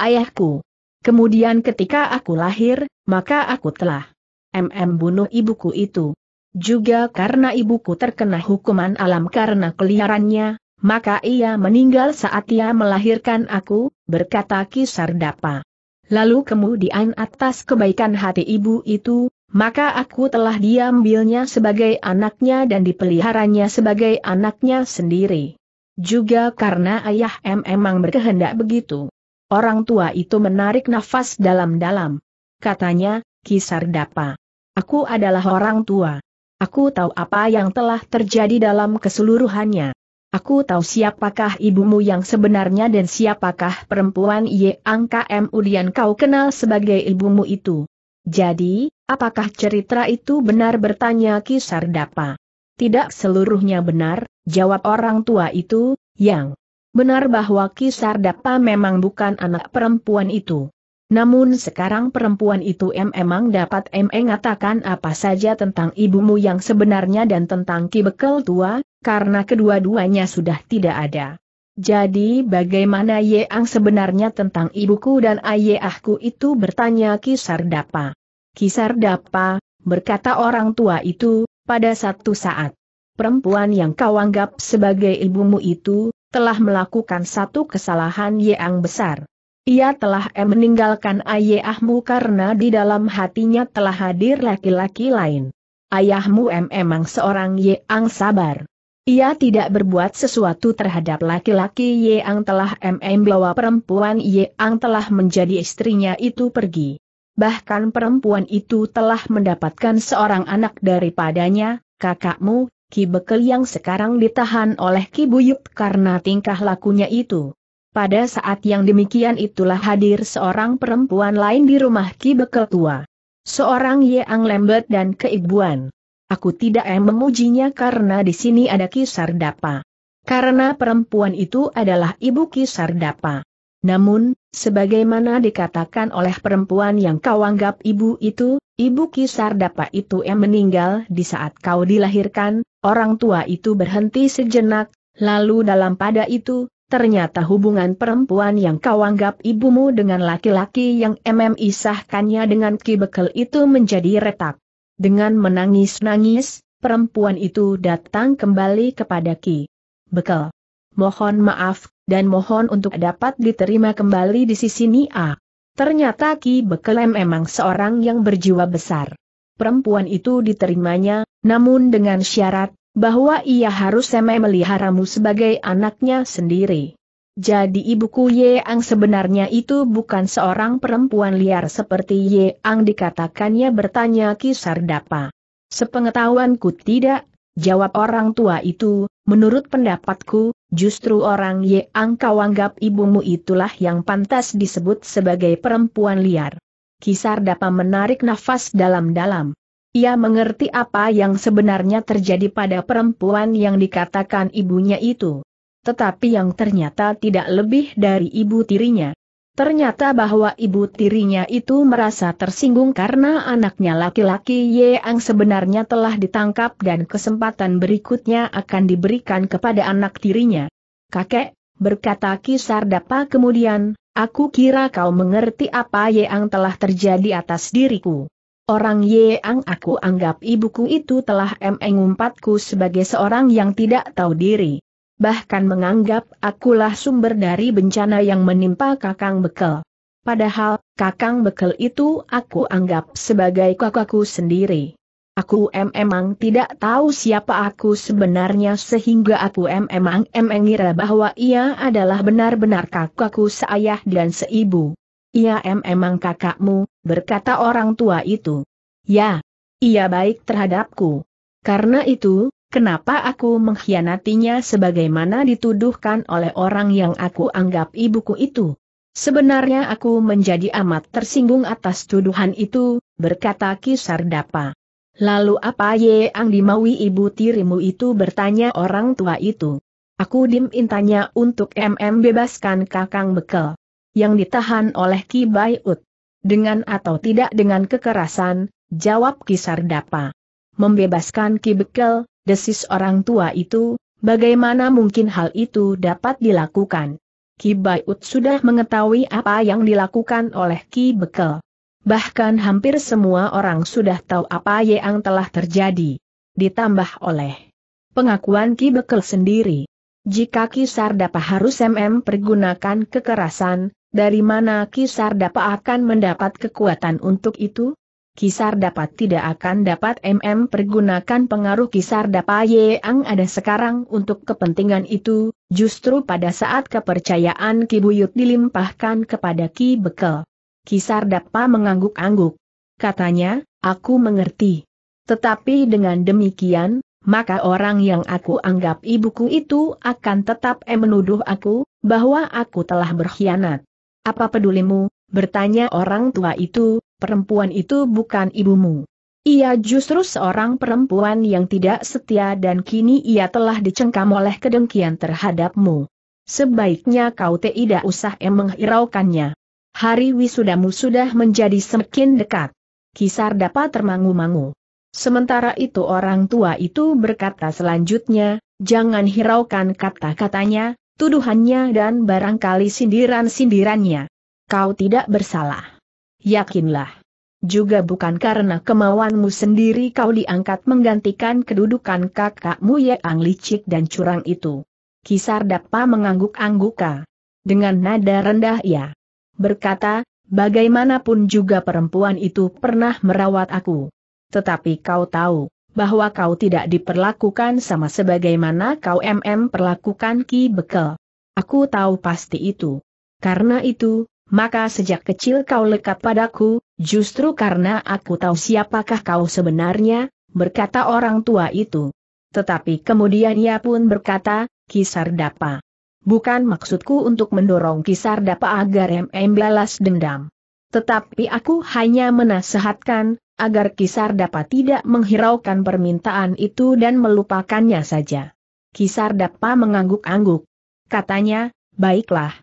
Ayahku. Kemudian ketika aku lahir, maka aku telah MM bunuh ibuku itu. Juga karena ibuku terkena hukuman alam karena keliarannya, maka ia meninggal saat ia melahirkan aku, berkata Kisar Dapa. Lalu kemudian atas kebaikan hati ibu itu, maka aku telah diambilnya sebagai anaknya dan dipeliharanya sebagai anaknya sendiri. Juga karena ayah M emang berkehendak begitu. Orang tua itu menarik nafas dalam-dalam. Katanya, Kisar Dapa, Aku adalah orang tua. Aku tahu apa yang telah terjadi dalam keseluruhannya. Aku tahu siapakah ibumu yang sebenarnya dan siapakah perempuan Ye Angka M. Udian kau kenal sebagai ibumu itu. Jadi, apakah cerita itu benar bertanya Kisar Dapa? Tidak seluruhnya benar, jawab orang tua itu, yang benar bahwa Kisar Dapa memang bukan anak perempuan itu. Namun sekarang perempuan itu emang dapat mengatakan apa saja tentang ibumu yang sebenarnya dan tentang Ki Bekel tua, karena kedua-duanya sudah tidak ada. Jadi bagaimana Yeang sebenarnya tentang ibuku dan ayahku itu bertanya Kisar Dapa. Kisar Dapa, berkata orang tua itu, pada satu saat. Perempuan yang kau anggap sebagai ibumu itu, telah melakukan satu kesalahan Yeang besar. Ia telah meninggalkan ayahmu karena di dalam hatinya telah hadir laki-laki lain. Ayahmu memang seorang Yeang sabar. Ia tidak berbuat sesuatu terhadap laki-laki yang telah MM bawa perempuan yang telah menjadi istrinya itu pergi. Bahkan perempuan itu telah mendapatkan seorang anak daripadanya, kakakmu, Ki Bekel yang sekarang ditahan oleh Ki Buyuk karena tingkah lakunya itu. Pada saat yang demikian itulah hadir seorang perempuan lain di rumah Ki Bekel tua. Seorang Yang lembut dan keibuan. Aku tidak memujinya karena di sini ada kisar dapa. Karena perempuan itu adalah ibu kisar dapa. Namun, sebagaimana dikatakan oleh perempuan yang kau anggap ibu itu, ibu kisar dapa itu yang meninggal di saat kau dilahirkan, orang tua itu berhenti sejenak, lalu dalam pada itu, ternyata hubungan perempuan yang kau anggap ibumu dengan laki-laki yang MM isahkannya dengan kibekel itu menjadi retak. Dengan menangis-nangis, perempuan itu datang kembali kepada Ki Bekel. Mohon maaf, dan mohon untuk dapat diterima kembali di sisi Nia. Ternyata Ki Bekel memang seorang yang berjiwa besar. Perempuan itu diterimanya, namun dengan syarat, bahwa ia harus memeliharamu sebagai anaknya sendiri. Jadi ibuku Ye Yeang sebenarnya itu bukan seorang perempuan liar seperti Ye Ang dikatakannya bertanya kisar Dapa. Sepengetahuanku tidak, jawab orang tua itu, menurut pendapatku, justru orang Yeang kau anggap ibumu itulah yang pantas disebut sebagai perempuan liar. Kisar dapat menarik nafas dalam-dalam. Ia mengerti apa yang sebenarnya terjadi pada perempuan yang dikatakan ibunya itu tetapi yang ternyata tidak lebih dari ibu tirinya. Ternyata bahwa ibu tirinya itu merasa tersinggung karena anaknya laki-laki Ye Yang sebenarnya telah ditangkap dan kesempatan berikutnya akan diberikan kepada anak tirinya. Kakek, berkata Kisar Dapa kemudian, aku kira kau mengerti apa Ye Yang telah terjadi atas diriku. Orang Ye Ang aku anggap ibuku itu telah mengumpatku sebagai seorang yang tidak tahu diri bahkan menganggap akulah sumber dari bencana yang menimpa Kakang Bekel. Padahal, Kakang Bekel itu aku anggap sebagai kakakku sendiri. Aku memang tidak tahu siapa aku sebenarnya sehingga aku memang mengira bahwa ia adalah benar-benar kakakku seayah dan seibu. Ia memang kakakmu, berkata orang tua itu. Ya, ia baik terhadapku. Karena itu, Kenapa aku mengkhianatinya sebagaimana dituduhkan oleh orang yang aku anggap ibuku itu? Sebenarnya aku menjadi amat tersinggung atas tuduhan itu, berkata Kisar Dapa. Lalu apa ye ang dimaui ibu tirimu itu bertanya orang tua itu. Aku dimintanya untuk MM bebaskan kakang bekel. Yang ditahan oleh Ki Bayut Dengan atau tidak dengan kekerasan, jawab Kisar Dapa. Membebaskan Ki Bekel, desis orang tua itu, bagaimana mungkin hal itu dapat dilakukan. Ki Baiut sudah mengetahui apa yang dilakukan oleh Ki Bekel. Bahkan hampir semua orang sudah tahu apa yang telah terjadi. Ditambah oleh pengakuan Ki Bekel sendiri. Jika Ki Sardapa harus MM pergunakan kekerasan, dari mana Ki Sardapa akan mendapat kekuatan untuk itu? Kisar dapat tidak akan dapat MM pergunakan pengaruh kisar dapat yang ada sekarang untuk kepentingan itu, justru pada saat kepercayaan Ki Buyut dilimpahkan kepada Ki Bekel. Kisar dapat mengangguk-angguk. Katanya, aku mengerti. Tetapi dengan demikian, maka orang yang aku anggap ibuku itu akan tetap menuduh aku, bahwa aku telah berkhianat. Apa pedulimu, bertanya orang tua itu, perempuan itu bukan ibumu. Ia justru seorang perempuan yang tidak setia dan kini ia telah dicengkam oleh kedengkian terhadapmu. Sebaiknya kau tidak usah menghiraukannya. Hari wisudamu sudah menjadi semakin dekat. Kisar dapat termangu-mangu. Sementara itu orang tua itu berkata selanjutnya, jangan hiraukan kata-katanya, tuduhannya dan barangkali sindiran-sindirannya. Kau tidak bersalah yakinlah. Juga bukan karena kemauanmu sendiri kau diangkat menggantikan kedudukan kakakmu ya licik dan curang itu. Kisar Dapa mengangguk-angguka. Dengan nada rendah ya, berkata, bagaimanapun juga perempuan itu pernah merawat aku. Tetapi kau tahu, bahwa kau tidak diperlakukan sama sebagaimana kau MM perlakukan Ki Bekel. Aku tahu pasti itu. Karena itu, maka sejak kecil kau lekat padaku, justru karena aku tahu siapakah kau sebenarnya, berkata orang tua itu. Tetapi kemudian ia pun berkata, Kisar Dapa. Bukan maksudku untuk mendorong Kisar Dapa agar MM balas dendam. Tetapi aku hanya menasehatkan, agar Kisar Dapa tidak menghiraukan permintaan itu dan melupakannya saja. Kisar Dapa mengangguk-angguk. Katanya, baiklah,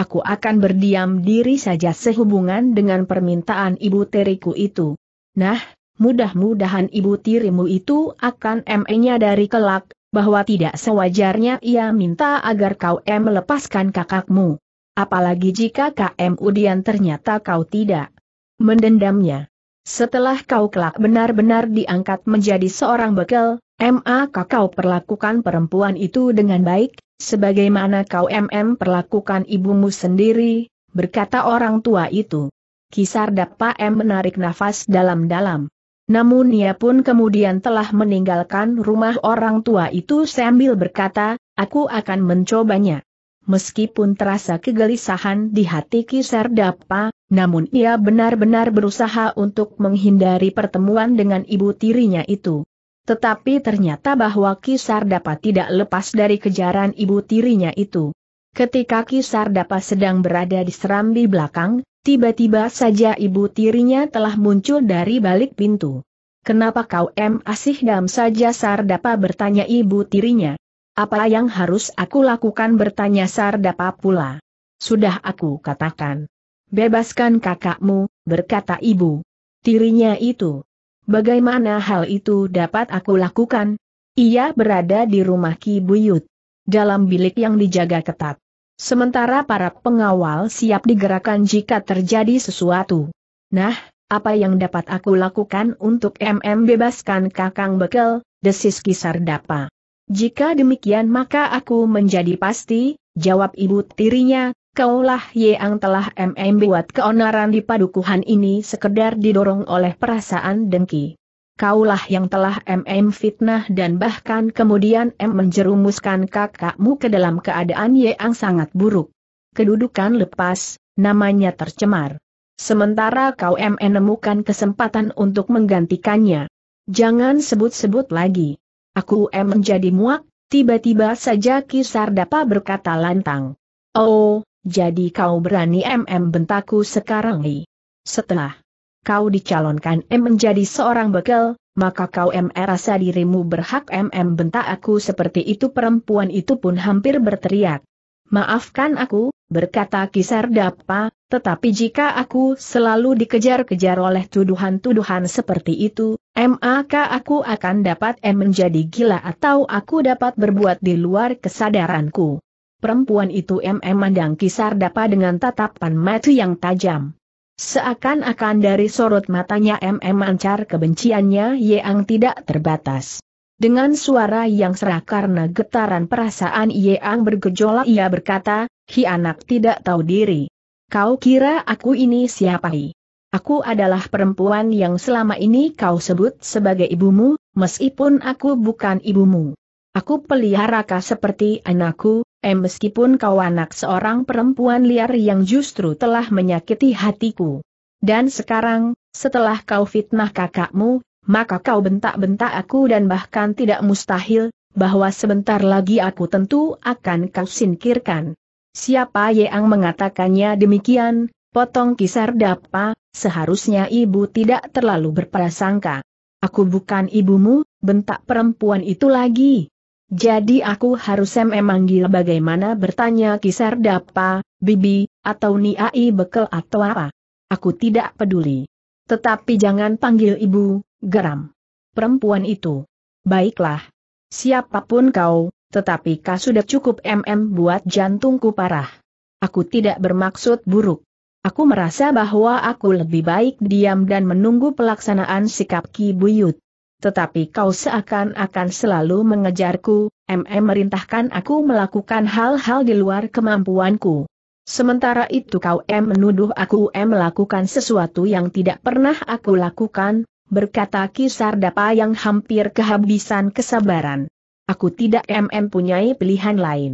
aku akan berdiam diri saja sehubungan dengan permintaan ibu tiriku itu. Nah, mudah-mudahan ibu tirimu itu akan ME-nya dari kelak, bahwa tidak sewajarnya ia minta agar kau M melepaskan kakakmu. Apalagi jika KM Udian ternyata kau tidak mendendamnya. Setelah kau kelak benar-benar diangkat menjadi seorang bekel, MA kau perlakukan perempuan itu dengan baik, sebagaimana kau MM perlakukan ibumu sendiri, berkata orang tua itu. Kisar Dapa M menarik nafas dalam-dalam. Namun ia pun kemudian telah meninggalkan rumah orang tua itu sambil berkata, aku akan mencobanya. Meskipun terasa kegelisahan di hati Kisar Dapa, namun ia benar-benar berusaha untuk menghindari pertemuan dengan ibu tirinya itu. Tetapi ternyata bahwa Kisar dapat tidak lepas dari kejaran ibu tirinya itu. Ketika Kisar dapat sedang berada di serambi belakang, tiba-tiba saja ibu tirinya telah muncul dari balik pintu. Kenapa kau em asih dam saja dapat bertanya ibu tirinya. Apa yang harus aku lakukan bertanya dapat pula. Sudah aku katakan. Bebaskan kakakmu, berkata ibu. Tirinya itu. Bagaimana hal itu dapat aku lakukan? Ia berada di rumah Ki Buyut. Dalam bilik yang dijaga ketat. Sementara para pengawal siap digerakkan jika terjadi sesuatu. Nah, apa yang dapat aku lakukan untuk MM bebaskan kakang bekel, desis Dapa. Jika demikian maka aku menjadi pasti, jawab ibu tirinya, kaulah yang telah MM buat keonaran di padukuhan ini sekedar didorong oleh perasaan dengki. Kaulah yang telah MM fitnah dan bahkan kemudian M menjerumuskan kakakmu ke dalam keadaan yang sangat buruk. Kedudukan lepas, namanya tercemar. Sementara kau M menemukan kesempatan untuk menggantikannya. Jangan sebut-sebut lagi. Aku M menjadi muak, tiba-tiba saja Kisar dapat berkata lantang. Oh, jadi kau berani MM bentaku sekarang nih. Setelah kau dicalonkan M menjadi seorang bekel, maka kau M rasa dirimu berhak MM bentak aku seperti itu perempuan itu pun hampir berteriak. Maafkan aku, berkata Kisar Dapa, tetapi jika aku selalu dikejar-kejar oleh tuduhan-tuduhan seperti itu, maka aku akan dapat M menjadi gila atau aku dapat berbuat di luar kesadaranku perempuan itu M.M. Mandang Kisar dapat dengan tatapan mata yang tajam. Seakan-akan dari sorot matanya MM mancar kebenciannya Yeang tidak terbatas. Dengan suara yang serak karena getaran perasaan Yeang bergejolak ia berkata, Hi anak tidak tahu diri. Kau kira aku ini siapa hi? Aku adalah perempuan yang selama ini kau sebut sebagai ibumu, meskipun aku bukan ibumu. Aku pelihara kau seperti anakku, Em eh, meskipun kau anak seorang perempuan liar yang justru telah menyakiti hatiku. Dan sekarang, setelah kau fitnah kakakmu, maka kau bentak-bentak aku dan bahkan tidak mustahil, bahwa sebentar lagi aku tentu akan kau singkirkan. Siapa yang mengatakannya demikian, potong kisar dapa, seharusnya ibu tidak terlalu berprasangka. Aku bukan ibumu, bentak perempuan itu lagi. Jadi aku harus memanggil bagaimana bertanya kisar dapa, bibi, atau niai bekel atau apa. Aku tidak peduli. Tetapi jangan panggil ibu, geram. Perempuan itu. Baiklah. Siapapun kau, tetapi kau sudah cukup mm buat jantungku parah. Aku tidak bermaksud buruk. Aku merasa bahwa aku lebih baik diam dan menunggu pelaksanaan sikap Ki Buyut tetapi kau seakan-akan selalu mengejarku, MM merintahkan aku melakukan hal-hal di luar kemampuanku. Sementara itu kau M menuduh aku M melakukan sesuatu yang tidak pernah aku lakukan, berkata kisar dapa yang hampir kehabisan kesabaran. Aku tidak MM punyai pilihan lain.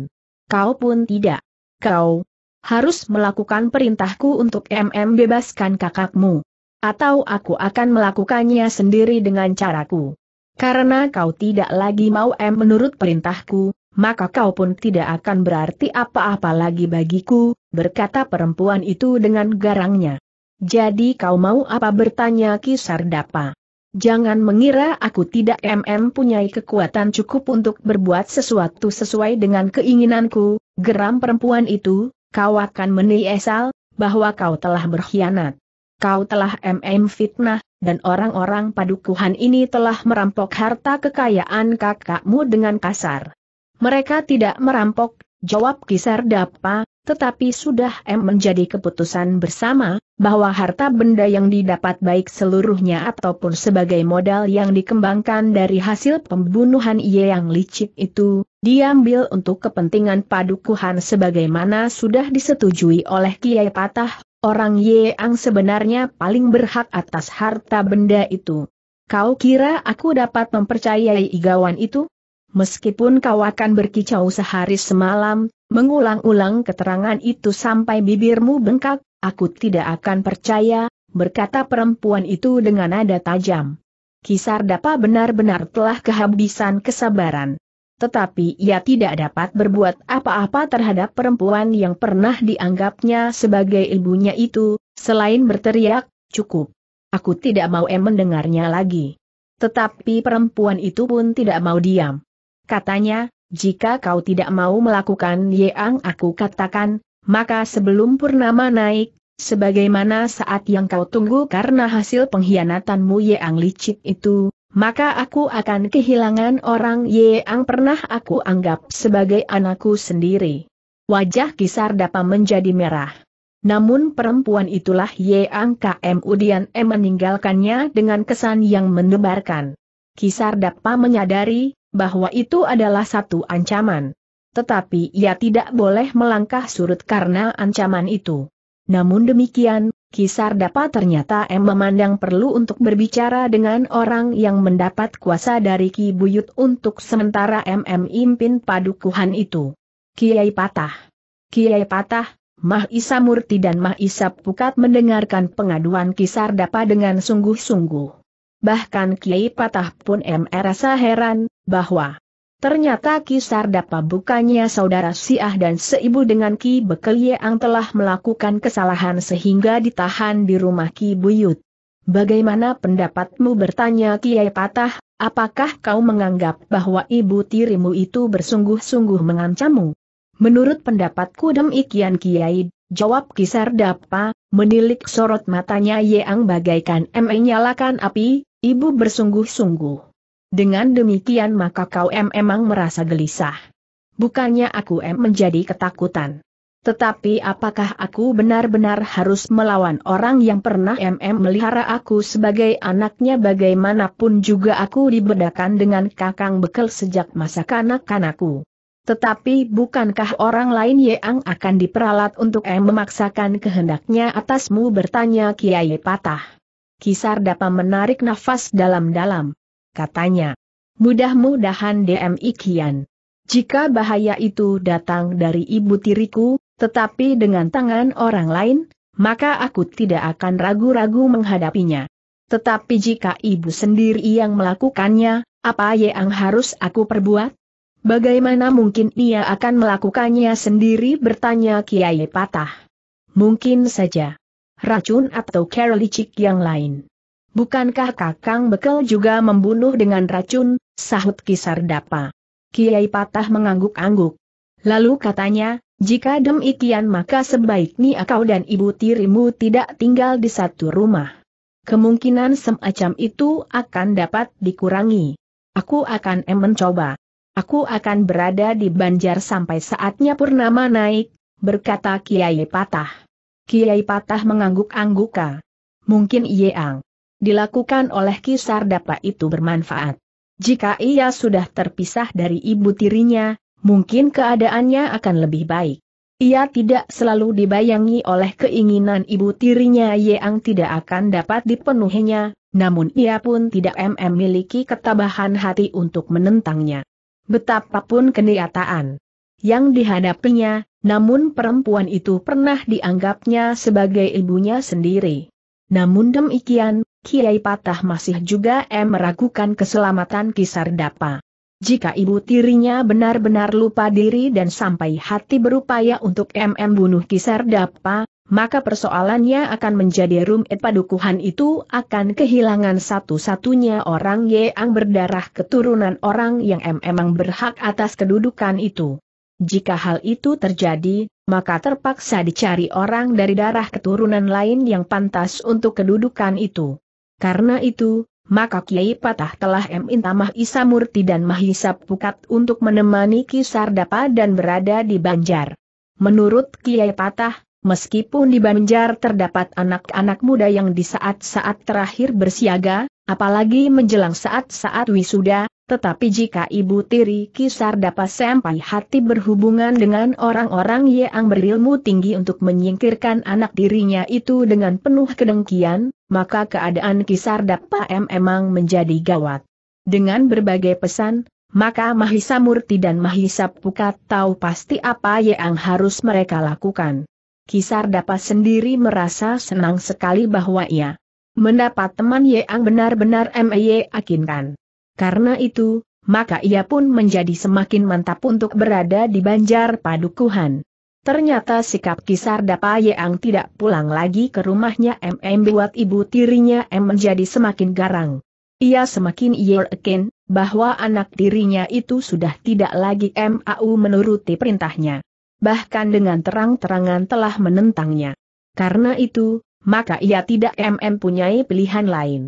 Kau pun tidak. Kau harus melakukan perintahku untuk MM bebaskan kakakmu atau aku akan melakukannya sendiri dengan caraku. Karena kau tidak lagi mau em menurut perintahku, maka kau pun tidak akan berarti apa-apa lagi bagiku, berkata perempuan itu dengan garangnya. Jadi kau mau apa bertanya Kisar Dapa? Jangan mengira aku tidak MM punyai kekuatan cukup untuk berbuat sesuatu sesuai dengan keinginanku, geram perempuan itu, kau akan meniesal, bahwa kau telah berkhianat kau telah MM fitnah, dan orang-orang padukuhan ini telah merampok harta kekayaan kakakmu dengan kasar. Mereka tidak merampok, jawab Kisar Dapa, tetapi sudah M menjadi keputusan bersama, bahwa harta benda yang didapat baik seluruhnya ataupun sebagai modal yang dikembangkan dari hasil pembunuhan Ye yang licik itu, diambil untuk kepentingan padukuhan sebagaimana sudah disetujui oleh Kiai Patah orang Yeang sebenarnya paling berhak atas harta benda itu. Kau kira aku dapat mempercayai igawan itu? Meskipun kau akan berkicau sehari semalam, mengulang-ulang keterangan itu sampai bibirmu bengkak, aku tidak akan percaya, berkata perempuan itu dengan nada tajam. Kisar dapat benar-benar telah kehabisan kesabaran tetapi ia tidak dapat berbuat apa-apa terhadap perempuan yang pernah dianggapnya sebagai ibunya itu, selain berteriak, cukup. Aku tidak mau em mendengarnya lagi. Tetapi perempuan itu pun tidak mau diam. Katanya, jika kau tidak mau melakukan yang aku katakan, maka sebelum purnama naik, sebagaimana saat yang kau tunggu karena hasil pengkhianatanmu yang licik itu, maka aku akan kehilangan orang yang pernah aku anggap sebagai anakku sendiri. Wajah Kisar dapat menjadi merah. Namun perempuan itulah yang KM Udian M e meninggalkannya dengan kesan yang mendebarkan. Kisar dapat menyadari bahwa itu adalah satu ancaman. Tetapi ia tidak boleh melangkah surut karena ancaman itu. Namun demikian, Kisar dapat ternyata M memandang perlu untuk berbicara dengan orang yang mendapat kuasa dari Ki Buyut untuk sementara MM impin padukuhan itu. Kiai Patah. Kiai Patah, Mah Isa Murti dan Mah Isa Pukat mendengarkan pengaduan Kisar Dapa dengan sungguh-sungguh. Bahkan Kiai Patah pun M rasa heran, bahwa Ternyata Ki Sardapa bukannya saudara Siah dan seibu dengan Ki Bekelieang telah melakukan kesalahan sehingga ditahan di rumah Ki Buyut. Bagaimana pendapatmu bertanya Kiai Patah, apakah kau menganggap bahwa ibu tirimu itu bersungguh-sungguh mengancammu? Menurut pendapatku demikian Kiai, jawab Ki Sardapa, menilik sorot matanya Yeang bagaikan menyalakan api, ibu bersungguh-sungguh. Dengan demikian maka kau em emang merasa gelisah. Bukannya aku em menjadi ketakutan. Tetapi apakah aku benar-benar harus melawan orang yang pernah MM melihara aku sebagai anaknya bagaimanapun juga aku dibedakan dengan kakang bekel sejak masa kanak-kanakku. Tetapi bukankah orang lain yang akan diperalat untuk M memaksakan kehendaknya atasmu bertanya Kiai Patah. Kisar dapat menarik nafas dalam-dalam katanya. Mudah-mudahan DM Ikian. Jika bahaya itu datang dari ibu tiriku, tetapi dengan tangan orang lain, maka aku tidak akan ragu-ragu menghadapinya. Tetapi jika ibu sendiri yang melakukannya, apa yang harus aku perbuat? Bagaimana mungkin ia akan melakukannya sendiri bertanya Kiai Patah. Mungkin saja. Racun atau kerelicik yang lain. Bukankah Kakang Bekel juga membunuh dengan racun, sahut Kisar Dapa. Kiai Patah mengangguk-angguk. Lalu katanya, jika demikian maka sebaiknya kau dan ibu tirimu tidak tinggal di satu rumah. Kemungkinan semacam itu akan dapat dikurangi. Aku akan mencoba. Aku akan berada di Banjar sampai saatnya Purnama naik, berkata Kiai Patah. Kiai Patah mengangguk-angguka. Ah, mungkin Yeang. Iya, dilakukan oleh kisar dapat itu bermanfaat. Jika ia sudah terpisah dari ibu tirinya, mungkin keadaannya akan lebih baik. Ia tidak selalu dibayangi oleh keinginan ibu tirinya yang tidak akan dapat dipenuhinya, namun ia pun tidak memiliki ketabahan hati untuk menentangnya. Betapapun kenyataan yang dihadapinya, namun perempuan itu pernah dianggapnya sebagai ibunya sendiri. Namun demikian, Kiai Patah masih juga em meragukan keselamatan kisar dapa. Jika ibu tirinya benar-benar lupa diri dan sampai hati berupaya untuk MM bunuh dapa, maka persoalannya akan menjadi rumit padukuhan itu akan kehilangan satu-satunya orang yang berdarah keturunan orang yang memang berhak atas kedudukan itu. Jika hal itu terjadi, maka terpaksa dicari orang dari darah keturunan lain yang pantas untuk kedudukan itu. Karena itu, maka Kiai Patah telah meminta Mahisa Murti dan Mahisa Pukat untuk menemani Kisardapa dan berada di Banjar. Menurut Kiai Patah, meskipun di Banjar terdapat anak-anak muda yang di saat-saat terakhir bersiaga, apalagi menjelang saat-saat wisuda, tetapi jika ibu tiri kisar dapat sampai hati berhubungan dengan orang-orang yang berilmu tinggi untuk menyingkirkan anak dirinya itu dengan penuh kedengkian, maka keadaan kisar dapat memang menjadi gawat. Dengan berbagai pesan, maka Mahisa Murti dan Mahisa Pukat tahu pasti apa yang harus mereka lakukan. Kisar dapat sendiri merasa senang sekali bahwa ia mendapat teman yang benar-benar meyakinkan. Karena itu, maka ia pun menjadi semakin mantap untuk berada di Banjar Padukuhan. Ternyata sikap kisar Yeang tidak pulang lagi ke rumahnya MM buat ibu tirinya M menjadi semakin garang. Ia semakin yakin bahwa anak tirinya itu sudah tidak lagi MAU menuruti perintahnya. Bahkan dengan terang-terangan telah menentangnya. Karena itu, maka ia tidak MM punyai pilihan lain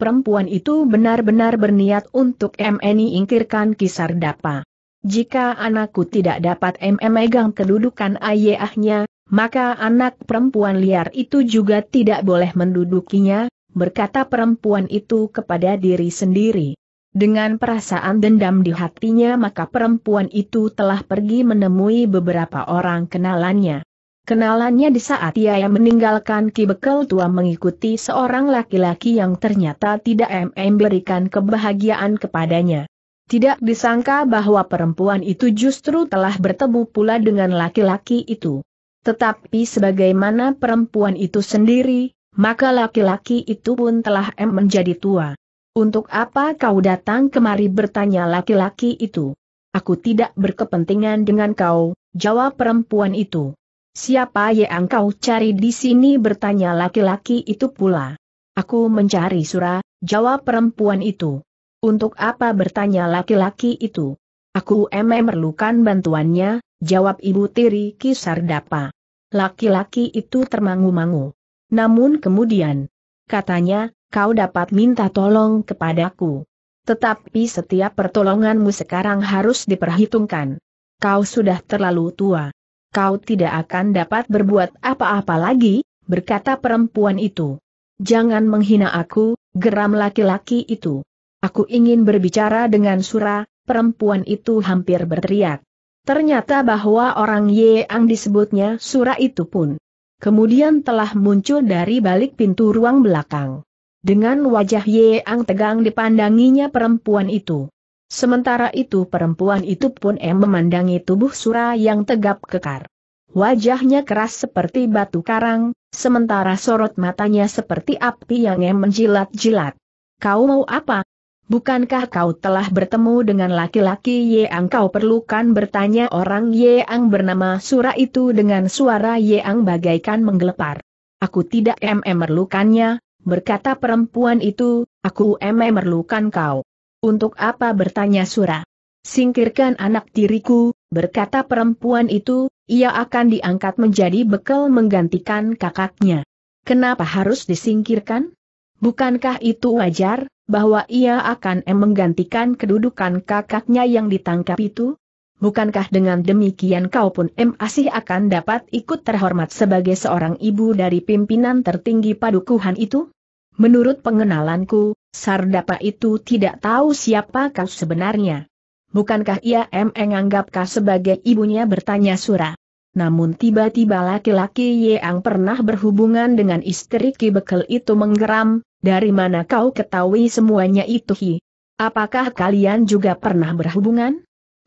perempuan itu benar-benar berniat untuk MNI ingkirkan kisar dapa. Jika anakku tidak dapat memegang kedudukan ayahnya, maka anak perempuan liar itu juga tidak boleh mendudukinya, berkata perempuan itu kepada diri sendiri. Dengan perasaan dendam di hatinya maka perempuan itu telah pergi menemui beberapa orang kenalannya. Kenalannya di saat ia yang meninggalkan Kibekel tua mengikuti seorang laki-laki yang ternyata tidak memberikan kebahagiaan kepadanya. Tidak disangka bahwa perempuan itu justru telah bertemu pula dengan laki-laki itu. Tetapi sebagaimana perempuan itu sendiri, maka laki-laki itu pun telah M menjadi tua. Untuk apa kau datang kemari bertanya laki-laki itu? Aku tidak berkepentingan dengan kau, jawab perempuan itu. Siapa yang kau cari di sini bertanya laki-laki itu pula. Aku mencari Sura, jawab perempuan itu. Untuk apa bertanya laki-laki itu? Aku memerlukan bantuannya, jawab ibu tiri Kisardapa. Laki-laki itu termangu-mangu. Namun kemudian, katanya, kau dapat minta tolong kepadaku. Tetapi setiap pertolonganmu sekarang harus diperhitungkan. Kau sudah terlalu tua kau tidak akan dapat berbuat apa-apa lagi, berkata perempuan itu. Jangan menghina aku, geram laki-laki itu. Aku ingin berbicara dengan Sura, perempuan itu hampir berteriak. Ternyata bahwa orang Ye Ang disebutnya Sura itu pun kemudian telah muncul dari balik pintu ruang belakang. Dengan wajah Ye Ang tegang dipandanginya perempuan itu. Sementara itu perempuan itu pun em memandangi tubuh Sura yang tegap kekar. Wajahnya keras seperti batu karang, sementara sorot matanya seperti api yang em menjilat-jilat. Kau mau apa? Bukankah kau telah bertemu dengan laki-laki yang kau perlukan bertanya orang yang bernama Sura itu dengan suara yang bagaikan menggelepar. Aku tidak em memerlukannya, berkata perempuan itu, aku em memerlukan kau. Untuk apa bertanya Sura? Singkirkan anak tiriku, berkata perempuan itu, ia akan diangkat menjadi bekal menggantikan kakaknya. Kenapa harus disingkirkan? Bukankah itu wajar, bahwa ia akan em menggantikan kedudukan kakaknya yang ditangkap itu? Bukankah dengan demikian kau pun em asih akan dapat ikut terhormat sebagai seorang ibu dari pimpinan tertinggi padukuhan itu? Menurut pengenalanku, Sardapa itu tidak tahu siapa kau sebenarnya. Bukankah ia menganggap kau sebagai ibunya bertanya Sura. Namun tiba-tiba laki-laki yang pernah berhubungan dengan istri Ki Bekel itu menggeram, dari mana kau ketahui semuanya itu Hi? Apakah kalian juga pernah berhubungan?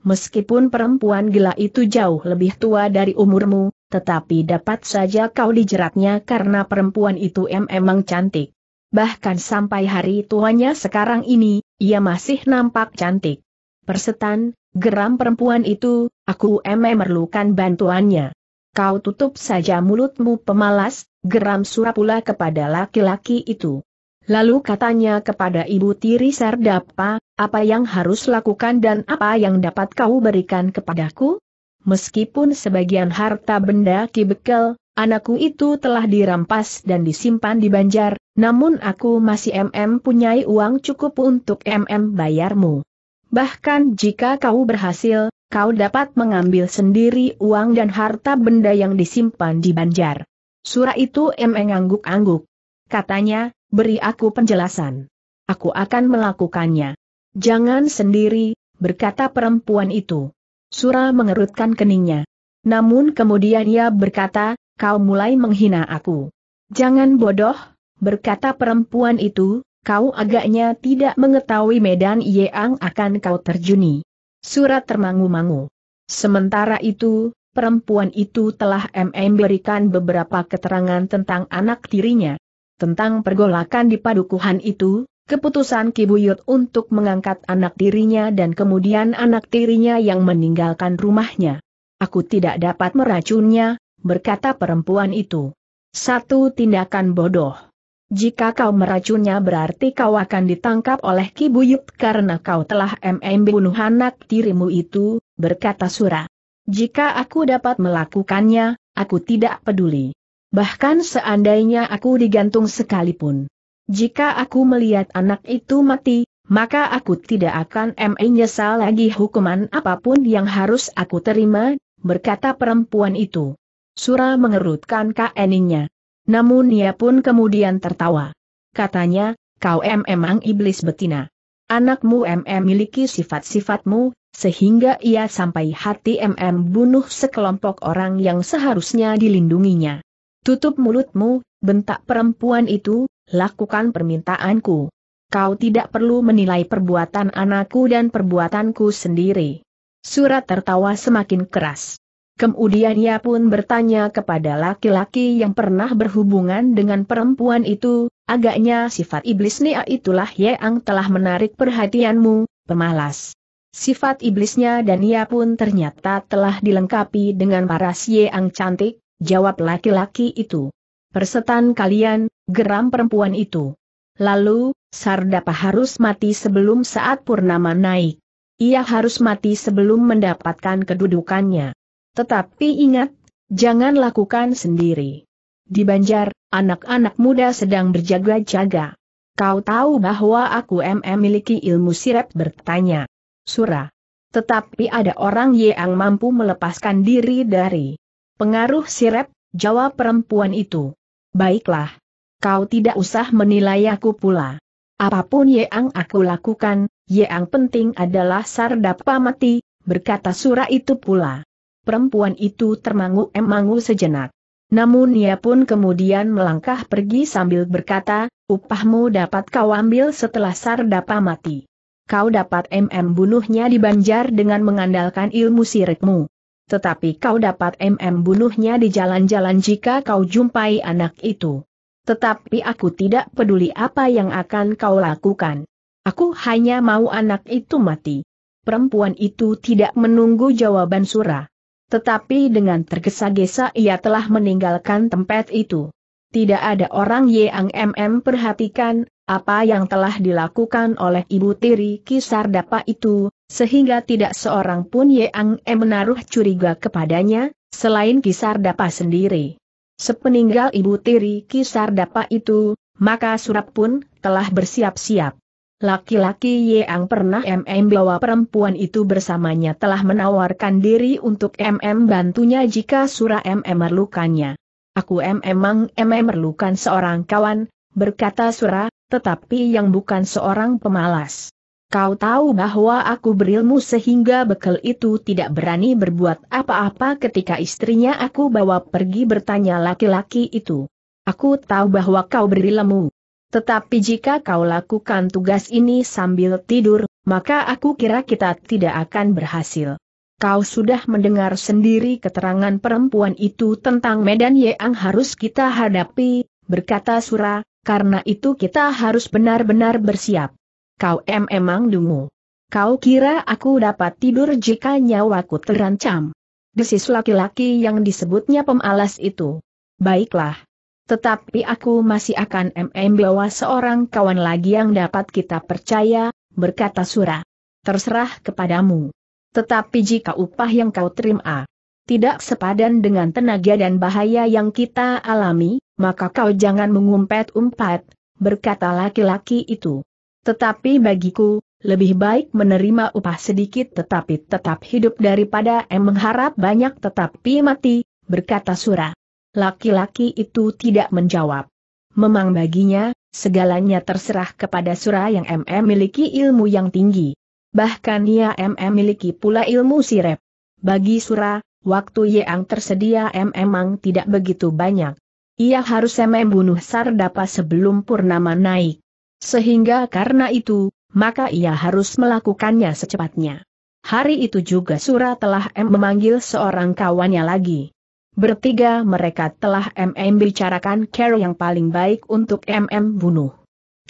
Meskipun perempuan gila itu jauh lebih tua dari umurmu, tetapi dapat saja kau dijeratnya karena perempuan itu memang cantik bahkan sampai hari tuanya sekarang ini, ia masih nampak cantik. Persetan, geram perempuan itu, aku eme memerlukan bantuannya. Kau tutup saja mulutmu pemalas, geram Surapula kepada laki-laki itu. Lalu katanya kepada Ibu Tiri Serdapa, apa yang harus lakukan dan apa yang dapat kau berikan kepadaku? Meskipun sebagian harta benda kibekel. Anakku itu telah dirampas dan disimpan di banjar, namun aku masih MM punyai uang cukup untuk MM bayarmu. Bahkan jika kau berhasil, kau dapat mengambil sendiri uang dan harta benda yang disimpan di banjar. Surah itu MM angguk angguk Katanya, beri aku penjelasan. Aku akan melakukannya. Jangan sendiri, berkata perempuan itu. Surah mengerutkan keningnya. Namun kemudian ia berkata, kau mulai menghina aku. Jangan bodoh, berkata perempuan itu, kau agaknya tidak mengetahui medan Yeang akan kau terjuni. Surat termangu-mangu. Sementara itu, perempuan itu telah MM berikan beberapa keterangan tentang anak tirinya. Tentang pergolakan di padukuhan itu, keputusan Kibuyut untuk mengangkat anak tirinya dan kemudian anak tirinya yang meninggalkan rumahnya. Aku tidak dapat meracunnya, berkata perempuan itu. Satu tindakan bodoh. Jika kau meracunnya berarti kau akan ditangkap oleh Ki karena kau telah MM bunuh anak tirimu itu, berkata Sura. Jika aku dapat melakukannya, aku tidak peduli. Bahkan seandainya aku digantung sekalipun. Jika aku melihat anak itu mati, maka aku tidak akan menyesal lagi hukuman apapun yang harus aku terima, berkata perempuan itu. Sura mengerutkan keningnya. Namun ia pun kemudian tertawa. Katanya, kau em emang iblis betina. Anakmu MM miliki sifat-sifatmu, sehingga ia sampai hati MM bunuh sekelompok orang yang seharusnya dilindunginya. Tutup mulutmu, bentak perempuan itu, lakukan permintaanku. Kau tidak perlu menilai perbuatan anakku dan perbuatanku sendiri. Surat tertawa semakin keras. Kemudian ia pun bertanya kepada laki-laki yang pernah berhubungan dengan perempuan itu, agaknya sifat iblis Nia itulah yang telah menarik perhatianmu, pemalas. Sifat iblisnya dan ia pun ternyata telah dilengkapi dengan paras yang cantik, jawab laki-laki itu. Persetan kalian, geram perempuan itu. Lalu, Sardapa harus mati sebelum saat purnama naik. Ia harus mati sebelum mendapatkan kedudukannya. Tetapi ingat, jangan lakukan sendiri. Di Banjar, anak-anak muda sedang berjaga-jaga. Kau tahu bahwa aku memiliki ilmu sirap bertanya. Surah. Tetapi ada orang yang mampu melepaskan diri dari pengaruh sirap, jawab perempuan itu. Baiklah. Kau tidak usah menilai aku pula. Apapun yang aku lakukan, yang penting adalah sardapa mati, berkata surah itu pula perempuan itu termangu-emangu eh, sejenak. Namun ia pun kemudian melangkah pergi sambil berkata, upahmu dapat kau ambil setelah Sardapa mati. Kau dapat MM bunuhnya di Banjar dengan mengandalkan ilmu siretmu. Tetapi kau dapat MM bunuhnya di jalan-jalan jika kau jumpai anak itu. Tetapi aku tidak peduli apa yang akan kau lakukan. Aku hanya mau anak itu mati. Perempuan itu tidak menunggu jawaban Surah. Tetapi dengan tergesa-gesa ia telah meninggalkan tempat itu. Tidak ada orang yang MM perhatikan, apa yang telah dilakukan oleh ibu tiri Kisar Dapa itu, sehingga tidak seorang pun yang MM menaruh curiga kepadanya, selain Kisar Dapa sendiri. Sepeninggal ibu tiri Kisar Dapa itu, maka Surap pun telah bersiap-siap. Laki-laki yang pernah MM bawa perempuan itu bersamanya telah menawarkan diri untuk MM bantunya jika surah MM merlukannya. Aku memang MM merlukan seorang kawan, berkata surah, tetapi yang bukan seorang pemalas. Kau tahu bahwa aku berilmu sehingga Bekel itu tidak berani berbuat apa-apa ketika istrinya aku bawa pergi bertanya laki-laki itu. Aku tahu bahwa kau berilmu. Tetapi jika kau lakukan tugas ini sambil tidur, maka aku kira kita tidak akan berhasil. Kau sudah mendengar sendiri keterangan perempuan itu tentang medan yang harus kita hadapi, berkata Sura, karena itu kita harus benar-benar bersiap. Kau em emang dungu. Kau kira aku dapat tidur jika nyawaku terancam? Desis laki-laki yang disebutnya pemalas itu. Baiklah, tetapi aku masih akan MM bawa seorang kawan lagi yang dapat kita percaya, berkata Sura. Terserah kepadamu. Tetapi jika upah yang kau terima tidak sepadan dengan tenaga dan bahaya yang kita alami, maka kau jangan mengumpet-umpet, berkata laki-laki itu. Tetapi bagiku, lebih baik menerima upah sedikit tetapi tetap hidup daripada em mengharap banyak tetapi mati, berkata Surah. Laki-laki itu tidak menjawab. Memang baginya, segalanya terserah kepada Sura yang MM miliki ilmu yang tinggi. Bahkan ia MM miliki pula ilmu sirep. Bagi Sura, waktu yang tersedia MM memang tidak begitu banyak. Ia harus MM bunuh Sardapa sebelum Purnama naik. Sehingga karena itu, maka ia harus melakukannya secepatnya. Hari itu juga Sura telah M memanggil seorang kawannya lagi. Bertiga mereka telah MM bicarakan cara yang paling baik untuk MM bunuh.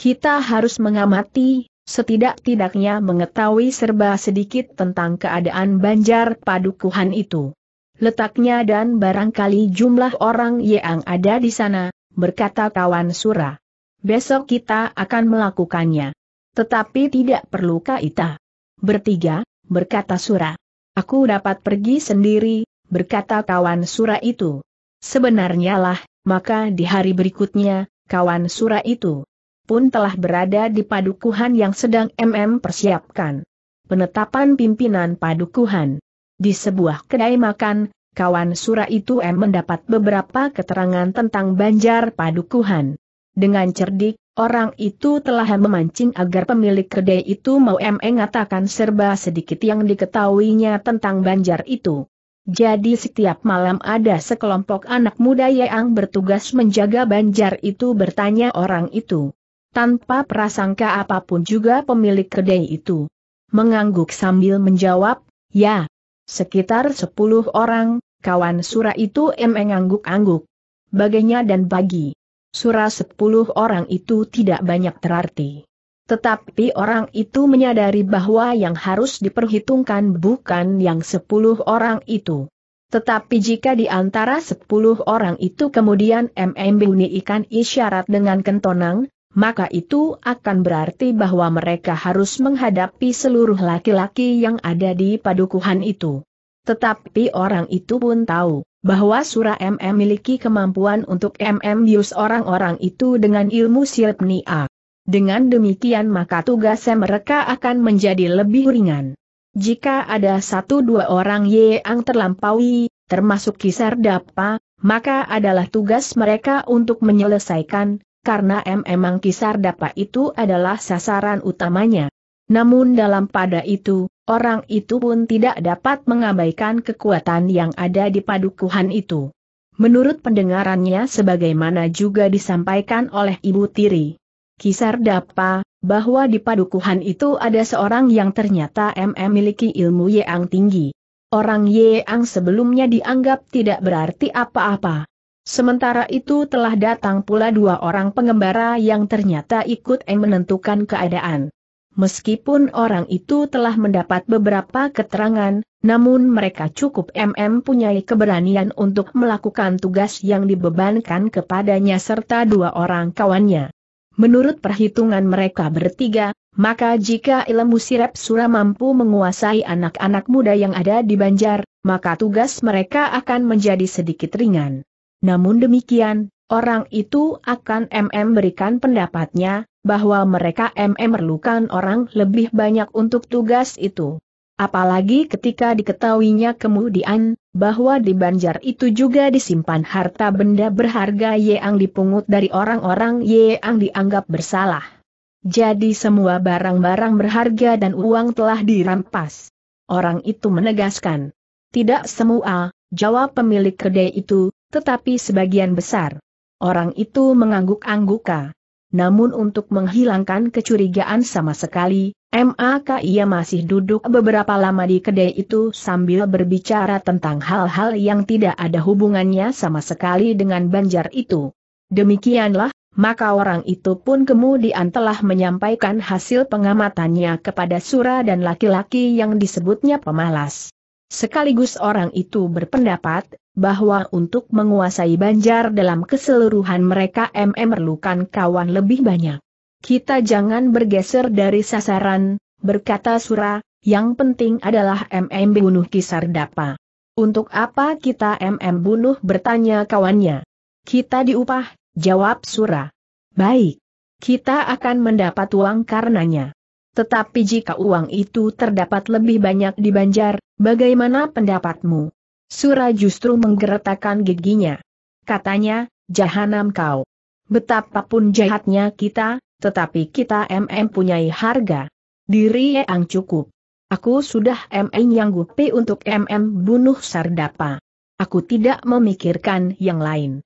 Kita harus mengamati, setidak-tidaknya mengetahui serba sedikit tentang keadaan banjar padukuhan itu. Letaknya dan barangkali jumlah orang yang ada di sana, berkata kawan Sura. Besok kita akan melakukannya. Tetapi tidak perlu kita. Bertiga, berkata Sura. Aku dapat pergi sendiri, berkata kawan Sura itu. Sebenarnya lah, maka di hari berikutnya, kawan Sura itu pun telah berada di padukuhan yang sedang MM persiapkan. Penetapan pimpinan padukuhan. Di sebuah kedai makan, kawan Sura itu M mendapat beberapa keterangan tentang banjar padukuhan. Dengan cerdik, orang itu telah memancing agar pemilik kedai itu mau M mengatakan serba sedikit yang diketahuinya tentang banjar itu. Jadi setiap malam ada sekelompok anak muda yang bertugas menjaga banjar itu bertanya orang itu. Tanpa prasangka apapun juga pemilik kedai itu. Mengangguk sambil menjawab, ya. Sekitar sepuluh orang, kawan Sura itu emang angguk-angguk. Bagainya dan bagi. Sura sepuluh orang itu tidak banyak terarti. Tetapi orang itu menyadari bahwa yang harus diperhitungkan bukan yang sepuluh orang itu. Tetapi jika di antara sepuluh orang itu kemudian MM bunyikan isyarat dengan kentonang, maka itu akan berarti bahwa mereka harus menghadapi seluruh laki-laki yang ada di padukuhan itu. Tetapi orang itu pun tahu bahwa Surah MM miliki kemampuan untuk MM yus orang-orang itu dengan ilmu silpnia. Dengan demikian maka tugas mereka akan menjadi lebih ringan. Jika ada satu dua orang yang terlampaui, termasuk kisar dapa, maka adalah tugas mereka untuk menyelesaikan, karena memang kisar dapa itu adalah sasaran utamanya. Namun dalam pada itu, orang itu pun tidak dapat mengabaikan kekuatan yang ada di padukuhan itu. Menurut pendengarannya sebagaimana juga disampaikan oleh Ibu Tiri. Kisar Dapa, bahwa di padukuhan itu ada seorang yang ternyata MM miliki ilmu yang tinggi. Orang Yeang sebelumnya dianggap tidak berarti apa-apa. Sementara itu telah datang pula dua orang pengembara yang ternyata ikut M menentukan keadaan. Meskipun orang itu telah mendapat beberapa keterangan, namun mereka cukup MM punya keberanian untuk melakukan tugas yang dibebankan kepadanya serta dua orang kawannya. Menurut perhitungan mereka bertiga, maka jika ilmu sirep sura mampu menguasai anak-anak muda yang ada di Banjar, maka tugas mereka akan menjadi sedikit ringan. Namun demikian, orang itu akan MM berikan pendapatnya, bahwa mereka MM memerlukan orang lebih banyak untuk tugas itu. Apalagi ketika diketahuinya kemudian, bahwa di banjar itu juga disimpan harta benda berharga yang dipungut dari orang-orang yang dianggap bersalah. Jadi semua barang-barang berharga dan uang telah dirampas. Orang itu menegaskan. Tidak semua, jawab pemilik kedai itu, tetapi sebagian besar. Orang itu mengangguk-angguka. Namun untuk menghilangkan kecurigaan sama sekali, MAK ia masih duduk beberapa lama di kedai itu sambil berbicara tentang hal-hal yang tidak ada hubungannya sama sekali dengan banjar itu. Demikianlah, maka orang itu pun kemudian telah menyampaikan hasil pengamatannya kepada Sura dan laki-laki yang disebutnya pemalas. Sekaligus orang itu berpendapat, bahwa untuk menguasai Banjar dalam keseluruhan mereka MM memerlukan kawan lebih banyak. Kita jangan bergeser dari sasaran, berkata Sura, yang penting adalah MM bunuh Kisardapa. Untuk apa kita MM bunuh bertanya kawannya. Kita diupah, jawab Sura. Baik. Kita akan mendapat uang karenanya. Tetapi jika uang itu terdapat lebih banyak di Banjar, bagaimana pendapatmu? Sura justru menggeretakkan giginya. Katanya, jahanam kau. Betapapun jahatnya kita, tetapi kita MM punyai harga. Diri yang cukup. Aku sudah MM yang gupi untuk MM bunuh Sardapa. Aku tidak memikirkan yang lain.